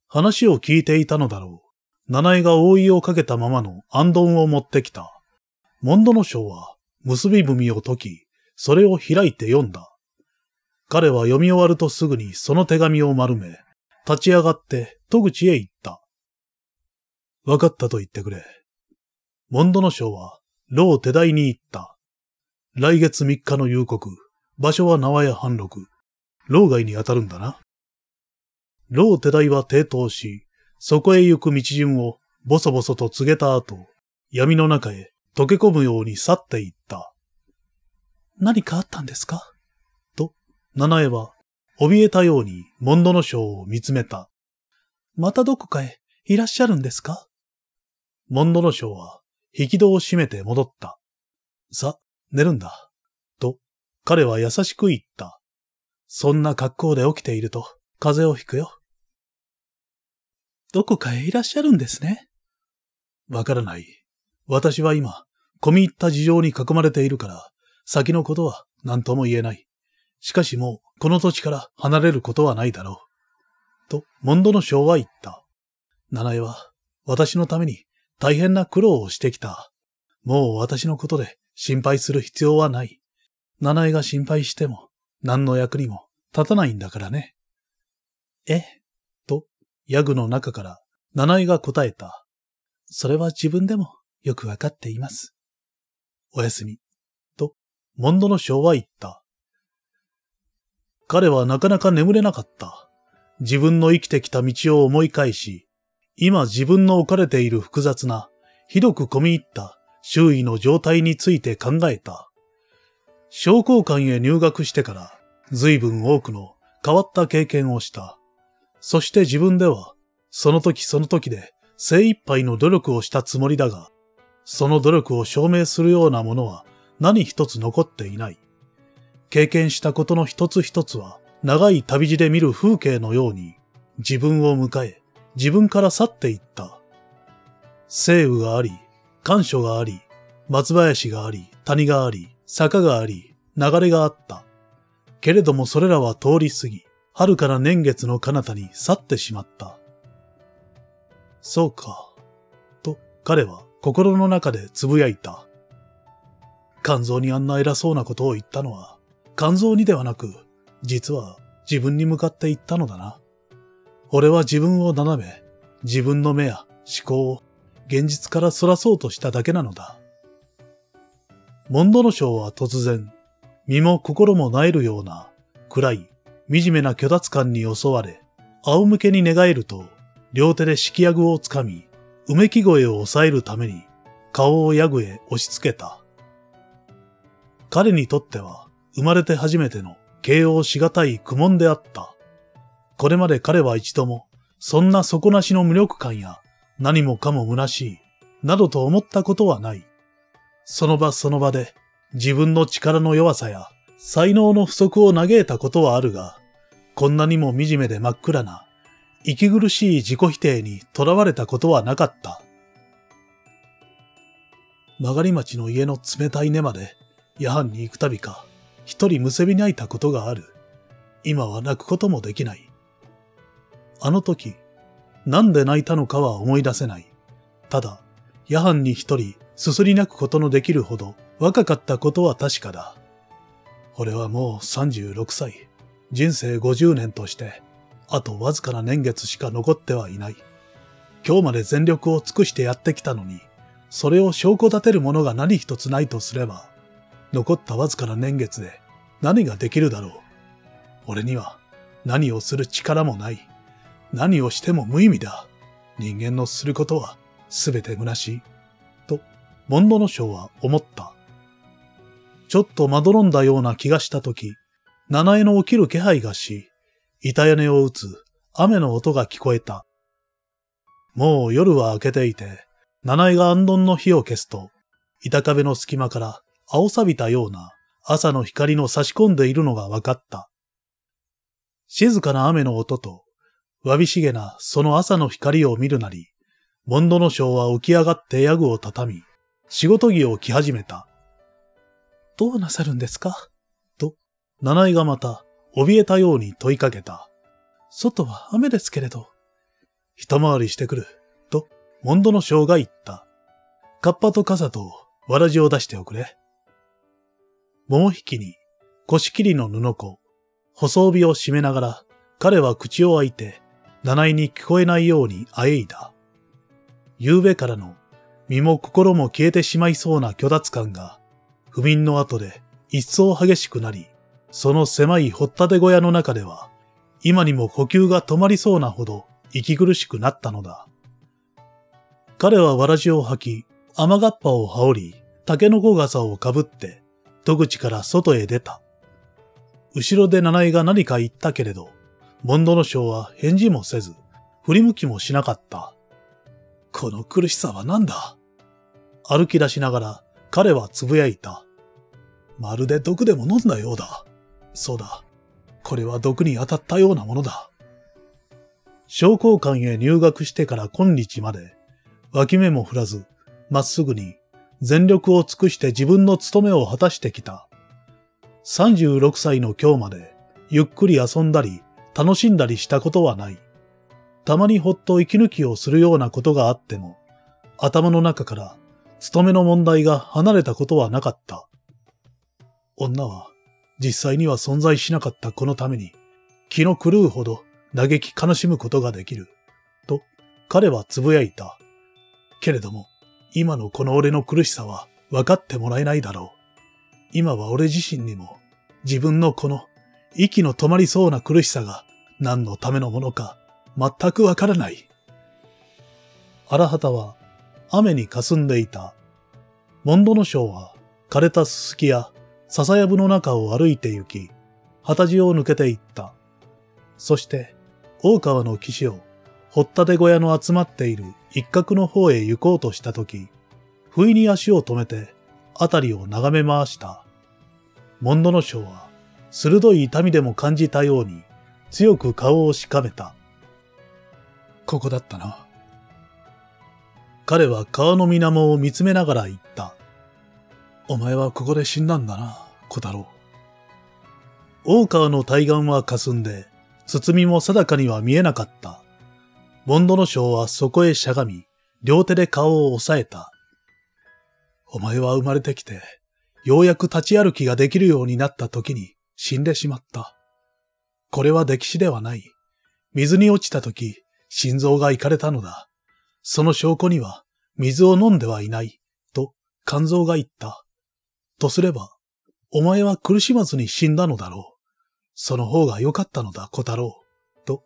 話を聞いていたのだろう。七重が覆いをかけたままの暗丼を持ってきた。モンドノは結び文を解き、それを開いて読んだ。彼は読み終わるとすぐにその手紙を丸め、立ち上がって戸口へ行った。分かったと言ってくれ。モンドノ賞は、老手代に行った。来月3日の夕刻、場所は縄屋半六、老外に当たるんだな。老手代は抵当し、そこへ行く道順をぼそぼそと告げた後、闇の中へ溶け込むように去っていった。何かあったんですかと、七重は、怯えたようにモンドノショウを見つめた。またどこかへいらっしゃるんですかモンドノショウは、引き戸を閉めて戻った。さ、寝るんだ。と、彼は優しく言った。そんな格好で起きていると、風邪をひくよ。どこかへいらっしゃるんですね。わからない。私は今、込み入った事情に囲まれているから、先のことは何とも言えない。しかしもう、この土地から離れることはないだろう。と、モンドの将は言った。七重は、私のために大変な苦労をしてきた。もう私のことで心配する必要はない。七重が心配しても、何の役にも立たないんだからね。えと、ヤグの中から七重が答えた。それは自分でもよくわかっています。おやすみ、と、モンドの将は言った。彼はなかなか眠れなかった。自分の生きてきた道を思い返し、今自分の置かれている複雑な、ひどく込み入った周囲の状態について考えた。商工館へ入学してから、随分多くの変わった経験をした。そして自分では、その時その時で精一杯の努力をしたつもりだが、その努力を証明するようなものは何一つ残っていない。経験したことの一つ一つは長い旅路で見る風景のように自分を迎え自分から去っていった。西雨があり、干所があり、松林があり、谷があり、坂があり、流れがあった。けれどもそれらは通り過ぎ、遥かな年月の彼方に去ってしまった。そうか、と彼は心の中でつぶやいた。肝臓にあんな偉そうなことを言ったのは、肝臓にではなく、実は自分に向かって言ったのだな。俺は自分を斜め、自分の目や思考を現実から逸らそうとしただけなのだ。モンドノ賞は突然、身も心もなえるような暗い惨めな虚脱感に襲われ、仰向けに寝返ると、両手で敷きアをつかみ、うめき声を抑えるために顔をヤグへ押し付けた。彼にとっては生まれて初めての形容しがたい苦悶であった。これまで彼は一度もそんな底なしの無力感や何もかも虚しいなどと思ったことはない。その場その場で自分の力の弱さや才能の不足を嘆いたことはあるが、こんなにも惨めで真っ暗な息苦しい自己否定に囚われたことはなかった。曲がり町の家の冷たい根まで夜半に行くたびか、一人むせび泣いたことがある。今は泣くこともできない。あの時、なんで泣いたのかは思い出せない。ただ、夜半に一人すすり泣くことのできるほど若かったことは確かだ。俺はもう36歳、人生50年として、あとわずかな年月しか残ってはいない。今日まで全力を尽くしてやってきたのに、それを証拠立てるものが何一つないとすれば、残ったわずかな年月で何ができるだろう。俺には何をする力もない。何をしても無意味だ。人間のすることは全て虚しい。と、モンドノショは思った。ちょっとまどろんだような気がしたとき、七重の起きる気配がし、板屋根を打つ雨の音が聞こえた。もう夜は明けていて、七井が安頓の火を消すと、板壁の隙間から青錆びたような朝の光の差し込んでいるのが分かった。静かな雨の音と、わびしげなその朝の光を見るなり、モンドの将は起き上がってヤグを畳み、仕事着を着始めた。どうなさるんですかと、七井がまた怯えたように問いかけた。外は雨ですけれど。一回りしてくる、と、モンドの将が言った。カッパと傘と、わらじを出しておくれ。桃引きに、腰切りの布子、細帯を締めながら、彼は口を開いて、七井に聞こえないようにあえいだ。夕べからの、身も心も消えてしまいそうな虚脱感が、不眠の後で一層激しくなり、その狭い掘ったて小屋の中では、今にも呼吸が止まりそうなほど息苦しくなったのだ。彼はわらじを履き、雨がっぱを羽織り、竹の子傘をかぶって、戸口から外へ出た。後ろで七井が何か言ったけれど、モンドの将は返事もせず、振り向きもしなかった。この苦しさは何だ歩き出しながら彼は呟いた。まるで毒でも飲んだようだ。そうだ。これは毒に当たったようなものだ。商工館へ入学してから今日まで、脇目も振らず、まっすぐに、全力を尽くして自分の務めを果たしてきた。36歳の今日まで、ゆっくり遊んだり、楽しんだりしたことはない。たまにほっと息抜きをするようなことがあっても、頭の中から、勤めの問題が離れたことはなかった。女は、実際には存在しなかったこのために、気の狂うほど嘆き悲しむことができる。と、彼は呟いた。けれども、今のこの俺の苦しさは分かってもらえないだろう。今は俺自身にも、自分のこの、息の止まりそうな苦しさが何のためのものか全くわからない。荒畑は雨に霞んでいた。モンドノショウは枯れたススキや笹やぶの中を歩いて行き、旗地を抜けていった。そして、大川の岸を、掘っ立て小屋の集まっている一角の方へ行こうとしたとき、不意に足を止めて、あたりを眺め回した。モンドノ賞は、鋭い痛みでも感じたように、強く顔をしかめた。ここだったな。彼は川の水面を見つめながら言った。お前はここで死んだんだな、小太郎。大川の対岸は霞んで、堤も定かには見えなかった。ボンドの将はそこへしゃがみ、両手で顔を押さえた。お前は生まれてきて、ようやく立ち歩きができるようになった時に死んでしまった。これは歴史ではない。水に落ちた時、心臓がいかれたのだ。その証拠には、水を飲んではいない、と肝臓が言った。とすれば、お前は苦しまずに死んだのだろう。その方が良かったのだ、小太郎。と、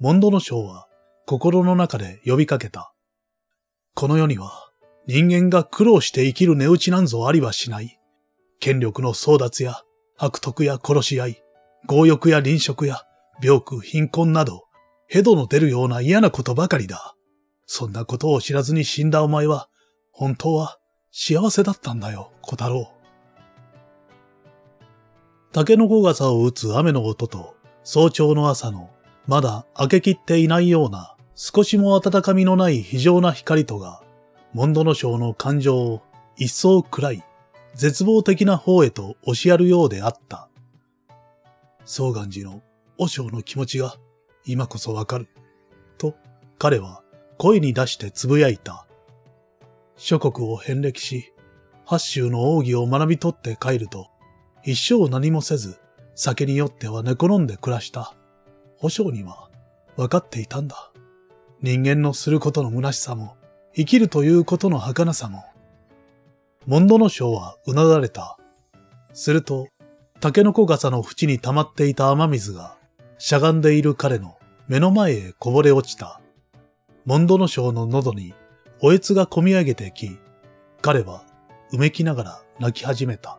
モンドノ賞は心の中で呼びかけた。この世には人間が苦労して生きる値打ちなんぞありはしない。権力の争奪や悪徳や殺し合い、強欲や臨食や病苦貧困など、ヘドの出るような嫌なことばかりだ。そんなことを知らずに死んだお前は、本当は幸せだったんだよ、小太郎。竹の子傘を打つ雨の音と、早朝の朝の、まだ明けきっていないような、少しも温かみのない非常な光とが、モンドノ章の感情を一層暗い、絶望的な方へと押しやるようであった。宗願寺の和尚の気持ちが、今こそわかる。と、彼は声に出して呟いた。諸国を遍歴し、八州の奥義を学び取って帰ると、一生何もせず、酒に酔っては寝転んで暮らした。保証には、分かっていたんだ。人間のすることの虚しさも、生きるということの儚さも。モンドの章はうなだれた。すると、竹の子傘の縁に溜まっていた雨水が、しゃがんでいる彼の目の前へこぼれ落ちた。モンドの章の喉に、おえつがこみ上げてき、彼はうめきながら泣き始めた。